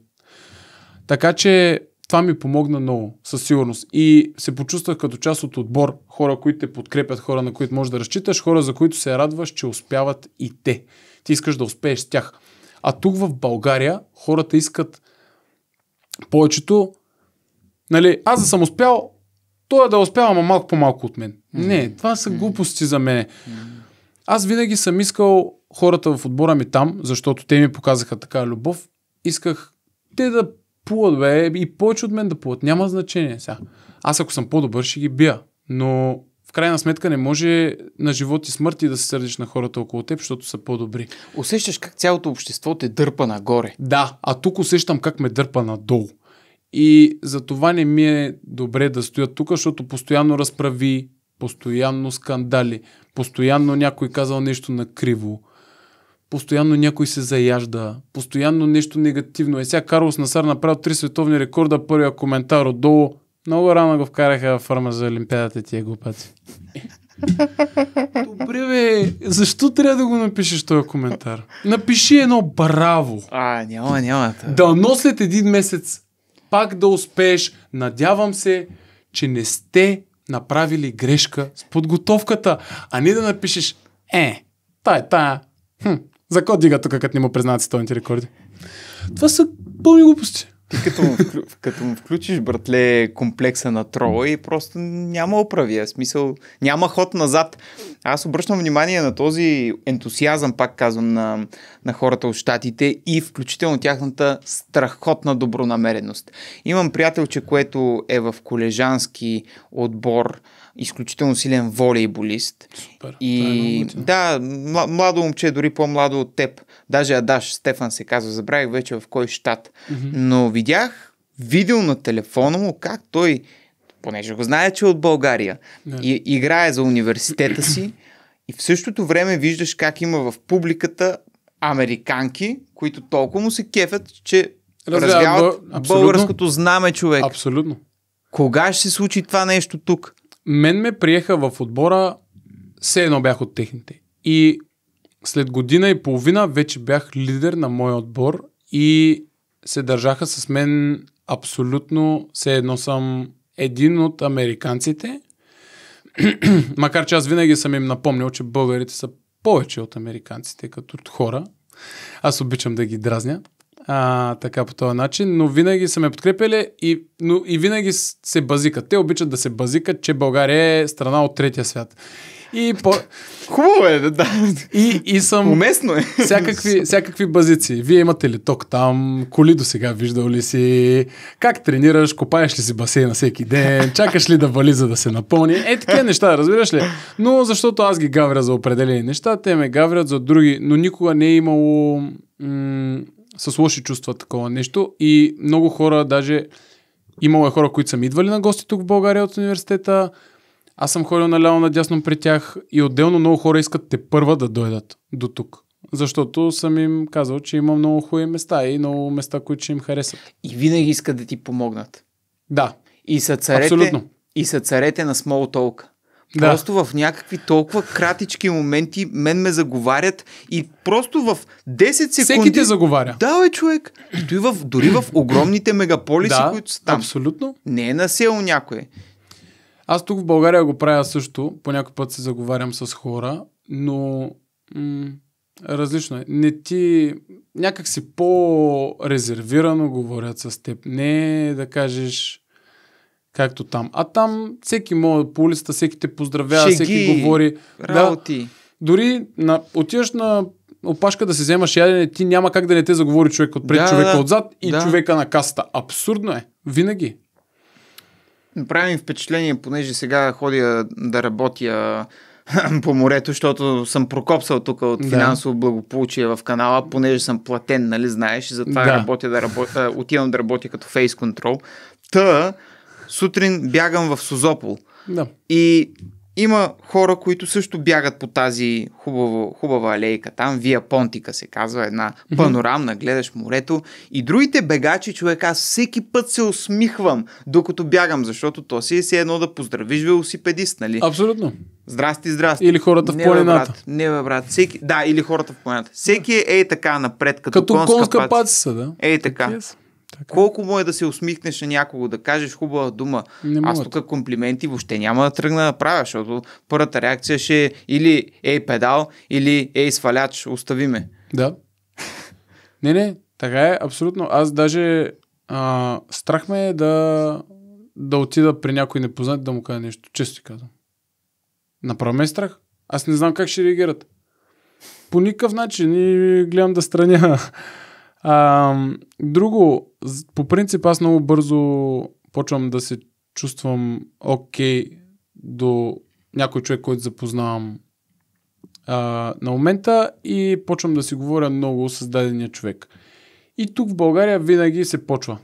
Така че това ми помогна много, със сигурност. И се почувствах като част от отбор. Хора, които те подкрепят, хора, на които можеш да разчиташ, хора, за които се радваш, че успяват и те. Ти искаш да успееш с тях. А тук в България хората искат повечето Нали, аз да съм успял, той е да успява, ама малко по-малко от мен. Mm-hmm. Не, това са глупости mm-hmm. за мен. Mm-hmm. Аз винаги съм искал хората в отбора ми там, защото те ми показаха така любов. Исках те да плуват, бе, и повече от мен да плуват. Няма значение сега. Аз ако съм по-добър, ще ги бия. Но в крайна сметка не може на живот и смърти да се сърдиш на хората около теб, защото са по-добри. Усещаш как цялото общество те дърпа нагоре. Да, а тук усещам как ме дърпа надолу. И за това не ми е добре да стоя тук, защото постоянно разправи, постоянно скандали, постоянно някой казал нещо накриво, постоянно някой се заяжда, постоянно нещо негативно. Е сега Карлос Насар направил три световни рекорда, първия коментар отдолу. Много рано го вкараха в форма за Олимпиадата тия глупаци. Добре, бе, защо трябва да го напишеш този коментар? Напиши едно браво. А, няма, няма. Да, но след един месец пак да успееш. Надявам се, че не сте направили грешка с подготовката, а не да напишеш е, тая, тая, хм, за кой дига тук, като не му признават световните рекорди? Това са пълни глупости. Ти като му, вклю... <laughs> като му включиш, братле, комплекса на трола и просто няма оправия. Смисъл, няма ход назад. Аз обръщам внимание на този ентусиазъм, пак казвам, на, на хората от щатите и включително тяхната страхотна добронамереност. Имам приятелче, което е в колежански отбор изключително силен волейболист. Супер. И е да, младо момче, е дори по-младо от теб. Даже Адаш, Стефан се казва, забравих вече в кой щат. Mm-hmm. Но видях видео на телефона му как той, понеже го знае, че е от България, yeah. и, играе за университета си и в същото време виждаш как има в публиката американки, които толкова му се кефят, че Разгляват, българското знаме човек. Абсолютно. Кога ще се случи това нещо тук? Мен ме приеха в отбора, все едно бях от техните. И след година и половина вече бях лидер на моя отбор и се държаха с мен абсолютно все едно съм един от американците. <clears throat> Макар че аз винаги съм им напомнил, че българите са повече от американците като хора. Аз обичам да ги дразня а, така по този начин, но винаги са ме подкрепили и, но, и винаги се базикат. Те обичат да се базикат, че България е страна от третия свят. И по... <laughs> Хубаво е, да. И, и съм... Уместно е. <laughs> Всякакви, всякакви базици. Вие имате ли ток там? Коли до сега виждал ли си? Как тренираш? Копаеш ли си басейна всеки ден? Чакаш ли да вали, за да се напълни? Е, такива неща, разбираш ли? Но защото аз ги гавря за определени неща, те ме гаврят за други, но никога не е имало м- с лоши чувства такова нещо и много хора, даже имало е хора, които са ми идвали на гости тук в България от университета, аз съм ходил наляво надясно при тях и отделно много хора искат те първа да дойдат до тук. Защото съм им казал, че има много хубави места и много места, които ще им харесат. И винаги искат да ти помогнат. Да. И са царете, Абсолютно. И са царете на смолтолка. Да. Просто в някакви толкова кратички моменти мен ме заговарят и просто в 10 секунди... Всеки те заговаря. Да, бе, човек. И той в, дори в огромните мегаполиси, да, които са там. абсолютно. Не е насел някое. Аз тук в България го правя също. По някой път се заговарям с хора, но м- различно е. Не ти... Някак си по-резервирано говорят с теб. Не е, да кажеш както там. А там всеки може по улицата, всеки те поздравява, Шеги, всеки говори. Работи. Да, дори на, отиваш на опашка да се вземаш ядене, ти няма как да не те заговори човек отпред, да, човека да, отзад и да. човека на каста. Абсурдно е. Винаги. Направи ми впечатление, понеже сега ходя да работя <laughs> по морето, защото съм прокопсал тук от финансово да. благополучие в канала, понеже съм платен, нали знаеш, затова да. работя да работя, <laughs> отивам да работя като фейс контрол. Та, сутрин бягам в Созопол. Да. И има хора, които също бягат по тази хубава, хубава алейка. Там Вия Понтика се казва, една панорамна, гледаш морето. И другите бегачи, човек, аз всеки път се усмихвам, докато бягам, защото то си е си едно да поздравиш велосипедист, нали? Абсолютно. Здрасти, здрасти. Или хората в не, планината. Брат, не, бе, брат. Всеки, да, или хората в планината. Всеки е, е така напред, като, като конска, конска пациса, да. Е така. Yes. Така. Колко му е да се усмихнеш на някого, да кажеш хубава дума. Не Аз тук комплименти въобще няма да тръгна да правя, защото първата реакция ще е или ей педал, или ей сваляч, остави ме. Да. не, не, така е, абсолютно. Аз даже а, страх ме е да, да отида при някой непознат да му кажа нещо. Често ти казвам. Направо ме е страх. Аз не знам как ще реагират. По никакъв начин и гледам да страня а, друго, по принцип аз много бързо почвам да се чувствам окей okay до някой човек, който запознавам а, на момента и почвам да си говоря много с дадения човек. И тук в България винаги се почва.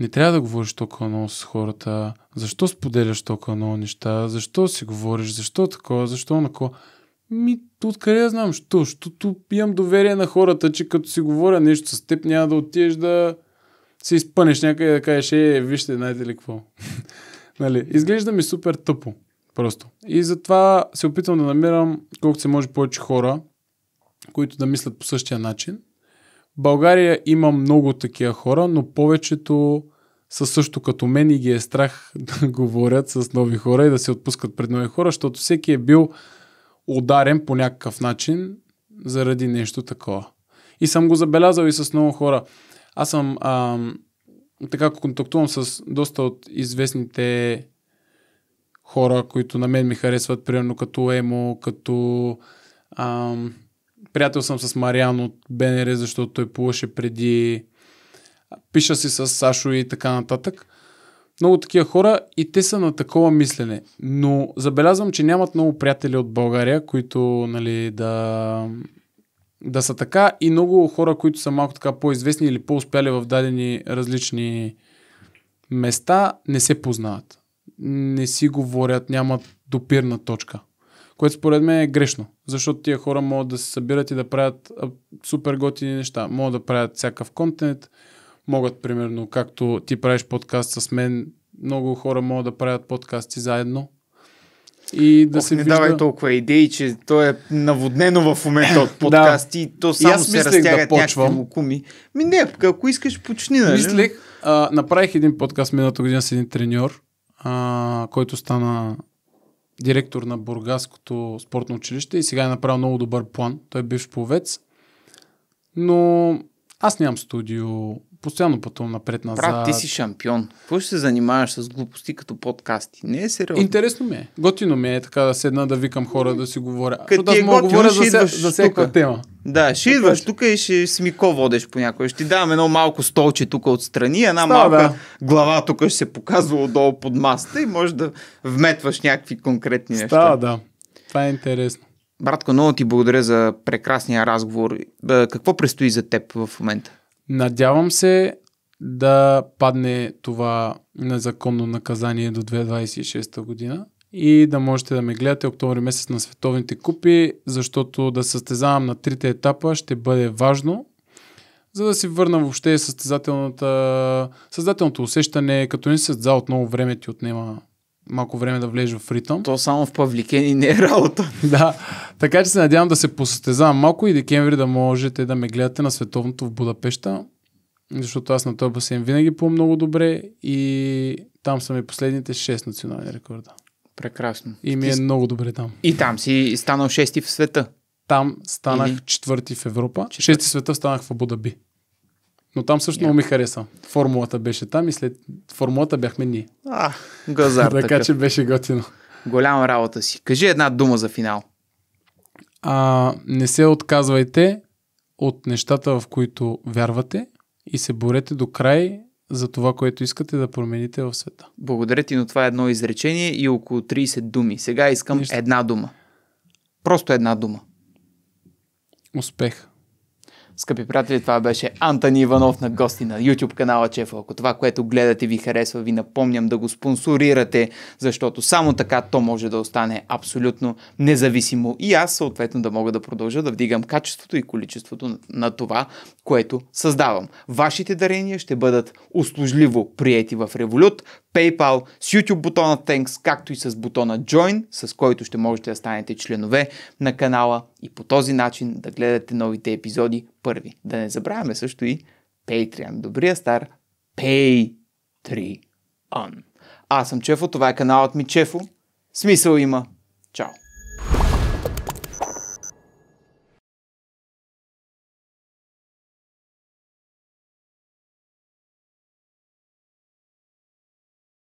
Не трябва да говориш толкова много с хората. Защо споделяш толкова много неща? Защо си говориш? Защо такова? Защо кого? Ми, откъде я знам? Що? Щото имам доверие на хората, че като си говоря нещо с теб, няма да отидеш да се изпънеш някъде да кажеш, е, вижте, знаете ли какво. <laughs> нали? Изглежда ми супер тъпо. Просто. И затова се опитвам да намирам колкото се може повече хора, които да мислят по същия начин. В България има много такива хора, но повечето са също като мен и ги е страх <laughs> да говорят с нови хора и да се отпускат пред нови хора, защото всеки е бил ударен по някакъв начин заради нещо такова. И съм го забелязал и с много хора. Аз съм а, така контактувам с доста от известните хора, които на мен ми харесват, примерно като Емо, като а, приятел съм с Мариан от БНР, защото той плуваше преди, пиша си с Сашо и така нататък много такива хора и те са на такова мислене. Но забелязвам, че нямат много приятели от България, които нали, да, да са така и много хора, които са малко така по-известни или по-успяли в дадени различни места, не се познават. Не си говорят, нямат допирна точка. Което според мен е грешно, защото тия хора могат да се събират и да правят супер готини неща. Могат да правят всякакъв контент, могат, примерно, както ти правиш подкаст с мен, много хора могат да правят подкасти заедно. И да Ох, се не вижда... давай толкова идеи, че то е наводнено в момента от <laughs> подкасти да. и то само и се разтягат да почвам. някакви лукуми. Ми не, ако искаш почни, нали? Мислех, а, направих един подкаст миналата година с един треньор, а, който стана директор на Бургаското спортно училище и сега е направил много добър план. Той е бивш повец. Но аз нямам студио, постоянно пътувам напред-назад. Брат, ти си шампион. Какво ще се занимаваш с глупости като подкасти? Не е сериозно. Интересно ми е. Готино ми е така да седна да викам хора да си говоря. Като ти е готино, говоря ще за, за всяка тема. Да, ще така, е, идваш тук и ще смико водеш по някой. Ще ти давам едно малко столче тук отстрани, една Става, малка да. глава тук ще се показва отдолу под масата и може да вметваш някакви конкретни неща. Става, да. Това е интересно. Братко, много ти благодаря за прекрасния разговор. Е, какво предстои за теб в момента? Надявам се да падне това незаконно наказание до 2026 година и да можете да ме гледате октомври месец на световните купи, защото да състезавам на трите етапа ще бъде важно, за да си върна въобще състезателното усещане, като не се състеза отново време ти отнема малко време да влежа в ритъм. То само в павликени не е работа. <laughs> да, така че се надявам да се посъстезавам малко и декември да можете да ме гледате на световното в Будапешта, защото аз на този басейн винаги по много добре и там са ми последните 6 национални рекорда. Прекрасно. И ми е Ти... много добре там. И там си станал шести в света. Там станах Или... четвърти в Европа. 6 Шести в света станах в Абудаби. Но там също yeah. много ми хареса. Формулата беше там и след формулата бяхме ние. А, газар. <laughs> така такъв. че беше готино. Голяма работа си. Кажи една дума за финал. А, не се отказвайте от нещата, в които вярвате и се борете до край за това, което искате да промените в света. Благодаря ти, но това е едно изречение и около 30 думи. Сега искам Нещо. една дума. Просто една дума. Успех. Скъпи приятели, това беше Антони Иванов на гости на YouTube канала Чефо. Ако това, което гледате ви харесва, ви напомням да го спонсорирате, защото само така то може да остане абсолютно независимо и аз съответно да мога да продължа да вдигам качеството и количеството на, на това, което създавам. Вашите дарения ще бъдат услужливо приети в Револют, PayPal, с YouTube бутона Thanks, както и с бутона Join, с който ще можете да станете членове на канала и по този начин да гледате новите епизоди първи. Да не забравяме също и Patreon. Добрия стар Patreon. Аз съм Чефо, това е каналът ми Чефо. Смисъл има. Чао!